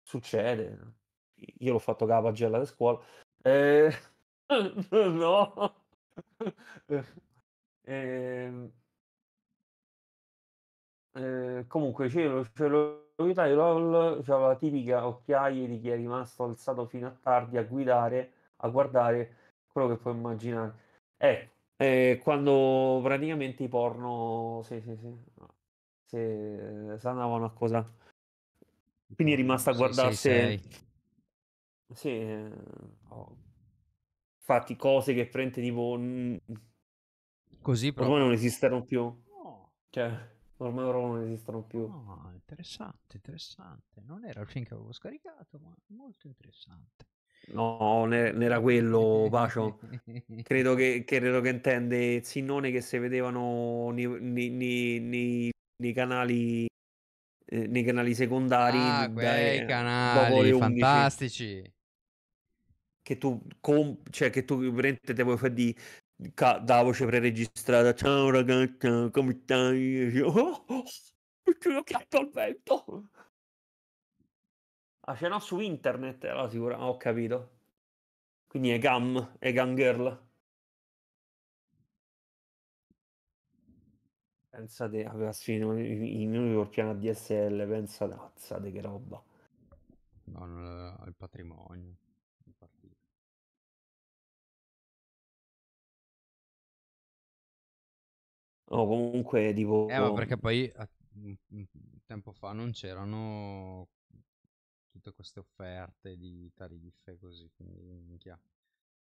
succede. Io l'ho fatto gavaggiare da scuola. Eh, no. eh, eh, comunque, c'è Cielo Vita di LOL c'aveva la tipica occhiaia di chi è rimasto alzato fino a tardi a guidare, a guardare quello che puoi immaginare. Ecco, quando praticamente i porno... Sì, sì, sì se eh, sanavano a cosa. Quindi è rimasta a guardarsi se... Sì, oh. Eh, infatti cose che prende tipo... Mm, Così proprio... Ormai non esistono più. No. Cioè, ormai loro non esistono più. No, interessante, interessante. Non era il film che avevo scaricato, ma molto interessante. No, non era quello, bacio credo, che, credo che intende Zinnone che si vedevano nei nei canali eh, nei canali secondari ah, quei eh, canali fantastici che tu comp- cioè che tu veramente te vuoi fare di ca- da voce preregistrata ciao ragazza come stai oh, oh, oh ci chiatto al vento ah ce cioè, no su internet allora eh, sicura ho capito quindi è gam è gam girl Pensate, aveva sfinito i New York a DSL, pensate, azzate che roba. No, non il patrimonio. No, comunque tipo... Eh, ma perché poi a, tempo fa non c'erano tutte queste offerte di tariffe così, quindi minchia,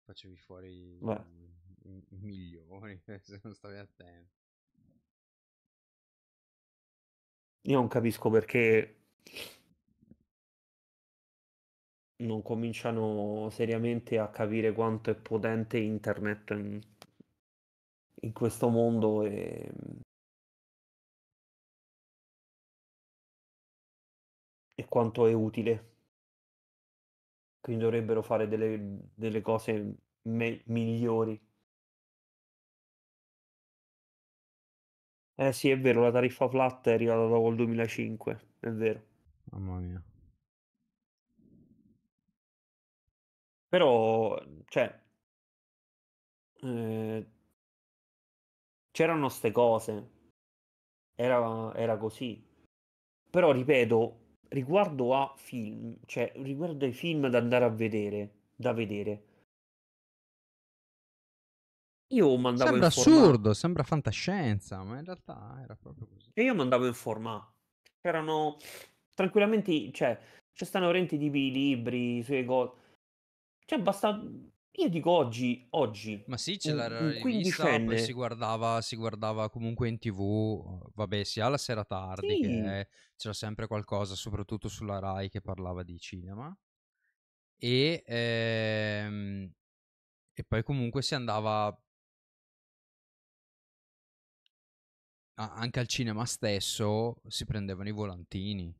facevi fuori i... milioni se non stavi attento. Io non capisco perché non cominciano seriamente a capire quanto è potente internet in, in questo mondo e e quanto è utile. Quindi dovrebbero fare delle, delle cose me- migliori. Eh sì, è vero, la tariffa flat è arrivata dopo il 2005, è vero. Mamma mia. Però, cioè, eh, c'erano ste cose, era, era così. Però, ripeto, riguardo a film, cioè, riguardo ai film da andare a vedere, da vedere, io mandavo sembra in forma. assurdo, sembra fantascienza, ma in realtà era proprio così. E io mandavo in forma. C'erano tranquillamente, cioè, ci stanno orenti di libri, sue cose. Cioè, basta io dico oggi, oggi. Ma sì, c'è un, la un si guardava, si guardava comunque in tv, vabbè, sia la sera tardi, sì. che c'era sempre qualcosa, soprattutto sulla Rai, che parlava di cinema. E, ehm, e poi comunque si andava anche al cinema stesso si prendevano i volantini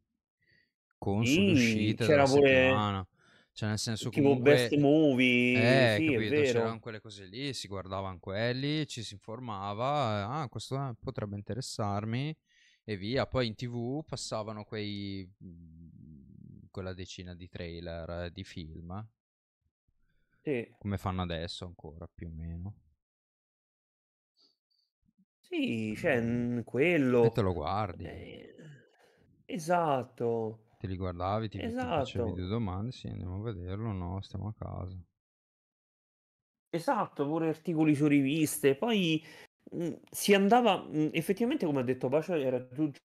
con sì, sull'uscita della pure... settimana. Cioè, nel senso tipo comunque... best movie, eh, sì, capito? c'erano quelle cose lì, si guardavano quelli, ci si informava, ah, questo potrebbe interessarmi e via. Poi in tv passavano quei mm, quella decina di trailer eh, di film. Sì. Come fanno adesso ancora più o meno. Sì, cioè, mhmm, quello... E te lo guardi. Eh, esatto. Te li guardavi, ti, ti Esatto. facevi due domande, sì, andiamo a vederlo, no, stiamo a casa. Esatto, pure articoli su riviste. Poi mh, mhmm, si andava, mh, mhmm, effettivamente, come ha detto Bacio, era giusto,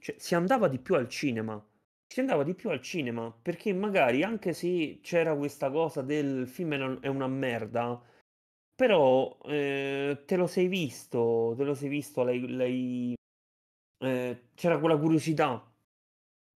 cioè, si andava di più al cinema. Si andava di più al cinema perché magari anche se c'era questa cosa del film è una, è una merda, però eh, te lo sei visto, te lo sei visto, lei, lei eh, c'era quella curiosità.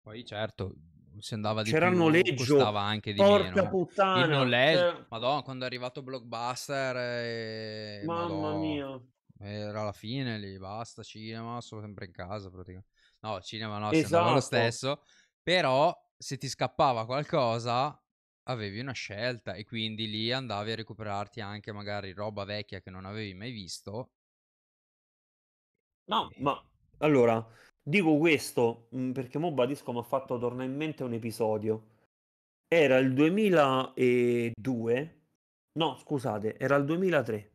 Poi certo, si andava di C'era più, noleggio, costava anche di porca meno. Eh. puttana. Il noleggio, cioè eh. madonna, quando è arrivato Blockbuster, eh, mamma madonna, mia. Era la fine lì, basta, cinema, sono sempre in casa praticamente. No, cinema no, esatto. lo stesso, però se ti scappava qualcosa Avevi una scelta e quindi lì andavi a recuperarti anche magari roba vecchia che non avevi mai visto. No, ma allora dico questo mhmm, perché mo Badisco mi ha fatto tornare in mente un episodio. Era il 2002, no, scusate, era il 2003.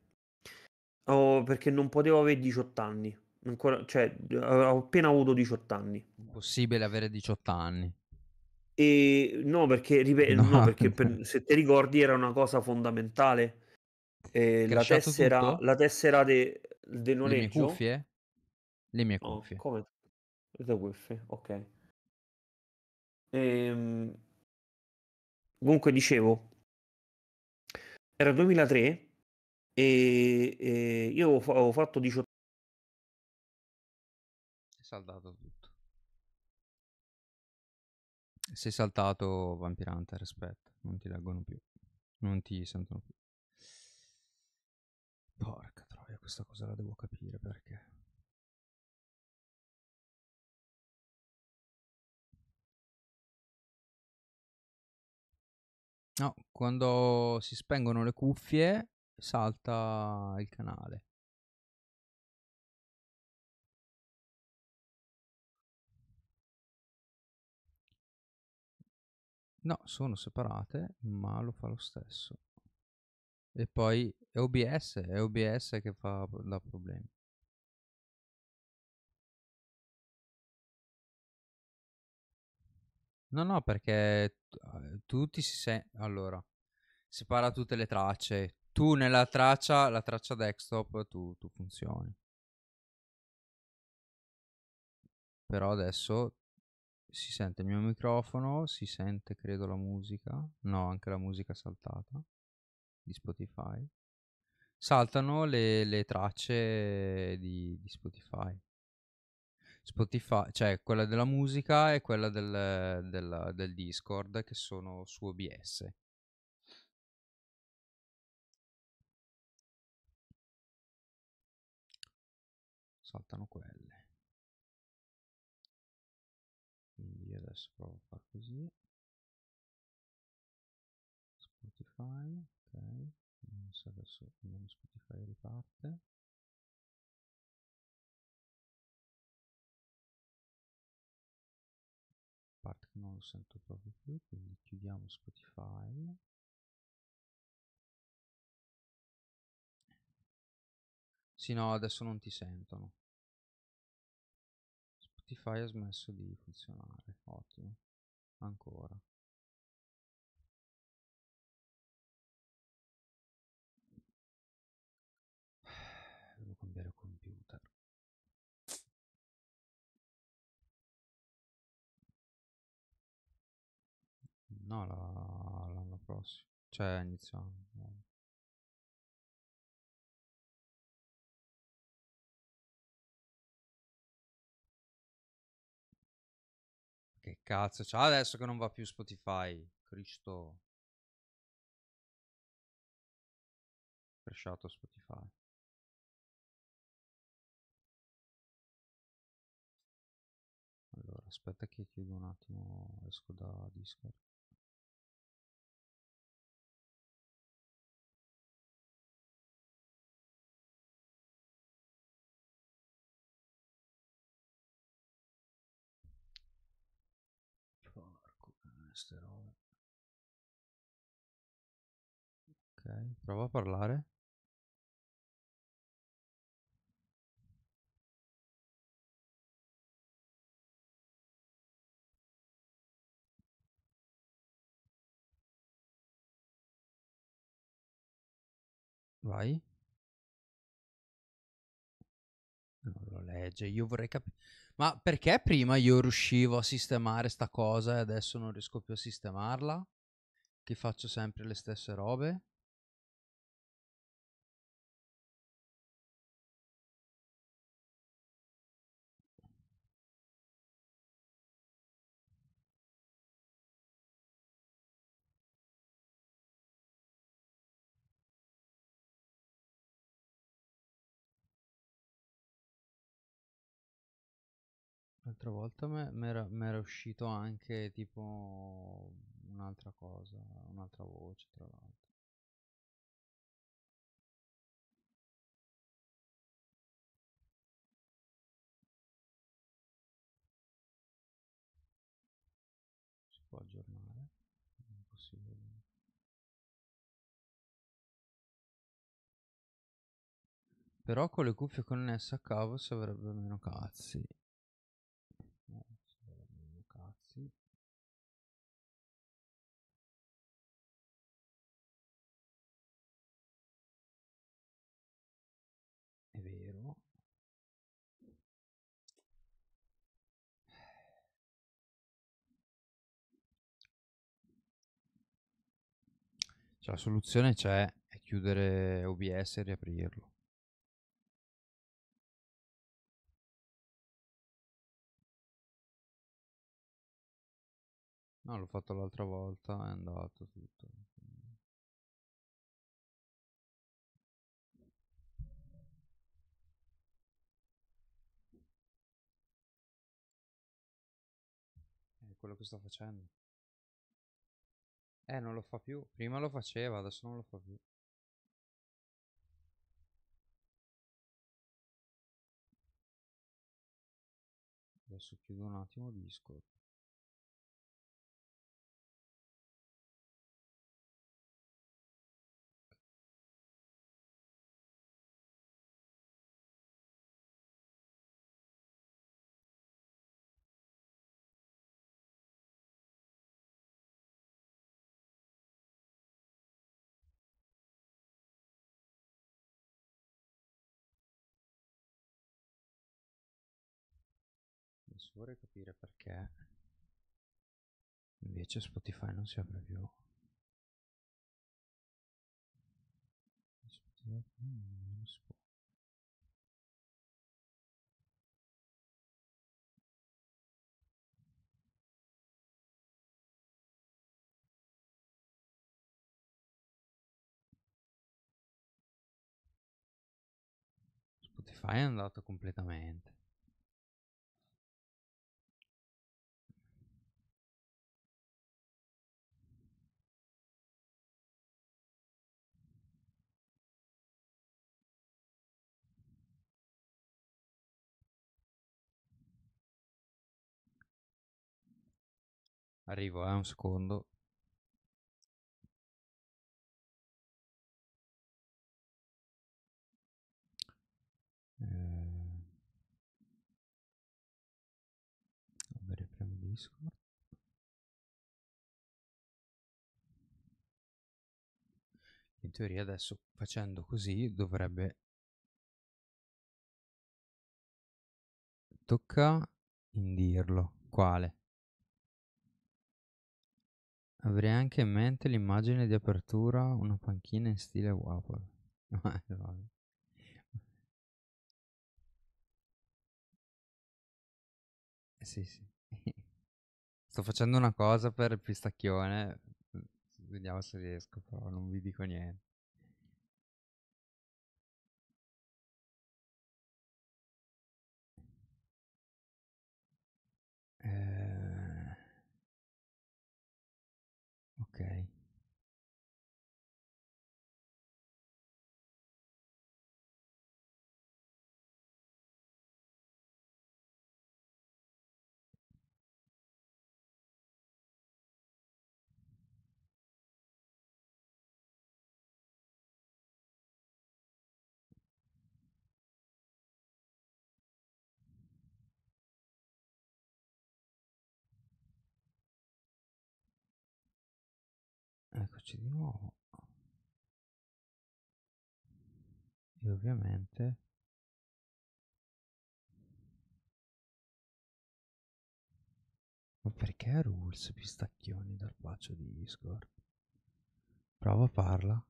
Oh, perché non potevo avere 18 anni. Ancora, cioè, ho appena avuto 18 anni. Impossibile avere 18 anni. E no, perché, ripet- no. No, perché per, se ti ricordi era una cosa fondamentale. Eh, la, tessera, la, tessera, de, de noleggio. Le mie cuffie? Eh? Le mie oh, cuffie. Oh, come? Le cuffie, ok. Ehm... Comunque dicevo, era 2003 e, e io avevo fatto 18 è saldato tutto sei saltato Vampire Hunter, aspetta, non ti leggono più, non ti sentono più. Porca troia, questa cosa la devo capire perché. No, quando si spengono le cuffie salta il canale. No, sono separate, ma lo fa lo stesso. E poi è OBS, è OBS che fa da problemi. No, no, perché tutti eh, si sentono... Allora, separa tutte le tracce. Tu nella traccia, la traccia desktop, tu, tu funzioni. Però adesso si sente il mio microfono, si sente credo la musica, no anche la musica saltata di Spotify. Saltano le, le tracce di, di, Spotify. Spotify, cioè quella della musica e quella del, del, del Discord che sono su OBS. Saltano quelle. così Spotify ok non so adesso come Spotify riparte parte che non lo sento proprio più quindi chiudiamo Spotify sì no adesso non ti sentono Spotify ha smesso di funzionare ottimo ancora devo cambiare computer no l'anno prossimo cioè inizio Cazzo, ciao adesso che non va più Spotify. Cristo. Cresciato Spotify. Allora, aspetta che chiudo un attimo, esco da Discord. queste robe. Ok, prova a parlare. Vai. Non lo legge, io vorrei capire. Ma perché prima io riuscivo a sistemare sta cosa e adesso non riesco più a sistemarla? Che faccio sempre le stesse robe? l'altra volta mi era uscito anche tipo un'altra cosa, un'altra voce tra l'altro. Si può aggiornare? è possibile. Però con le cuffie connesse a cavo si avrebbe meno cazzi. Cioè, la soluzione c'è, è chiudere OBS e riaprirlo. No, l'ho fatto l'altra volta, è andato tutto. quello che sto facendo. Eh, non lo fa più. Prima lo faceva, adesso non lo fa più. Adesso chiudo un attimo Discord. vorrei capire perché invece Spotify non si apre più. Spotify è andato completamente. Arrivo a eh, un secondo. Eh, In teoria adesso facendo così dovrebbe tocca indirlo. Quale? Avrei anche in mente l'immagine di apertura, una panchina in stile waffle. Ah, eh, sì, sì. Sto facendo una cosa per il pistacchione. Vediamo se riesco, però non vi dico niente. Eh. aprirsi di nuovo e ovviamente ma perché rules pistacchioni dal bacio di Discord prova parla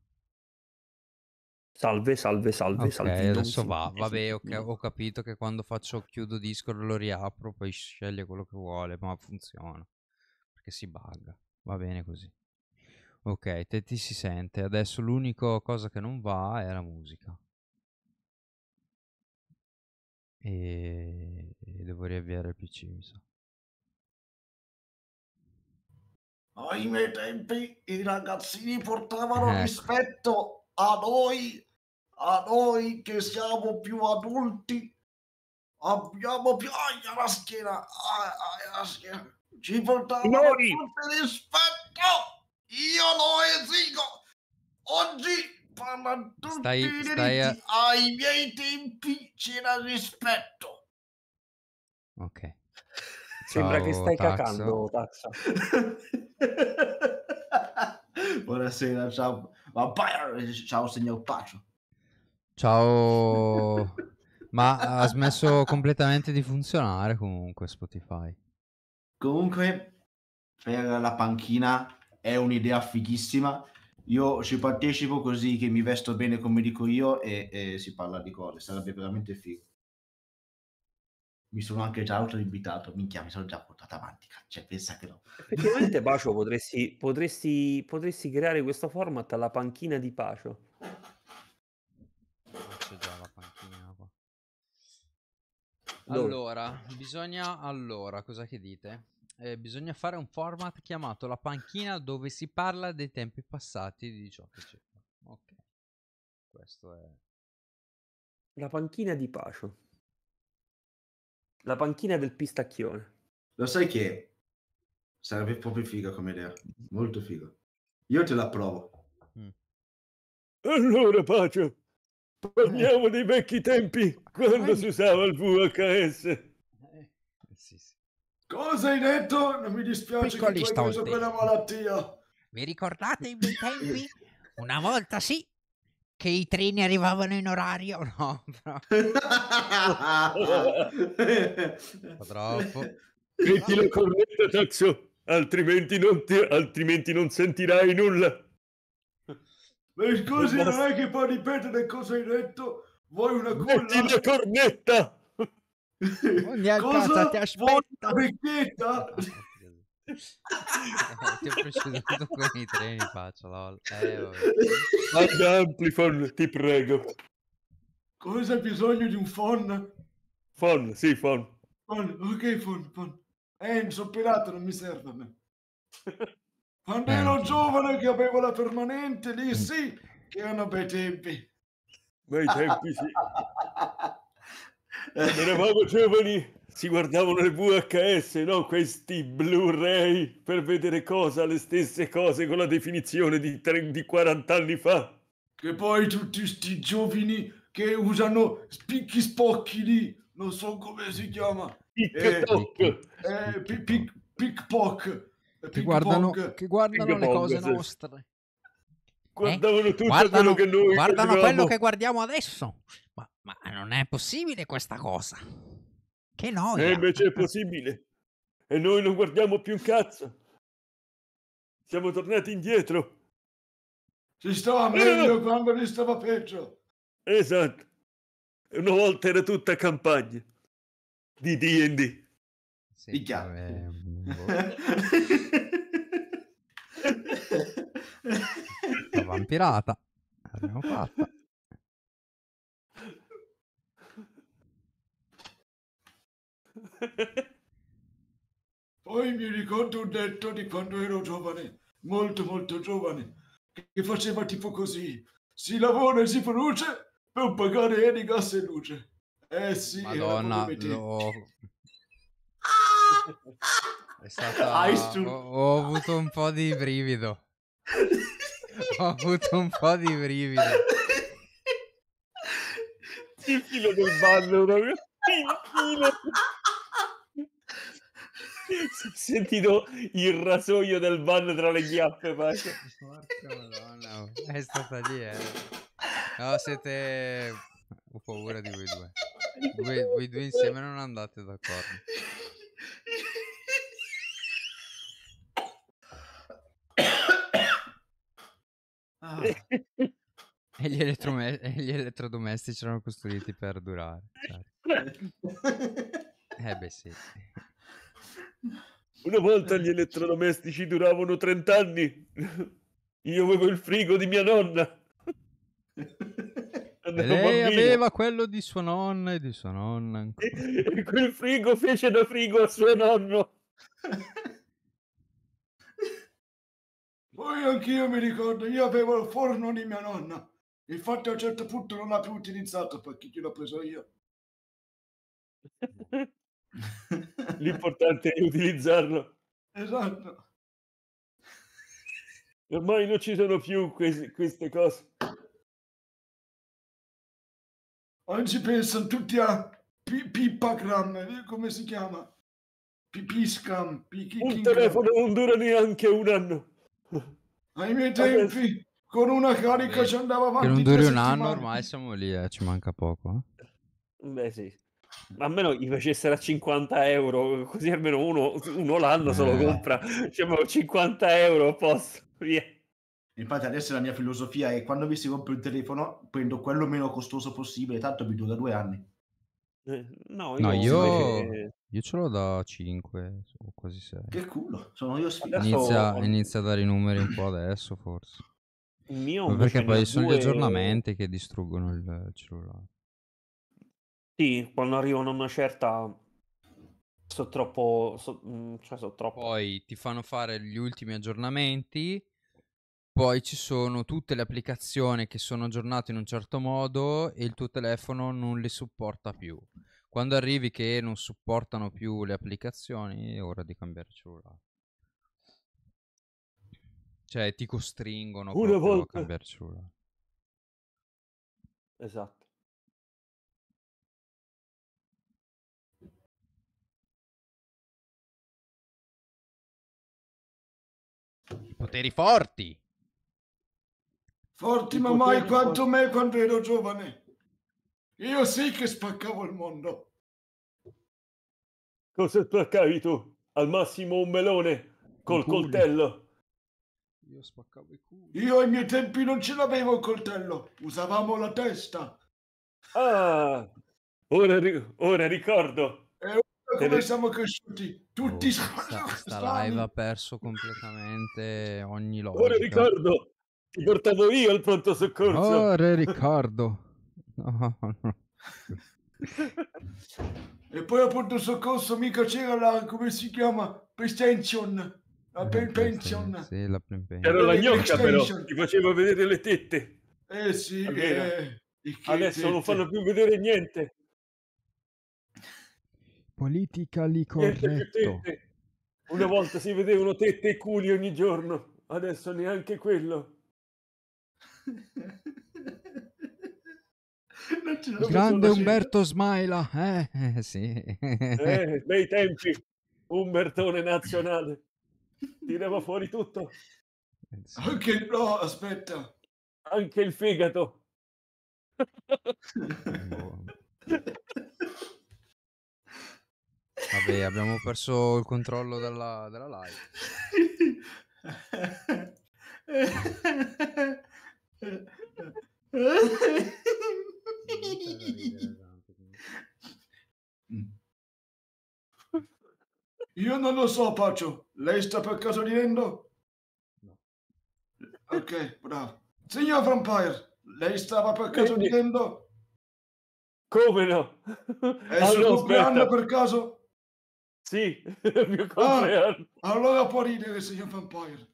Salve, salve, salve, okay, salve. Adesso va, vabbè, ho, ho, capito che quando faccio chiudo Discord lo riapro, poi sceglie quello che vuole, ma funziona. Perché si bugga. Va bene così. Ok, te ti si sente. Adesso l'unica cosa che non va è la musica. E e devo riavviare il PC, mi sa. Ai miei tempi i ragazzini portavano eh, Ecco. rispetto a noi, a noi che siamo più adulti. Abbiamo più aia la schiena, aia la schiena. Ci portavano Signori! forte rispetto. Io lo esigo! Oggi parlano tutti stai, i stai a... ai miei tempi c'era rispetto. Ok. Ciao, Sembra che stai taxo. cacando, Taxa. Buonasera, ciao. Vampire, ciao signor Pacio. Ciao. Ma ha smesso completamente di funzionare comunque Spotify. Comunque, per la panchina è un'idea fighissima. Io ci partecipo così che mi vesto bene come dico io e, e si parla di cose, sarebbe veramente figo. Mi sono anche già autoinvitato, minchia, mi sono già portato avanti, cioè pensa che no. Effettivamente Bacio potresti, potresti, potresti creare questo format alla panchina di Pacio. C'è già la panchina qua. Allora, bisogna... Allora, cosa che dite? eh, bisogna fare un format chiamato la panchina dove si parla dei tempi passati di ciò che c'è. Ok, questo è... La panchina di Pacio. La panchina del pistacchione. Lo sai che sarebbe proprio figa come idea. Molto figa. Io te l'approvo. Mm. Allora, Pacio, parliamo eh. dei vecchi tempi quando si usava il VHS. Cosa hai detto? Non mi dispiace Piccoli che tu hai quella malattia. Vi ricordate i miei tempi? Una volta sì, che i treni arrivavano in orario, no? Però... Troppo. Mettilo con me, Taxo, altrimenti non, altrimenti non sentirai nulla. Ma scusi, non è che puoi ripetere cosa hai detto? Vuoi una culla? Metti la cornetta! Ogni oh, alcata cioè, ti aspetta. Vecchietta? Ah, ti ho preceduto con i treni, faccio lol. Eh, Amplifon, ti prego. Cosa hai bisogno di un phone? Phone, sì, phone. Ok, phone, phone. Eh, sono pirato, non mi serve a me. Quando ero giovane che avevo la permanente lì, sì, che erano bei tempi. Bei tempi, sì. Eravamo giovani, si guardavano le VHS, no? Questi Blu-ray per vedere cosa, le stesse cose con la definizione di, 30, di 40 anni fa. Che poi tutti questi giovani che usano spicchi spocchi lì, non so come si chiama. Pick-tock. Eh, eh, pick, pick-pock. Che guardano, che guardano le cose nostre. Guardavano eh? tutto guardano, quello che noi guardano quello che guardiamo adesso. Ma non è possibile questa cosa. Che noia. E eh, invece è possibile. E noi non guardiamo più un cazzo. Siamo tornati indietro. Si stava meglio eh. quando vi stava peggio. Esatto. Una volta era tutta campagna di D&D. Sì, di chiave. Vampirata. L'abbiamo fatta. Poi mi ricordo un detto di quando ero giovane, molto molto giovane, che faceva tipo così, si lavora e si produce per pagare di gas e luce. Eh sì, Madonna, lo... è stata... Ho, ho avuto un po' di brivido. ho avuto un po' di brivido. Il filo del ballo, proprio. Il filo si sentito il rasoio del van tra le chiappe Porca madonna è stata lì eh. no siete ho paura di voi due voi, voi due insieme non andate d'accordo Ah. E, gli elettrome- e gli, elettrodomestici erano costruiti per durare. Certo. eh beh sì. Una volta eh. gli elettrodomestici duravano 30 anni. Io avevo il frigo di mia nonna. lei aveva quello di sua nonna e di sua nonna. Ancora. E quel frigo fece da frigo a suo nonno. Poi anch'io mi ricordo, io avevo il forno di mia nonna. Infatti a un certo punto non l'ha più utilizzato perché gliel'ho preso io. L'importante è utilizzarlo. Esatto. Ormai non ci sono più que- queste cose. Oggi pensano tutti a P- Pippacram, eh, come si chiama? Pipiscam. un telefono non dura neanche un anno. Ai miei tempi, Adesso. con una carica Beh, ci andava avanti. Che non duri un anno, ormai siamo lì, eh, ci manca poco. Eh. Beh sì almeno gli facessero a 50 euro, così almeno uno, uno l'anno se lo eh. compra. Diciamo 50 euro, posso, via. Infatti adesso la mia filosofia è quando mi si compra un telefono prendo quello meno costoso possibile, tanto mi dura due anni. Eh, no, io, no, io... io ce l'ho da 5 o quasi 6. Che culo, sono io sfigato. Inizia, inizia a dare i numeri un po' adesso forse. Il mio perché poi sono due... gli aggiornamenti che distruggono il cellulare. Sì, quando arrivano a una certa sono troppo, so, mm, cioè so troppo. Poi ti fanno fare gli ultimi aggiornamenti, poi ci sono tutte le applicazioni che sono aggiornate in un certo modo e il tuo telefono non le supporta più. Quando arrivi che non supportano più le applicazioni, è ora di cambiare cellulare. Cioè, ti costringono una volta... a cambiare cellulare. Esatto. Poteri forti. Forti, ma mai quanto forti. me quando ero giovane. Io sì che spaccavo il mondo. Cosa spaccavi tu? Al massimo un melone col coltello. Io spaccavo i culi. Io ai miei tempi non ce l'avevo il coltello, usavamo la testa. Ah, ora, ora ricordo come delle... siamo cresciuti tutti oh, sta, sta live ha perso completamente ogni logica ora ricordo ti portavo io al pronto soccorso ora ricordo no, no. e poi al pronto soccorso mica c'era la come si chiama prestension la eh, pension sì, la era la gnocca però ti faceva vedere le tette eh sì eh, adesso non fanno più vedere niente politica lì corretto. Una volta si vedevano tette e culi ogni giorno, adesso neanche quello. Grande Umberto Smaila, eh, eh sì. Eh, bei tempi, Umbertone nazionale. Tirava fuori tutto. Eh, Anche no, aspetta. Anche il fegato. No. Vabbè, abbiamo perso il controllo della, della live. Io non lo so, Paccio. Lei sta per caso ridendo? No. Ok, bravo. Signor Vampire, lei stava per caso ridendo? Come no? È allora, sul per caso? Sì, il mio ah, compleanno. Ah, allora può ridere, signor Vampire.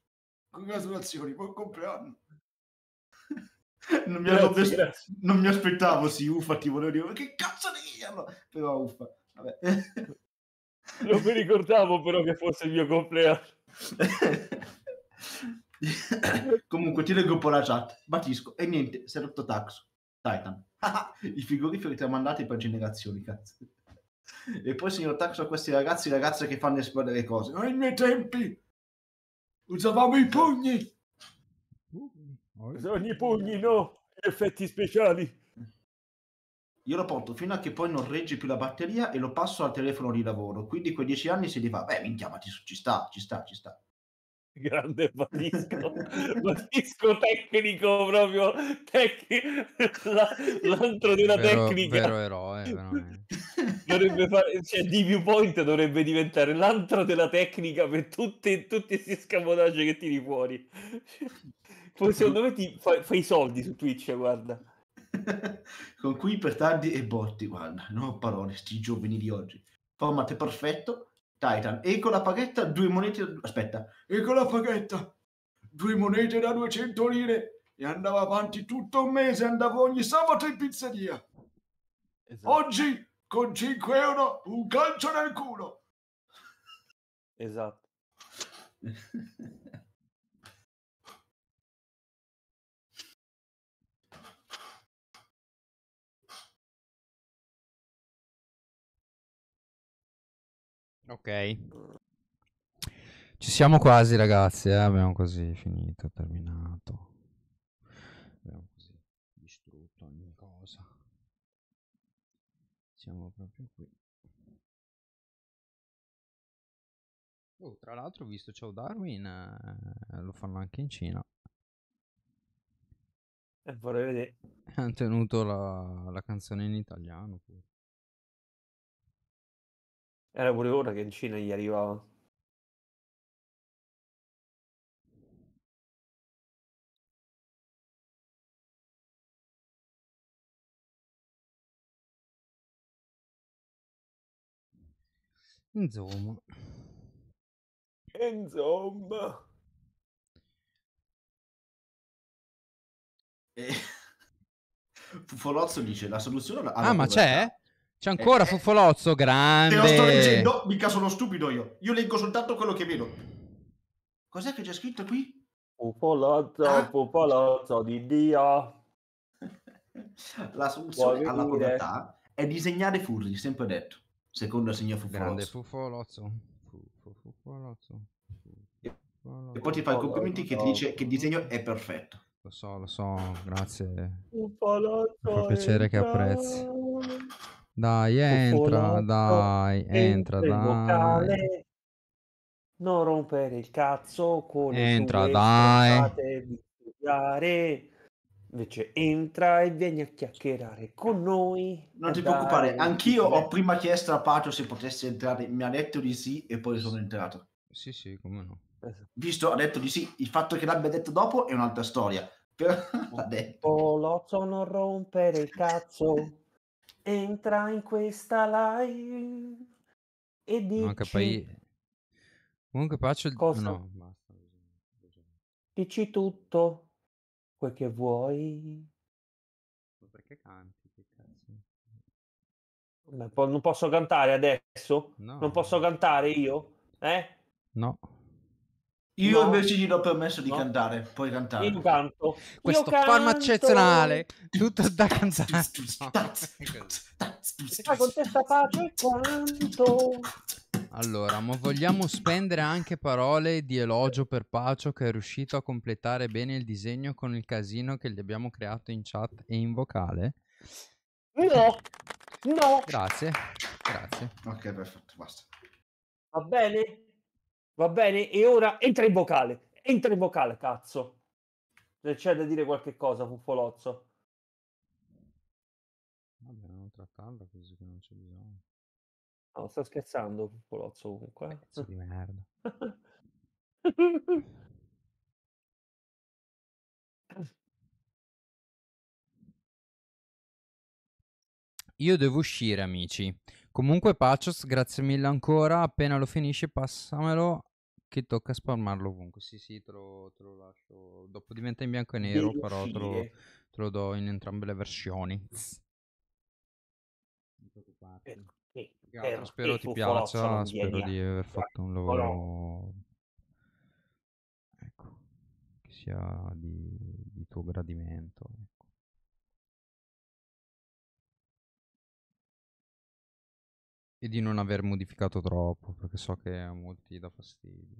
Congratulazioni, buon compleanno. non, mi grazie, grazie. non mi, aspettavo, sì, uffa, ti volevo dire, che cazzo di dirlo? Però uffa, vabbè. non mi ricordavo però che fosse il mio compleanno. Comunque ti leggo un po' la chat. Batisco, e niente, si è rotto Tax. Titan. I frigoriferi ti mandati per generazioni, cazzo e poi signor Tax, sono questi ragazzi e ragazze che fanno esplodere le cose. Ai miei tempi usavamo i pugni. Usavamo i pugni, no? Effetti speciali. Io lo porto fino a che poi non regge più la batteria e lo passo al telefono di lavoro. Quindi quei dieci anni si li fa. Beh, minchia, ma ci, ci sta, ci sta, ci sta grande Batisco, Batisco tecnico proprio tec- la, l'antro della vero, tecnica vero eroe dovrebbe fare cioè di viewpoint dovrebbe diventare l'antro della tecnica per tutti questi scavodaggi che tiri fuori poi secondo me ti fai, fai i soldi su Twitch guarda con qui per tardi e botti guarda non ho parole sti giovani di oggi format perfetto Titan. E con la paghetta due monete... Aspetta. E con la paghetta due monete da 200 lire. E andava avanti tutto un mese, andavo ogni sabato in pizzeria. Esatto. Oggi con 5 euro un calcio nel culo. Esatto. Ok. Ci siamo quasi ragazzi, eh? abbiamo così finito, terminato. Abbiamo così distrutto ogni cosa. Siamo proprio qui. Oh, tra l'altro ho visto Ciao Darwin, eh, lo fanno anche in Cina. E eh, vorrei vedere. Hanno tenuto la, la canzone in italiano pure. Era pure ora che in Cina gli arrivava. Insomma. Insomma. E... Eh, Forozzo dice la soluzione Ah, ma povertà- c'è? C'è ancora eh, eh. Fofolozzo, grande. Te lo sto leggendo, mica sono stupido io. Io leggo soltanto quello che vedo. Cos'è che c'è scritto qui? Fofolozzo, ah. Fofolozzo di Dio. La soluzione alla povertà è disegnare furri, sempre detto. Secondo il signor Fofolozzo. Grande Fofolozzo. Fofolozzo. E poi ti fa i complimenti che ti dice che il disegno è perfetto. Lo so, lo so, grazie. Fofolozzo. Fa piacere che apprezzi. Dai, entra, dai, entra, dai. Non rompere il cazzo con Entra, dai. studiare. Invece entra e vieni a chiacchierare con noi. Non a ti preoccupare, anch'io ho prima chiesto a Pacio se potesse entrare, mi ha detto di sì e poi sono entrato. Sì, sì, come no. Visto, ha detto di sì, il fatto che l'abbia detto dopo è un'altra storia. Però l'ha detto. Polozzo non rompere il cazzo Entra in questa live e dici... No, poi... Comunque faccio il... Cosa? No, Dici tutto quel che vuoi. Ma perché canti? Che cazzo? non posso cantare adesso? No. Non posso cantare io? Eh? No. Io no. invece gli do permesso di no. cantare, puoi cantare. Io canto. Questo Io canto... eccezionale, tutto da cantare. Ma con testa pace quanto... Allora, ma vogliamo spendere anche parole di elogio per Pacio che è riuscito a completare bene il disegno con il casino che gli abbiamo creato in chat e in vocale? No, no. Grazie, grazie. Ok, perfetto, basta. Va bene? Va bene? E ora entra in vocale. Entra in vocale, cazzo. Se cioè, c'è da dire qualche cosa, Fuffolozzo. Vabbè, non trattarla così che non c'è bisogno. No, sto scherzando, Fuffolozzo comunque. Cazzo eh. di merda. Io devo uscire, amici. Comunque Pacios, grazie mille ancora. Appena lo finisci passamelo che tocca spalmarlo ovunque. Sì, sì, te lo, te lo lascio. Dopo diventa in bianco e nero, Deve però te lo, te lo, do in entrambe le versioni. Non preoccuparti. spero ti piaccia, spero di aver fatto un lavoro ecco, che sia di, di tuo gradimento. E di non aver modificato troppo, perché so che a molti dà fastidio.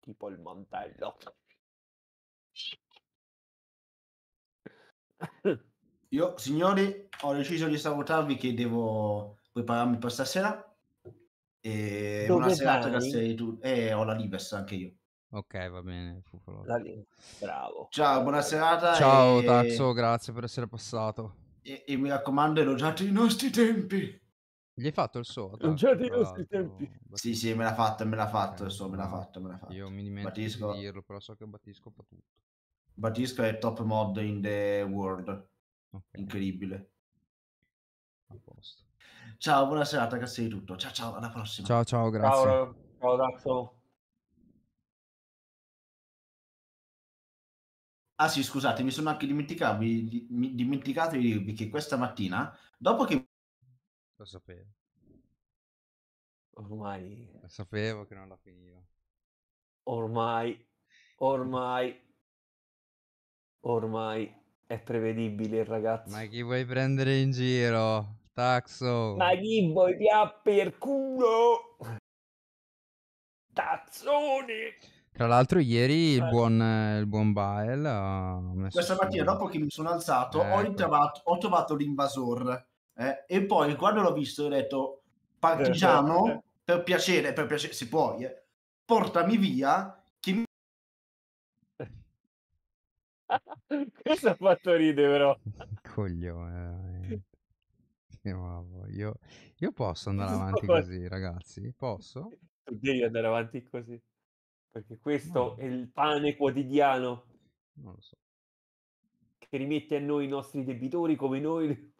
Tipo il mantello. Io, signori, ho deciso di salutarvi che devo prepararmi per stasera. E Dove una serata che sei tu. Eh, ho la Libes anche io. Ok, va bene. Bravo. Ciao, buona serata. Ciao e... Taxo, grazie per essere passato. E, e mi raccomando, elogiate i nostri tempi. Gli hai fatto il suo? Elogiate i nostri tempi. Sì, sì, me l'ha fatto, me l'ha fatto, okay, il suo, me l'ha fatto, me l'ha fatto. Io mi dimentico Batisco... di dirlo, però so che Batisco fa tutto. Batisco è top mod in the world. Okay. Incredibile. A posto. Ciao, buona serata, grazie di tutto. Ciao, ciao, alla prossima. Ciao, ciao, grazie. Ciao, ciao, Daxo. Ah sì, scusate, mi sono anche dimenticato di, dimenticato di dirvi che questa mattina, dopo che... Lo sapevo. Ormai... Lo sapevo che non la finiva. Ormai, ormai, ormai è prevedibile il ragazzo. Ma chi vuoi prendere in giro? Taxo. Ma chi vuoi pià per culo? Tazzone! Tra l'altro ieri il eh. buon, eh, il buon Bael ha messo... Questa mattina dopo che mi sono alzato eh, ho, ecco. ritrovato, ho trovato l'invasor eh, e poi quando l'ho visto ho detto partigiano eh, eh per piacere, per piacere, se puoi, portami via che mi... Questo ha fatto ridere però. Coglione. Io, io posso andare avanti così ragazzi, posso? Tu devi andare avanti così. Perché questo no. è il pane quotidiano non lo so. che rimette a noi i nostri debitori come noi.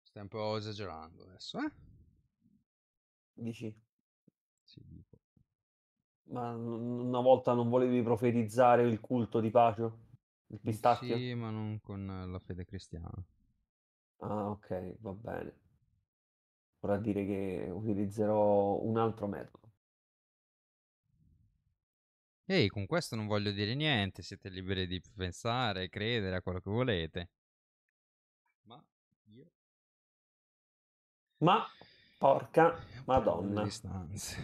Stai un po' esagerando adesso, eh? Dici? Sì, dico. Ma una volta non volevi profetizzare il culto di pace Il pistacchio? Sì, ma non con la fede cristiana. Ah, ok, va bene. Vorrà dire che utilizzerò un altro metodo. Ehi, con questo non voglio dire niente, siete liberi di pensare, credere a quello che volete. Ma io... Ma porca madonna. Distanze.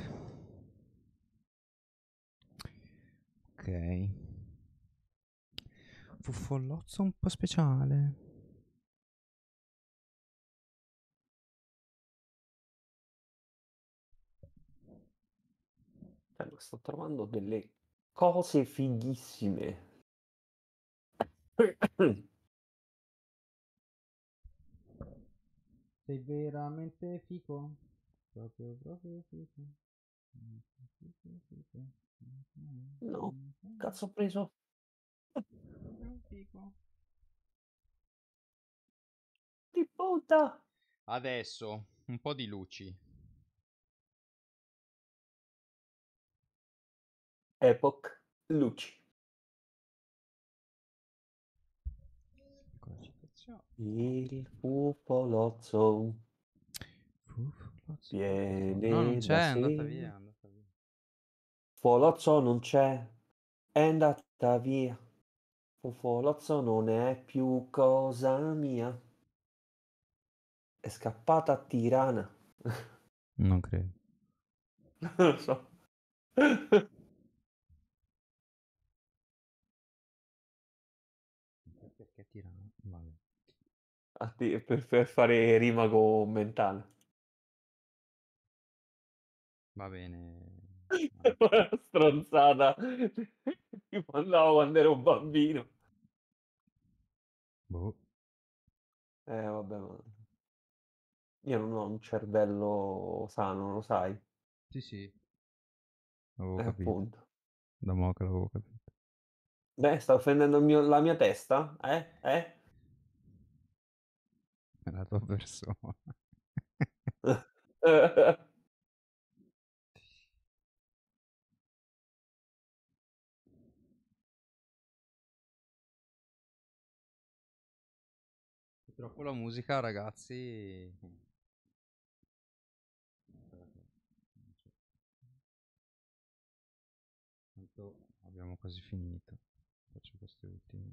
Ok. Fuffollozzo un po' speciale. Cioè, sto trovando delle cose fighissime. Sei veramente fico? Proprio, proprio fico. No, cazzo ho preso. Fico. Di puta! Adesso un po' di luci. Epoch Luci. Il pupolozzo viene no, non c'è, è andata via, è andata non c'è, è andata via. Folozzo non è più cosa mia. È scappata a Tirana. Non credo. non lo so. Atti- per, per fare rimago mentale. Va bene. Una stronzata. Mi mandavo quando ero un bambino. Boh. Eh, vabbè, ma... Io non ho un cervello sano, lo sai. Sì, sì. L'avevo Eh, capito. appunto. Da mo' che l'avevo capito. Beh, sta offendendo il mio- la mia testa? Eh? Eh? la tua persona. Purtroppo la musica, ragazzi, abbiamo quasi finito faccio queste ultime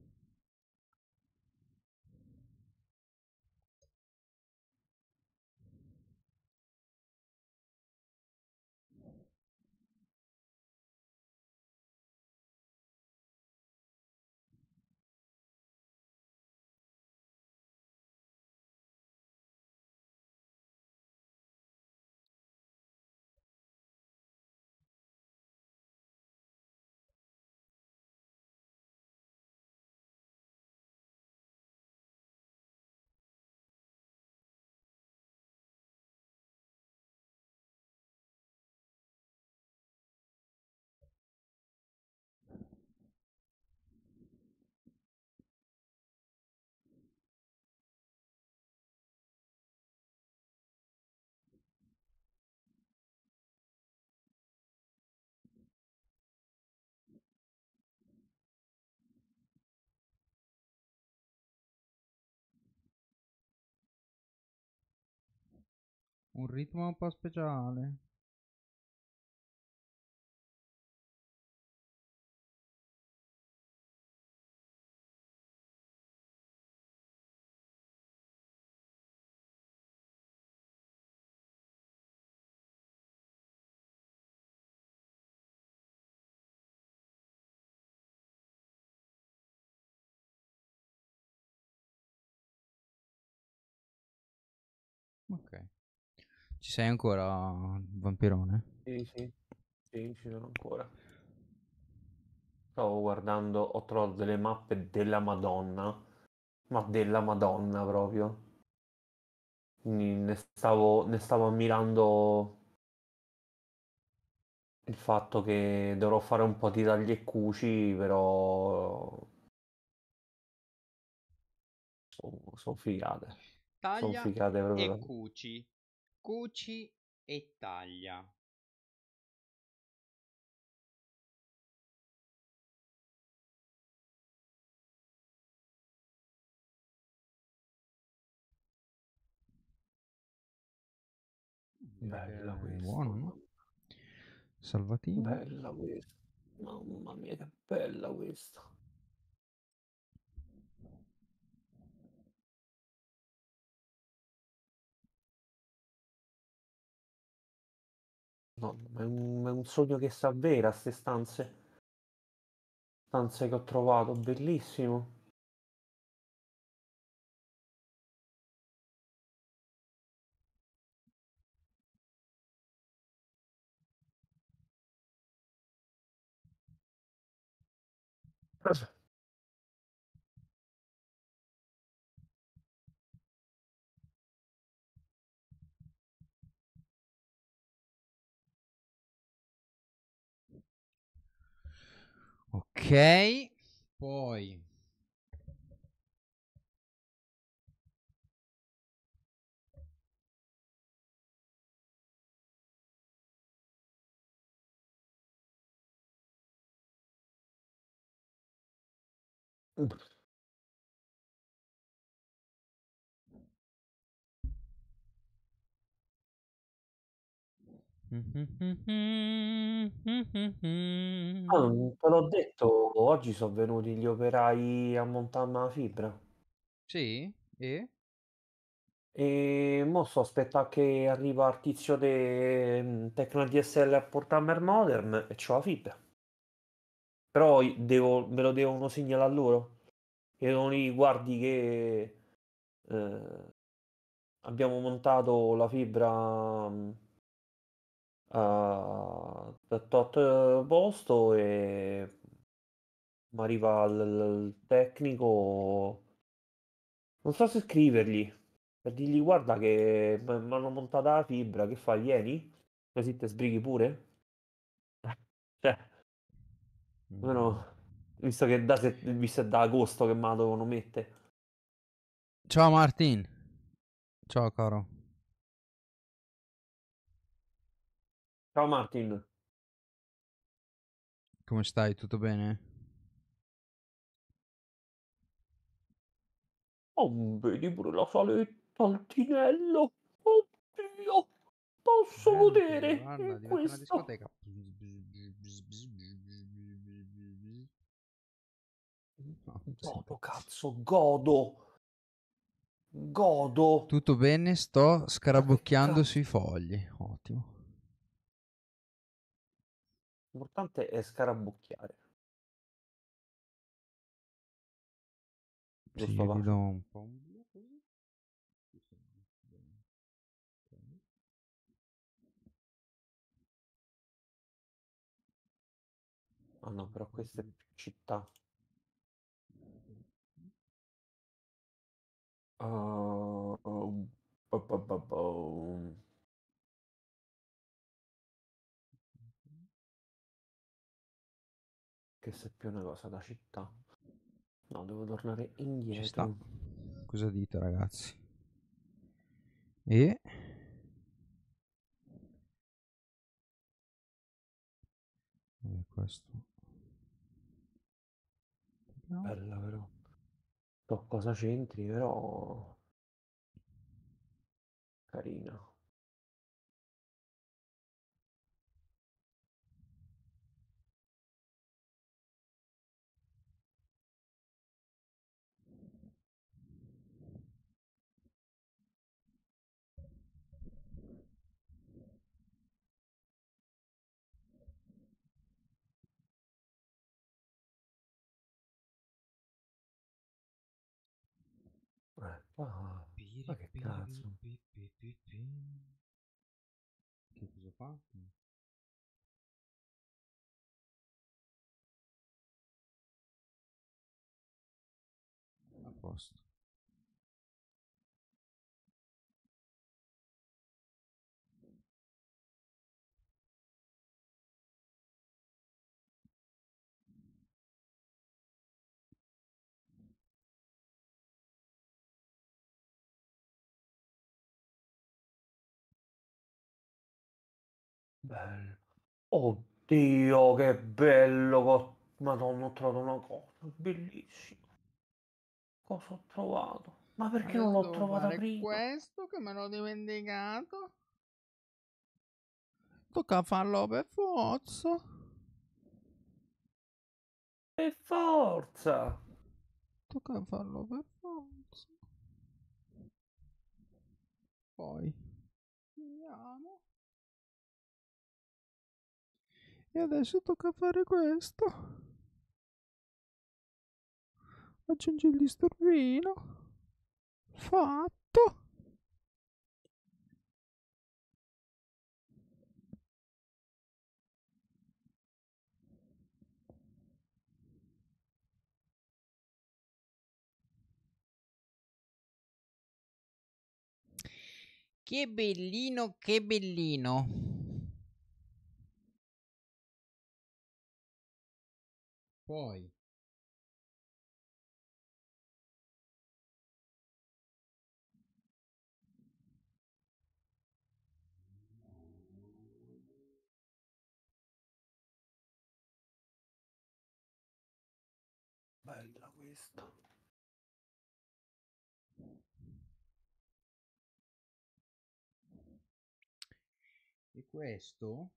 un ritmo un po' speciale. Ci sei ancora, vampirone? Sì, sì, sì, ci sono ancora. Stavo guardando, ho trovato delle mappe della Madonna, ma della Madonna proprio. ne stavo, ne stavo ammirando il fatto che dovrò fare un po' di tagli e cuci, però sono, sono figate. Taglia sono figate proprio. e cuci cuci e taglia. Bella eh, questa. Buono, no? Salvatino. Bella questa. Mamma mia, che bella questa. No, è un, è un sogno che si avvera, queste stanze. Stanze che ho trovato, bellissimo. Ok, poi Oops. Ah, non te l'ho detto, oggi sono venuti gli operai a montarmi la fibra Sì? E? e mo sto aspettando che arriva il tizio di Tecno DSL a portarmi Modern e c'ho la fibra. Però devo, me lo devono segnalare loro e non li guardi che eh, abbiamo montato la fibra a tot eh, posto e mi arriva il tecnico non so se scrivergli per dirgli guarda che mi hanno montata la fibra che fa vieni così te sbrighi pure cioè almeno mm. visto che da, visto è da agosto che me la dovevano mettere ciao Martin ciao caro Ciao Martin. Come stai? Tutto bene? Oh, vedi pure la saletta, al tinello. Oddio, posso Bello, eh, godere guarda, in una questo. discoteca. Godo, cazzo, godo. Godo. Tutto bene, sto scarabocchiando sui fogli. Ottimo. L'importante è scarabocchiare. Sì, io gli do un po' un blu così. Ah no, però questa è più città. Uh, oh, oh, oh, che se una cosa da città. No, devo tornare indietro. Ci sta. Cosa dite, ragazzi? E questo? No. Bella però. So cosa c'entri, però carina. Ah, ma che cazzo. Che cosa ho fatto? A posto. bello. Oddio, che bello. Madonna, ho trovato una cosa bellissima. Cosa ho trovato? Ma perché non l'ho trovata prima? questo che me l'ho dimenticato. Tocca farlo per forza. Per forza. Tocca farlo per forza. Poi. E adesso tocca fare questo. Aggiungi il disturbino. Fatto. Che bellino, che bellino. poi bella questa e questo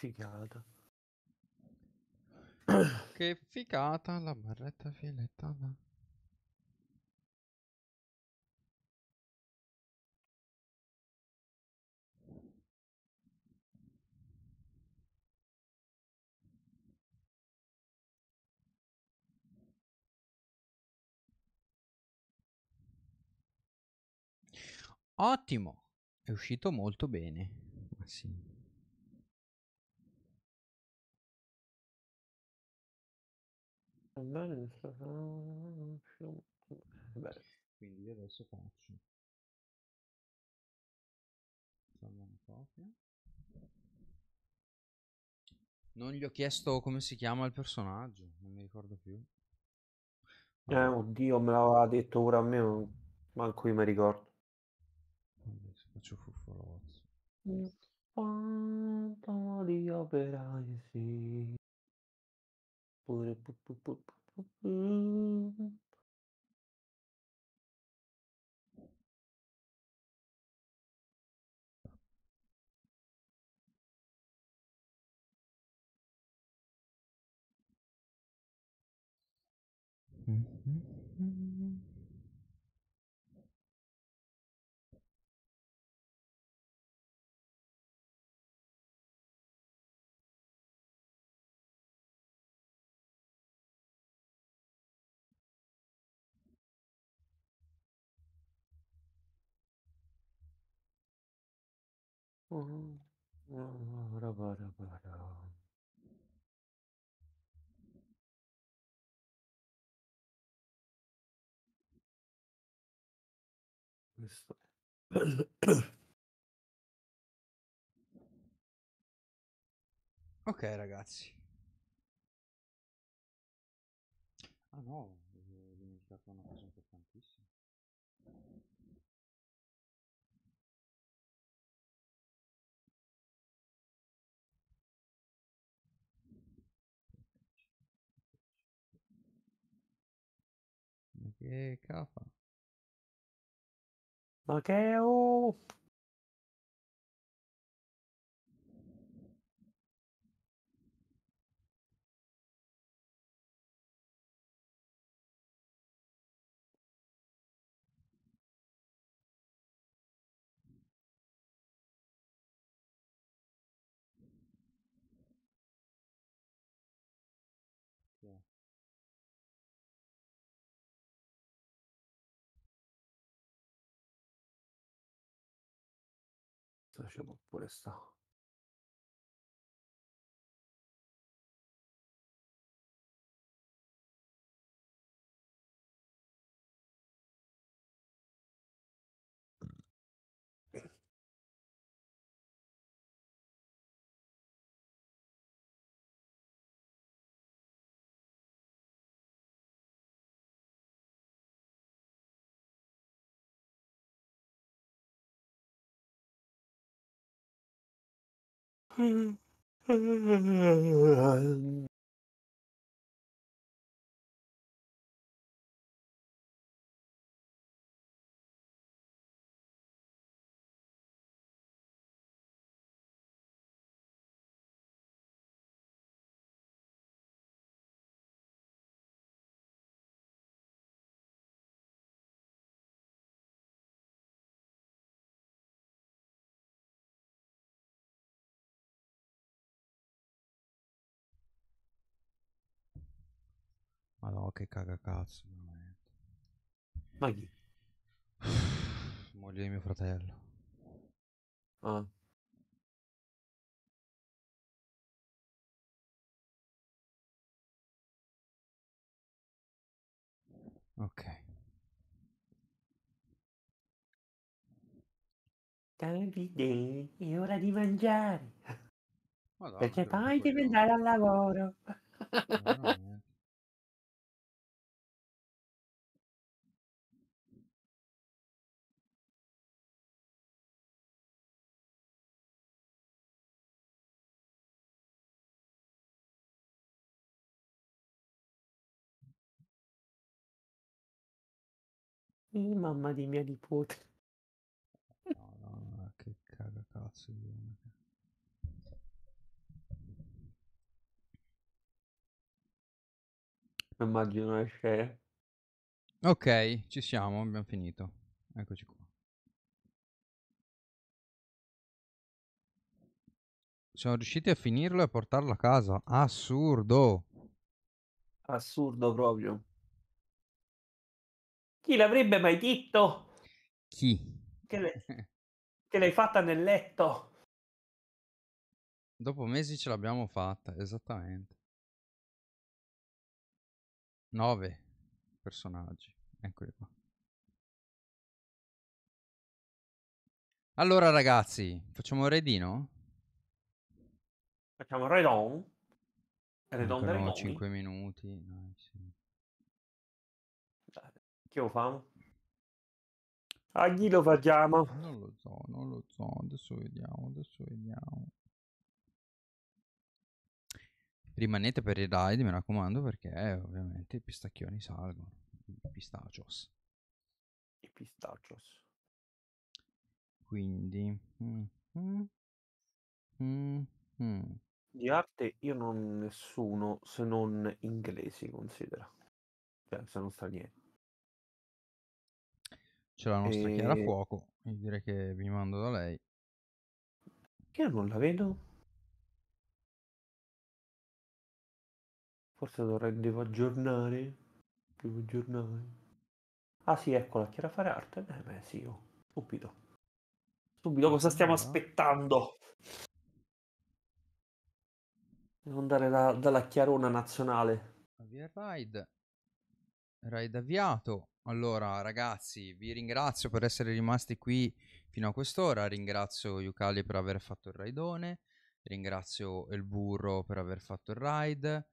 figata. Che figata la barretta violetta. Ottimo, è uscito molto bene. Ma sì. Quindi io adesso faccio salvo una copia. Non gli ho chiesto come si chiama il personaggio, non mi ricordo più. Eh, oddio, me l'aveva detto pure a me, manco io mi ricordo. Adesso faccio fuffolozzo. Quanto di operai sì. Boop, boop, boop, boop, boop, boop. Mm, Questo Ok ragazzi. Ah no. Okay, är kaffe. por essa 嗯。che cagacazzo veramente. Ma chi? Moglie di mio fratello. Ah. Ok. Davide, è ora di mangiare. Madonna, Perché poi devi andare al lavoro. No, no, Ih, mamma di mia nipote. No, no, no, che cazzo di uomo. Immagino esce Ok, ci siamo, abbiamo finito. Eccoci qua. Siamo riusciti a finirlo e a portarlo a casa. Assurdo! Assurdo proprio. Chi l'avrebbe mai detto? Chi? Che, le... che l'hai fatta nel letto. Dopo mesi ce l'abbiamo fatta, esattamente. Nove personaggi. Eccoli qua. Allora ragazzi, facciamo un redino? Facciamo un redon. Redon, redon. 5 minuti. No, che lo famo? A ah, chi lo facciamo? Non lo so, non lo so, adesso vediamo, adesso vediamo. Rimanete per i ride, mi raccomando, perché ovviamente i pistacchioni salgono. I pistacios. I pistacios. Quindi... Mm -hmm. Mm -hmm. Di arte io non ho nessuno se non inglesi, considera. Cioè, se non niente. C'è la nostra e... Chiara Fuoco, quindi direi che vi mando da lei. Io non la vedo. Forse dovrei devo aggiornare. Devo aggiornare. Ah sì, eccola, Chiara fare arte. Eh beh sì, oh. subito. Subito, cosa stiamo aspettando? Devo andare da, dalla Chiarona nazionale. Via ride. Ride avviato. Allora, ragazzi, vi ringrazio per essere rimasti qui fino a quest'ora. Ringrazio Yucali per aver fatto il raidone. Ringrazio El Burro per aver fatto il ride.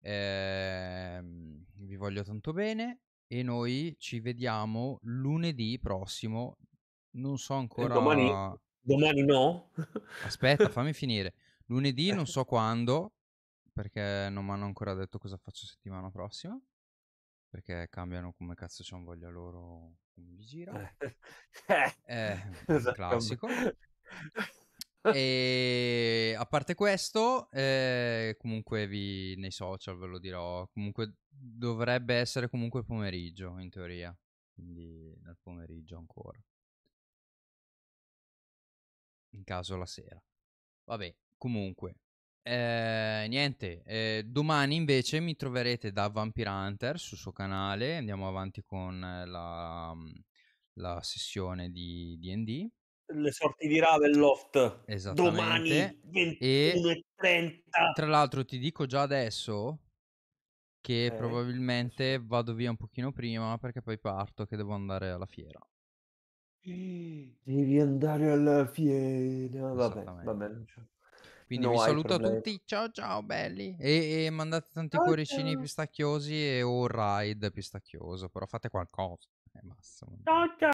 Eh, vi voglio tanto bene. E noi ci vediamo lunedì prossimo. Non so eh, ancora. Domani, domani no. Aspetta, fammi finire. Lunedì non so quando, perché non mi hanno ancora detto cosa faccio settimana prossima perché cambiano come cazzo c'è un voglia loro come vi gira è eh. un eh, eh, esatto, classico e a parte questo eh, comunque vi, nei social ve lo dirò comunque dovrebbe essere comunque pomeriggio in teoria quindi nel pomeriggio ancora in caso la sera vabbè comunque eh, niente, eh, domani invece mi troverete da Vampire Hunter sul suo canale, andiamo avanti con eh, la, mm, la sessione di D&D. Le sorti di Ravenloft domani 21.30. E, tra l'altro ti dico già adesso che eh. probabilmente vado via un pochino prima perché poi parto che devo andare alla fiera. Devi andare alla fiera, vabbè, vabbè. Quindi no vi saluto problemi. tutti, ciao ciao belli e, e mandate tanti ciao, cuoricini ciao. pistacchiosi e un ride pistacchioso, però fate qualcosa. E eh, basta. Ciao ciao.